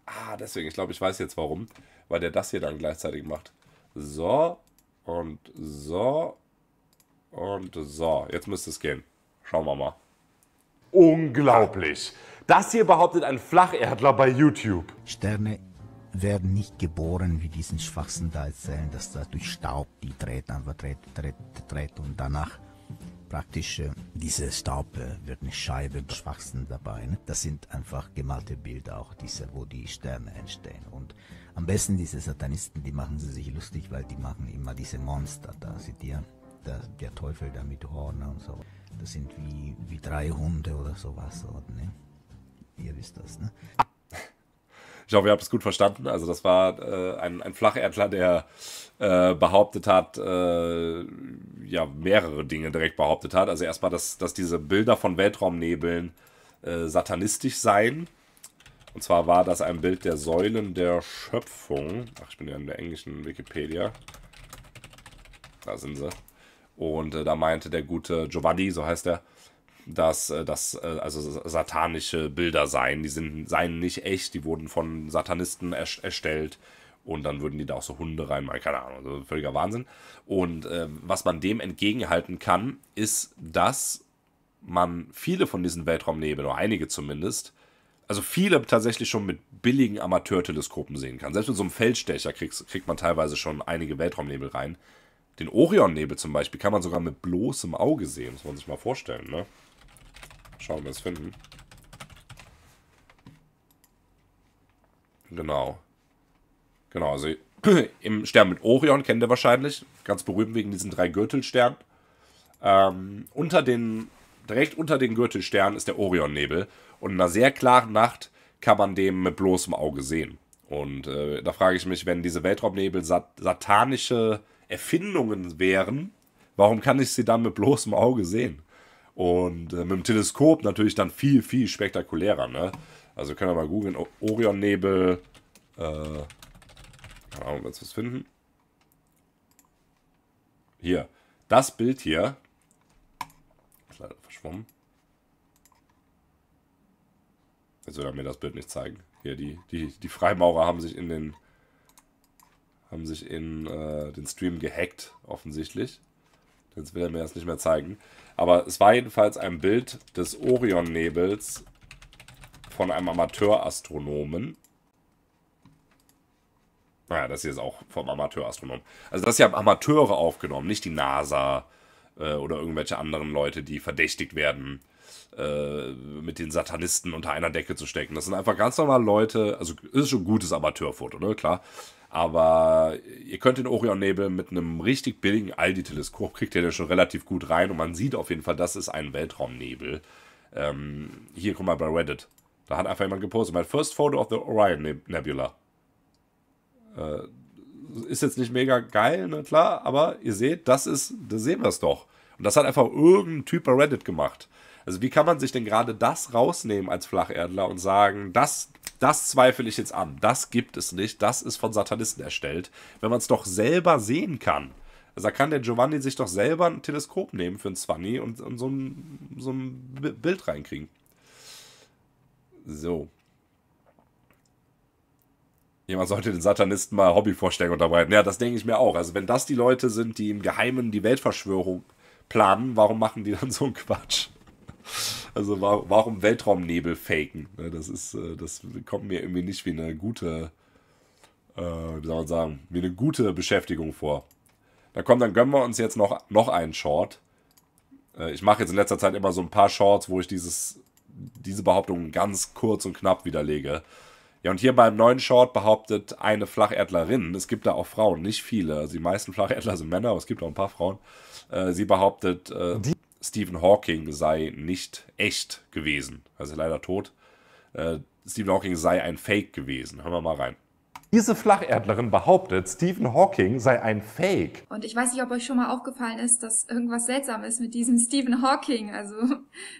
Ah, deswegen, ich glaube, ich weiß jetzt warum. Weil der das hier dann gleichzeitig macht. So und so und so. Jetzt müsste es gehen. Schauen wir mal. Unglaublich. Das hier behauptet ein Flacherdler bei YouTube. Sterne werden nicht geboren, wie diesen Schwachsinn da erzählen, dass da durch Staub die dreht, einfach dreht, dreht, dreht und danach praktisch äh, diese Staub äh, wird eine Scheibe Schwachsinn dabei. Ne? Das sind einfach gemalte Bilder, auch diese, wo die Sterne entstehen. Und am besten diese Satanisten, die machen sie sich lustig, weil die machen immer diese Monster da. Seht ihr? Der, der Teufel da mit Horn und so. Das sind wie, wie drei Hunde oder sowas. Oder, ne? Ihr wisst das, ne? Ich hoffe, ihr habt es gut verstanden. Also das war äh, ein, ein Flacherdler, der äh, behauptet hat, äh, ja, mehrere Dinge direkt behauptet hat. Also erstmal, dass, dass diese Bilder von Weltraumnebeln äh, satanistisch seien. Und zwar war das ein Bild der Säulen der Schöpfung. Ach, ich bin ja in der englischen Wikipedia. Da sind sie. Und äh, da meinte der gute Giovanni, so heißt er, dass äh, das äh, also satanische Bilder seien. Die sind, seien nicht echt, die wurden von Satanisten erstellt und dann würden die da auch so Hunde reinmalen, keine Ahnung, also völliger Wahnsinn. Und äh, was man dem entgegenhalten kann, ist, dass man viele von diesen Weltraumnebeln, oder einige zumindest, also viele tatsächlich schon mit billigen Amateurteleskopen sehen kann. Selbst mit so einem Feldstecher kriegst, kriegt man teilweise schon einige Weltraumnebel rein. Den Orionnebel zum Beispiel kann man sogar mit bloßem Auge sehen, muss man sich mal vorstellen, ne? Schauen, ob wir es finden. Genau. Genau, also im Stern mit Orion kennt ihr wahrscheinlich. Ganz berühmt wegen diesen drei Gürtelsternen. Ähm, unter den, direkt unter den Gürtelsternen ist der Orionnebel. Und in einer sehr klaren Nacht kann man den mit bloßem Auge sehen. Und äh, da frage ich mich, wenn diese Weltraumnebel sat satanische Erfindungen wären, warum kann ich sie dann mit bloßem Auge sehen? Und äh, mit dem Teleskop natürlich dann viel, viel spektakulärer. Ne? Also können wir mal googeln. Orionnebel. Äh, keine Ahnung, was wir finden. Hier. Das Bild hier. Ist leider verschwommen. Jetzt will er mir das Bild nicht zeigen. Hier, die, die, die Freimaurer haben sich in den haben sich in äh, den Stream gehackt, offensichtlich. Jetzt will er mir das nicht mehr zeigen. Aber es war jedenfalls ein Bild des Orionnebels von einem Amateurastronomen. Naja, das hier ist auch vom Amateurastronomen. Also das hier haben Amateure aufgenommen, nicht die NASA äh, oder irgendwelche anderen Leute, die verdächtigt werden, äh, mit den Satanisten unter einer Decke zu stecken. Das sind einfach ganz normale Leute, also ist schon ein gutes Amateurfoto, ne, klar. Aber ihr könnt den Orion-Nebel mit einem richtig billigen Aldi-Teleskop, kriegt ihr den schon relativ gut rein und man sieht auf jeden Fall, das ist ein Weltraumnebel. Ähm, hier, guck mal bei Reddit. Da hat einfach jemand gepostet, my first photo of the Orion Nebula. Äh, ist jetzt nicht mega geil, ne, klar, aber ihr seht, das ist, da sehen wir es doch. Und das hat einfach irgendein Typ bei Reddit gemacht. Also wie kann man sich denn gerade das rausnehmen als Flacherdler und sagen, das das zweifle ich jetzt an. Das gibt es nicht. Das ist von Satanisten erstellt. Wenn man es doch selber sehen kann. Also da kann der Giovanni sich doch selber ein Teleskop nehmen für ein Zwanni und, und so, ein, so ein Bild reinkriegen. So. Jemand sollte den Satanisten mal Hobbyvorstellungen unterbreiten. Ja, das denke ich mir auch. Also, wenn das die Leute sind, die im Geheimen die Weltverschwörung planen, warum machen die dann so einen Quatsch? Also warum Weltraumnebel faken? Ne, das ist, äh, das kommt mir irgendwie nicht wie eine gute, äh, wie soll man sagen, wie eine gute Beschäftigung vor. Na komm, dann gönnen wir uns jetzt noch, noch einen Short. Äh, ich mache jetzt in letzter Zeit immer so ein paar Shorts, wo ich dieses, diese Behauptung ganz kurz und knapp widerlege. Ja, und hier beim neuen Short behauptet eine Flacherdlerin, es gibt da auch Frauen, nicht viele, also die meisten Flacherdler sind Männer, aber es gibt auch ein paar Frauen, sie behauptet, äh, Stephen Hawking sei nicht echt gewesen. Also leider tot. Äh, Stephen Hawking sei ein Fake gewesen. Hören wir mal rein. Diese Flacherdlerin behauptet, Stephen Hawking sei ein Fake. Und ich weiß nicht, ob euch schon mal aufgefallen ist, dass irgendwas seltsam ist mit diesem Stephen Hawking. Also,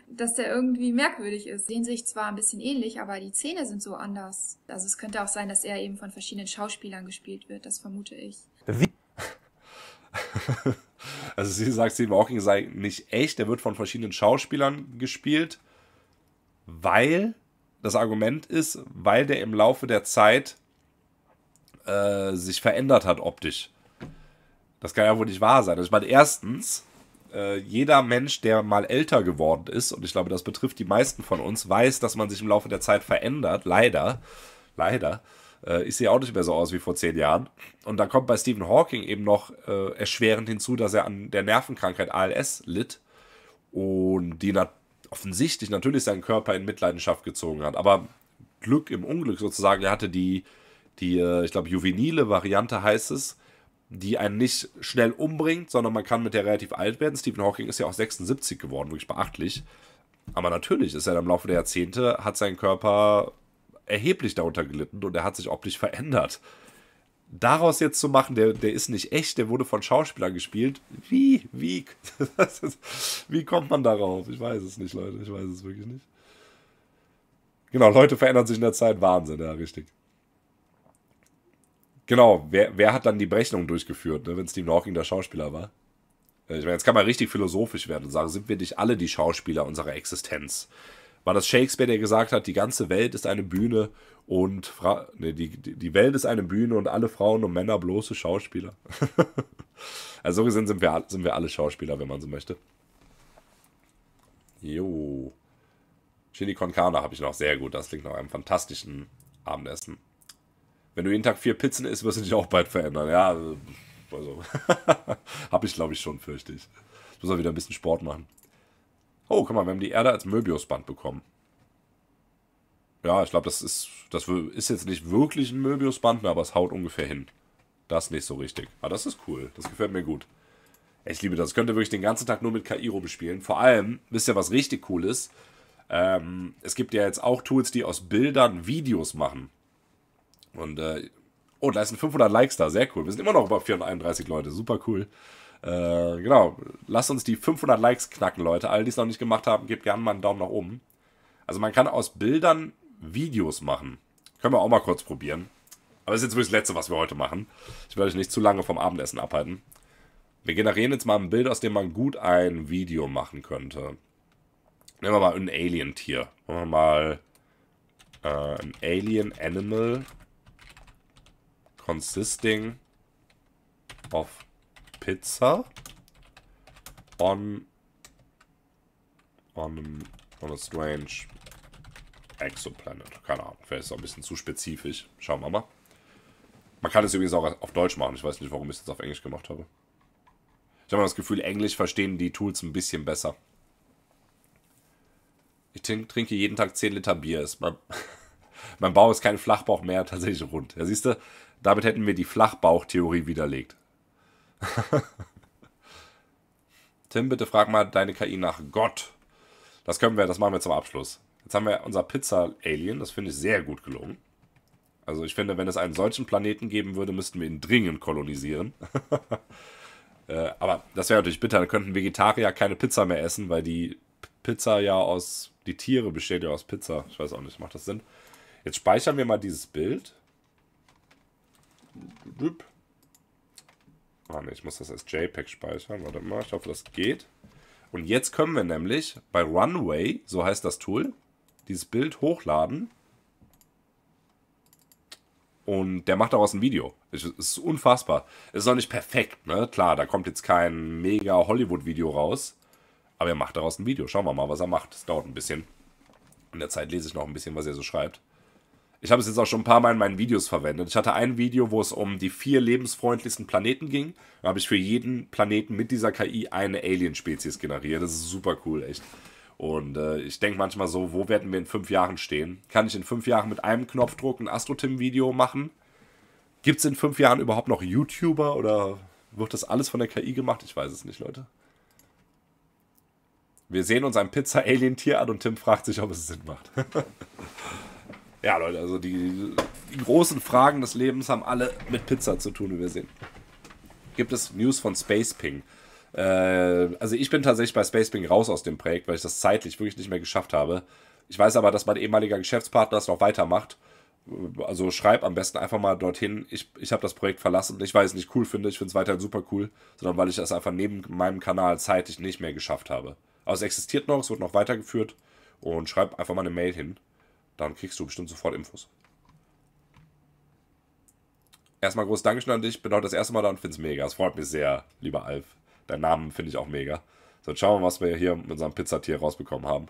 dass der irgendwie merkwürdig ist. Sehen sich zwar ein bisschen ähnlich, aber die Zähne sind so anders. Also es könnte auch sein, dass er eben von verschiedenen Schauspielern gespielt wird. Das vermute ich. Wie? Also sie sagt, Stephen Hawking sei nicht echt, er wird von verschiedenen Schauspielern gespielt, weil, das Argument ist, weil der im Laufe der Zeit äh, sich verändert hat optisch. Das kann ja wohl nicht wahr sein. Also ich meine, erstens, äh, jeder Mensch, der mal älter geworden ist, und ich glaube, das betrifft die meisten von uns, weiß, dass man sich im Laufe der Zeit verändert, leider, leider äh, ich sehe auch nicht mehr so aus wie vor zehn Jahren. Und da kommt bei Stephen Hawking eben noch äh, erschwerend hinzu, dass er an der Nervenkrankheit ALS litt und die na offensichtlich natürlich seinen Körper in Mitleidenschaft gezogen hat. Aber Glück im Unglück sozusagen, er hatte die, die äh, ich glaube, juvenile Variante heißt es, die einen nicht schnell umbringt, sondern man kann mit der relativ alt werden. Stephen Hawking ist ja auch 76 geworden, wirklich beachtlich. Aber natürlich ist er im Laufe der Jahrzehnte, hat sein Körper erheblich darunter gelitten und er hat sich optisch verändert. Daraus jetzt zu machen, der, der ist nicht echt, der wurde von Schauspielern gespielt. Wie? Wie? Ist, wie kommt man darauf? Ich weiß es nicht, Leute. Ich weiß es wirklich nicht. Genau, Leute verändern sich in der Zeit. Wahnsinn, ja, richtig. Genau, wer, wer hat dann die Berechnung durchgeführt, ne, wenn Stephen Hawking der Schauspieler war? Äh, ich meine, jetzt kann man richtig philosophisch werden und sagen, sind wir nicht alle die Schauspieler unserer Existenz? war das Shakespeare, der gesagt hat, die ganze Welt ist eine Bühne und Fra nee, die, die Welt ist eine Bühne und alle Frauen und Männer bloße Schauspieler. also so gesehen sind wir, sind wir alle Schauspieler, wenn man so möchte. Jo. Chili con carne habe ich noch sehr gut. Das klingt nach einem fantastischen Abendessen. Wenn du jeden Tag vier Pizzen isst, wirst du dich auch bald verändern. Ja, also habe ich glaube ich schon, fürchte ich. Ich muss auch wieder ein bisschen Sport machen. Oh, guck mal, wir haben die Erde als Möbiusband bekommen. Ja, ich glaube, das ist, das ist jetzt nicht wirklich ein Möbiusband mehr, aber es haut ungefähr hin. Das nicht so richtig. Aber ah, das ist cool. Das gefällt mir gut. Ich liebe das. Ich könnte wirklich den ganzen Tag nur mit KI rumspielen. Vor allem, wisst ihr, was richtig cool ist? Ähm, es gibt ja jetzt auch Tools, die aus Bildern Videos machen. Und, äh, oh, da sind 500 Likes da. Sehr cool. Wir sind immer noch über 431 Leute. Super cool. Äh, genau, lasst uns die 500 Likes knacken, Leute. All die es noch nicht gemacht haben, gebt gerne mal einen Daumen nach oben. Also man kann aus Bildern Videos machen. Können wir auch mal kurz probieren. Aber das ist jetzt wirklich das Letzte, was wir heute machen. Ich werde euch nicht zu lange vom Abendessen abhalten. Wir generieren jetzt mal ein Bild, aus dem man gut ein Video machen könnte. Nehmen wir mal ein Alien-Tier. Machen wir mal äh, ein Alien-Animal consisting of Pizza on on, on a strange exoplanet. Keine Ahnung, vielleicht ist auch ein bisschen zu spezifisch. Schauen wir mal. Man kann es übrigens auch auf Deutsch machen. Ich weiß nicht, warum ich es jetzt auf Englisch gemacht habe. Ich habe das Gefühl, Englisch verstehen die Tools ein bisschen besser. Ich trinke jeden Tag 10 Liter Bier. Ist mein, mein Bauch ist kein Flachbauch mehr, tatsächlich rund. Ja, siehst du, damit hätten wir die Flachbauchtheorie widerlegt. Tim, bitte frag mal deine KI nach Gott. Das können wir, das machen wir zum Abschluss. Jetzt haben wir unser Pizza-Alien, das finde ich sehr gut gelungen. Also ich finde, wenn es einen solchen Planeten geben würde, müssten wir ihn dringend kolonisieren. äh, aber das wäre natürlich bitter, dann könnten Vegetarier keine Pizza mehr essen, weil die Pizza ja aus, die Tiere besteht ja aus Pizza. Ich weiß auch nicht, macht das Sinn? Jetzt speichern wir mal dieses Bild. Düpp. Ah ne, ich muss das als JPEG speichern. Warte mal, ich hoffe, das geht. Und jetzt können wir nämlich bei Runway, so heißt das Tool, dieses Bild hochladen. Und der macht daraus ein Video. Es ist unfassbar. Es ist auch nicht perfekt, ne? Klar, da kommt jetzt kein mega Hollywood-Video raus. Aber er macht daraus ein Video. Schauen wir mal, was er macht. Es dauert ein bisschen. In der Zeit lese ich noch ein bisschen, was er so schreibt. Ich habe es jetzt auch schon ein paar Mal in meinen Videos verwendet. Ich hatte ein Video, wo es um die vier lebensfreundlichsten Planeten ging. Da habe ich für jeden Planeten mit dieser KI eine Alien-Spezies generiert. Das ist super cool, echt. Und äh, ich denke manchmal so, wo werden wir in fünf Jahren stehen? Kann ich in fünf Jahren mit einem Knopfdruck ein astro tim video machen? Gibt es in fünf Jahren überhaupt noch YouTuber oder wird das alles von der KI gemacht? Ich weiß es nicht, Leute. Wir sehen uns ein Pizza-Alien-Tier an und Tim fragt sich, ob es Sinn macht. Ja, Leute, also die, die großen Fragen des Lebens haben alle mit Pizza zu tun, wie wir sehen. Gibt es News von Spaceping? Äh, also ich bin tatsächlich bei Spaceping raus aus dem Projekt, weil ich das zeitlich wirklich nicht mehr geschafft habe. Ich weiß aber, dass mein ehemaliger Geschäftspartner es noch weitermacht. Also schreib am besten einfach mal dorthin. Ich, ich habe das Projekt verlassen, nicht weil ich es nicht cool finde, ich finde es weiterhin super cool, sondern weil ich es einfach neben meinem Kanal zeitlich nicht mehr geschafft habe. Aber es existiert noch, es wird noch weitergeführt und schreib einfach mal eine Mail hin. Dann kriegst du bestimmt sofort Infos. Erstmal großes Dankeschön an dich. Bin heute das erste Mal da und finde es mega. Es freut mich sehr, lieber Alf. Deinen Namen finde ich auch mega. So, jetzt schauen wir, mal, was wir hier mit unserem Pizzatier rausbekommen haben.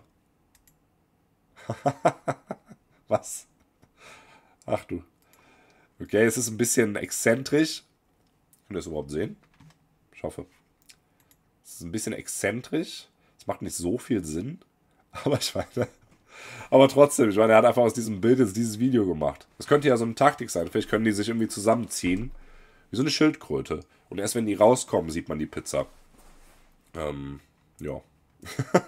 was? Ach du. Okay, es ist ein bisschen exzentrisch. Könnt ihr es überhaupt sehen? Ich hoffe. Es ist ein bisschen exzentrisch. Es macht nicht so viel Sinn. Aber ich meine, aber trotzdem, ich meine, er hat einfach aus diesem Bild jetzt dieses Video gemacht. Das könnte ja so eine Taktik sein. Vielleicht können die sich irgendwie zusammenziehen. Wie so eine Schildkröte. Und erst wenn die rauskommen, sieht man die Pizza. Ähm, ja.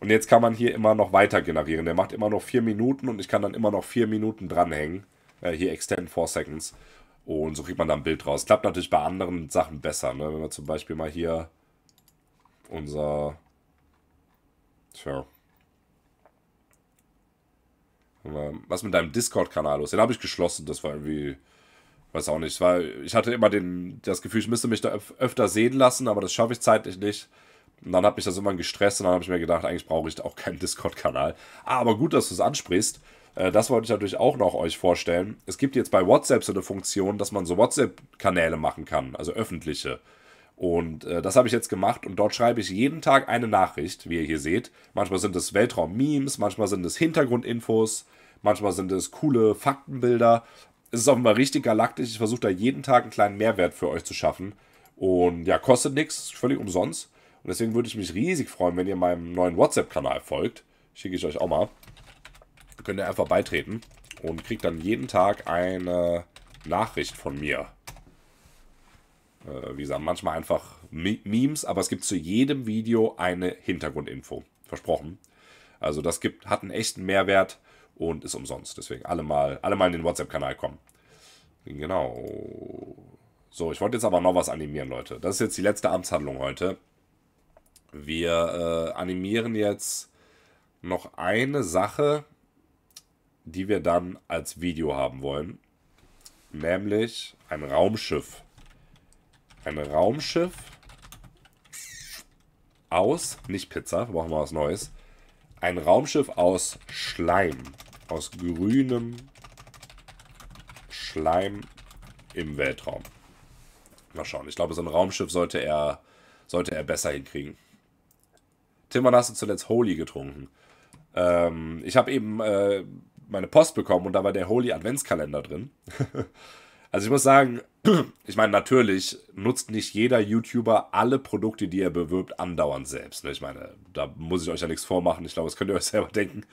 und jetzt kann man hier immer noch weiter generieren. Der macht immer noch vier Minuten und ich kann dann immer noch vier Minuten dranhängen. Äh, hier extend four seconds. Und so kriegt man dann ein Bild raus. Klappt natürlich bei anderen Sachen besser. Ne? Wenn wir zum Beispiel mal hier unser... Tja, was mit deinem Discord-Kanal los? Den habe ich geschlossen, das war irgendwie. Weiß auch nicht. War, ich hatte immer den, das Gefühl, ich müsste mich da öfter sehen lassen, aber das schaffe ich zeitlich nicht. Und dann hat mich das immer gestresst und dann habe ich mir gedacht, eigentlich brauche ich da auch keinen Discord-Kanal. Ah, aber gut, dass du es ansprichst. Äh, das wollte ich natürlich auch noch euch vorstellen. Es gibt jetzt bei WhatsApp so eine Funktion, dass man so WhatsApp-Kanäle machen kann, also öffentliche. Und äh, das habe ich jetzt gemacht und dort schreibe ich jeden Tag eine Nachricht, wie ihr hier seht. Manchmal sind es Weltraum-Memes, manchmal sind es Hintergrundinfos, manchmal sind es coole Faktenbilder. Es ist offenbar richtig galaktisch. Ich versuche da jeden Tag einen kleinen Mehrwert für euch zu schaffen. Und ja, kostet nichts, völlig umsonst. Und deswegen würde ich mich riesig freuen, wenn ihr meinem neuen WhatsApp-Kanal folgt. Schicke ich euch auch mal. Da könnt ihr einfach beitreten und kriegt dann jeden Tag eine Nachricht von mir. Äh, wie gesagt, manchmal einfach Memes, aber es gibt zu jedem Video eine Hintergrundinfo. Versprochen. Also das gibt, hat einen echten Mehrwert und ist umsonst. Deswegen alle mal, alle mal in den WhatsApp-Kanal kommen. Genau. So, ich wollte jetzt aber noch was animieren, Leute. Das ist jetzt die letzte Amtshandlung heute. Wir äh, animieren jetzt noch eine Sache, die wir dann als Video haben wollen. Nämlich ein Raumschiff. Ein Raumschiff aus, nicht Pizza, brauchen wir was Neues, ein Raumschiff aus Schleim. Aus grünem Schleim im Weltraum. Mal schauen. Ich glaube, so ein Raumschiff sollte er, sollte er besser hinkriegen. Tim, wann hast du zuletzt Holy getrunken? Ähm, ich habe eben äh, meine Post bekommen und da war der Holy Adventskalender drin. Also ich muss sagen, ich meine, natürlich nutzt nicht jeder YouTuber alle Produkte, die er bewirbt, andauernd selbst. Ne? Ich meine, da muss ich euch ja nichts vormachen. Ich glaube, das könnt ihr euch selber denken.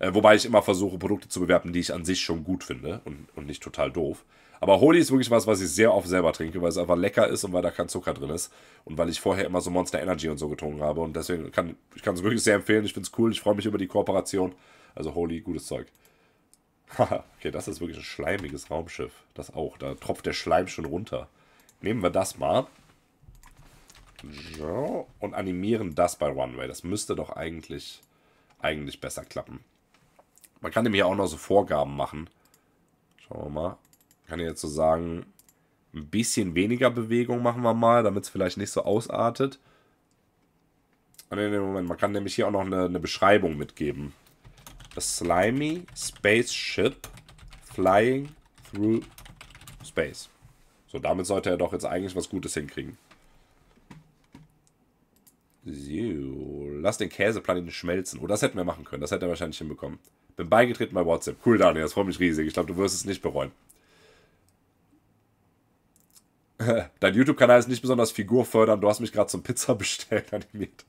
Äh, wobei ich immer versuche, Produkte zu bewerben, die ich an sich schon gut finde und, und nicht total doof. Aber Holy ist wirklich was, was ich sehr oft selber trinke, weil es einfach lecker ist und weil da kein Zucker drin ist. Und weil ich vorher immer so Monster Energy und so getrunken habe. Und deswegen kann ich es wirklich sehr empfehlen. Ich finde es cool. Ich freue mich über die Kooperation. Also Holy, gutes Zeug okay, das ist wirklich ein schleimiges Raumschiff. Das auch. Da tropft der Schleim schon runter. Nehmen wir das mal. So. Und animieren das bei Runway. Das müsste doch eigentlich, eigentlich besser klappen. Man kann nämlich auch noch so Vorgaben machen. Schauen wir mal. Ich kann jetzt so sagen, ein bisschen weniger Bewegung machen wir mal, damit es vielleicht nicht so ausartet. Und ah, in Moment, man kann nämlich hier auch noch eine, eine Beschreibung mitgeben. A slimy spaceship flying through space. So, damit sollte er doch jetzt eigentlich was Gutes hinkriegen. So, lass den Käseplaneten schmelzen. Oh, das hätten wir machen können. Das hätte er wahrscheinlich hinbekommen. Bin beigetreten bei WhatsApp. Cool, Daniel. Das freut mich riesig. Ich glaube, du wirst es nicht bereuen. Dein YouTube-Kanal ist nicht besonders figurfördernd. Du hast mich gerade zum Pizza bestellt animiert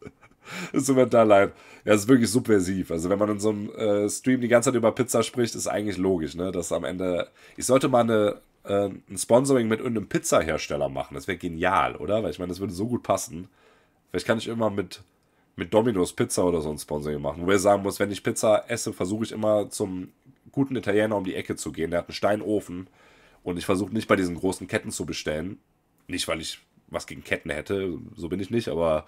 das tut mir da leid. Ja, es ist wirklich subversiv. Also, wenn man in so einem äh, Stream die ganze Zeit über Pizza spricht, ist eigentlich logisch, ne? Dass am Ende. Ich sollte mal eine, äh, ein Sponsoring mit irgendeinem Pizzahersteller machen. Das wäre genial, oder? Weil ich meine, das würde so gut passen. Vielleicht kann ich immer mit, mit Domino's Pizza oder so ein Sponsoring machen. Wo ich sagen muss, wenn ich Pizza esse, versuche ich immer zum guten Italiener um die Ecke zu gehen. Der hat einen Steinofen. Und ich versuche nicht bei diesen großen Ketten zu bestellen. Nicht, weil ich was gegen Ketten hätte, so bin ich nicht, aber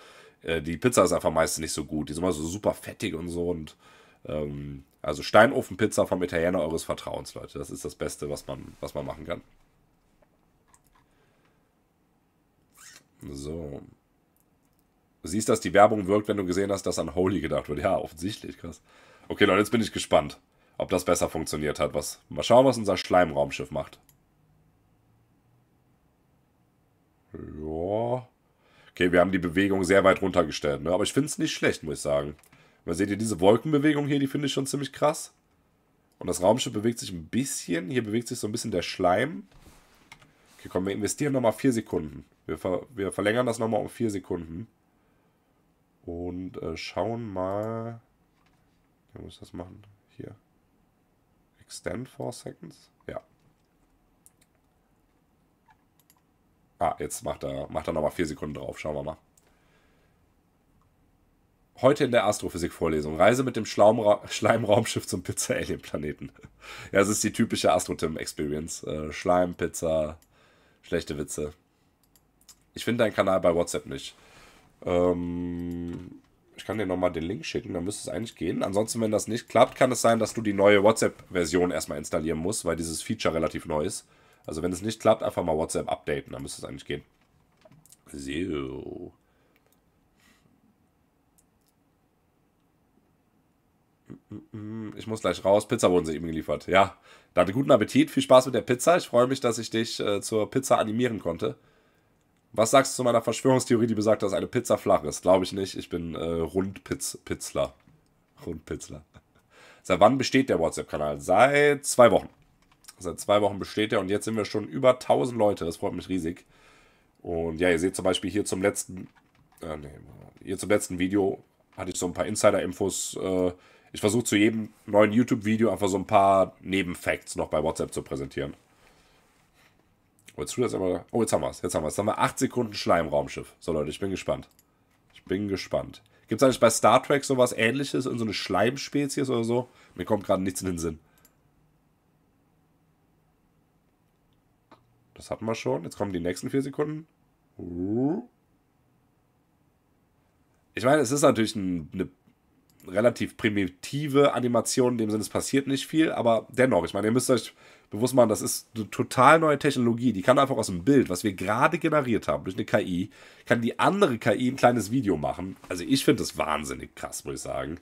äh, die Pizza ist einfach meistens nicht so gut. Die sind immer so super fettig und so. Und ähm, also Steinofenpizza vom Italiener eures Vertrauens, Leute. Das ist das Beste, was man, was man machen kann. So. Du siehst, dass die Werbung wirkt, wenn du gesehen hast, dass an Holy gedacht wird. Ja, offensichtlich, krass. Okay, Leute, jetzt bin ich gespannt, ob das besser funktioniert hat. Was, mal schauen, was unser Schleimraumschiff macht. Ja. Okay, wir haben die Bewegung sehr weit runtergestellt, ne? aber ich finde es nicht schlecht, muss ich sagen. Man seht ihr diese Wolkenbewegung hier, die finde ich schon ziemlich krass. Und das Raumschiff bewegt sich ein bisschen. Hier bewegt sich so ein bisschen der Schleim. Okay, komm, wir investieren nochmal 4 Sekunden. Wir, ver wir verlängern das nochmal um 4 Sekunden. Und äh, schauen mal... Wie muss ich das machen. Hier. Extend 4 Seconds. Ja. Ah, jetzt macht er, macht er nochmal vier Sekunden drauf. Schauen wir mal. Heute in der Astrophysik-Vorlesung. Reise mit dem Schleimraumschiff zum Pizza-Alien-Planeten. ja, es ist die typische astro tim experience Äh, Schleim, Pizza, schlechte Witze. Ich finde deinen Kanal bei WhatsApp nicht. Ähm, ich kann dir nochmal den Link schicken, dann müsste es eigentlich gehen. Ansonsten, wenn das nicht klappt, kann es sein, dass du die neue WhatsApp-Version erstmal installieren musst, weil dieses Feature relativ neu ist. Also wenn es nicht klappt, einfach mal WhatsApp updaten, dann müsste es eigentlich gehen. So. Ich muss gleich raus. Pizza wurden sie eben geliefert. Ja, dann guten Appetit. Viel Spaß mit der Pizza. Ich freue mich, dass ich dich äh, zur Pizza animieren konnte. Was sagst du zu meiner Verschwörungstheorie, die besagt, dass eine Pizza flach ist? Glaube ich nicht. Ich bin äh, Rundpitzler. Rundpitzler. Seit wann besteht der WhatsApp-Kanal? Seit zwei Wochen. Seit zwei Wochen besteht er und jetzt sind wir schon über 1000 Leute. Das freut mich riesig. Und ja, ihr seht zum Beispiel hier zum letzten, äh, nee, hier zum letzten Video hatte ich so ein paar Insider-Infos. Äh, ich versuche zu jedem neuen YouTube-Video einfach so ein paar Nebenfacts noch bei WhatsApp zu präsentieren. Oh, jetzt das aber. Oh, jetzt haben wir es. Jetzt haben wir es. haben wir 8 Sekunden Schleimraumschiff. So, Leute, ich bin gespannt. Ich bin gespannt. Gibt es eigentlich bei Star Trek sowas ähnliches? In so eine Schleimspezies oder so? Mir kommt gerade nichts in den Sinn. Das hatten wir schon. Jetzt kommen die nächsten vier Sekunden. Ich meine, es ist natürlich ein, eine relativ primitive Animation, in dem Sinne, es passiert nicht viel, aber dennoch, ich meine, ihr müsst euch bewusst machen, das ist eine total neue Technologie. Die kann einfach aus dem Bild, was wir gerade generiert haben, durch eine KI, kann die andere KI ein kleines Video machen. Also ich finde das wahnsinnig krass, muss ich sagen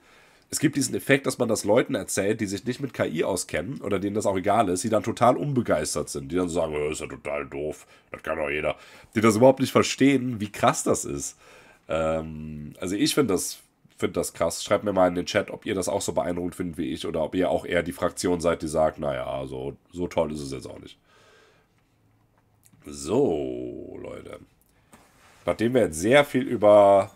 es gibt diesen Effekt, dass man das Leuten erzählt, die sich nicht mit KI auskennen oder denen das auch egal ist, die dann total unbegeistert sind, die dann sagen, das ist ja total doof, das kann doch jeder, die das überhaupt nicht verstehen, wie krass das ist. Ähm, also ich finde das, find das krass. Schreibt mir mal in den Chat, ob ihr das auch so beeindruckend findet wie ich oder ob ihr auch eher die Fraktion seid, die sagt, naja, so, so toll ist es jetzt auch nicht. So, Leute. Nachdem wir jetzt sehr viel über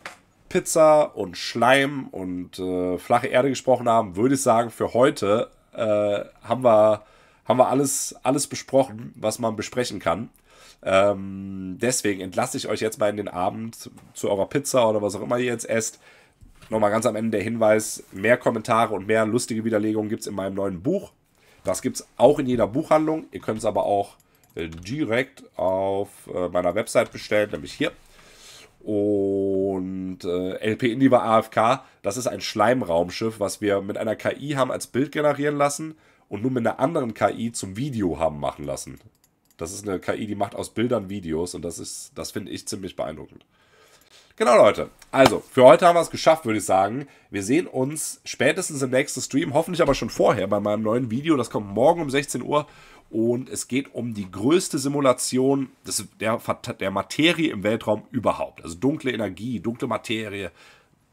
Pizza und Schleim und äh, flache Erde gesprochen haben, würde ich sagen, für heute äh, haben wir, haben wir alles, alles besprochen, was man besprechen kann. Ähm, deswegen entlasse ich euch jetzt mal in den Abend zu eurer Pizza oder was auch immer ihr jetzt esst. Nochmal ganz am Ende der Hinweis: mehr Kommentare und mehr lustige Widerlegungen gibt es in meinem neuen Buch. Das gibt es auch in jeder Buchhandlung. Ihr könnt es aber auch äh, direkt auf äh, meiner Website bestellen, nämlich hier und äh, LP Indie war AFK. Das ist ein Schleimraumschiff, was wir mit einer KI haben als Bild generieren lassen und nun mit einer anderen KI zum Video haben machen lassen. Das ist eine KI, die macht aus Bildern Videos und das ist, das finde ich ziemlich beeindruckend. Genau, Leute. Also, für heute haben wir es geschafft, würde ich sagen. Wir sehen uns spätestens im nächsten Stream, hoffentlich aber schon vorher bei meinem neuen Video. Das kommt morgen um 16 Uhr und es geht um die größte Simulation des, der, der Materie im Weltraum überhaupt. Also dunkle Energie, dunkle Materie.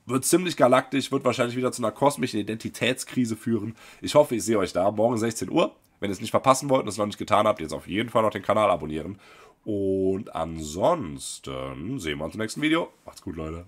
Wird ziemlich galaktisch, wird wahrscheinlich wieder zu einer kosmischen Identitätskrise führen. Ich hoffe, ich sehe euch da. Morgen 16 Uhr. Wenn ihr es nicht verpassen wollt und es noch nicht getan habt, jetzt auf jeden Fall noch den Kanal abonnieren. Und ansonsten sehen wir uns im nächsten Video. Macht's gut, Leute.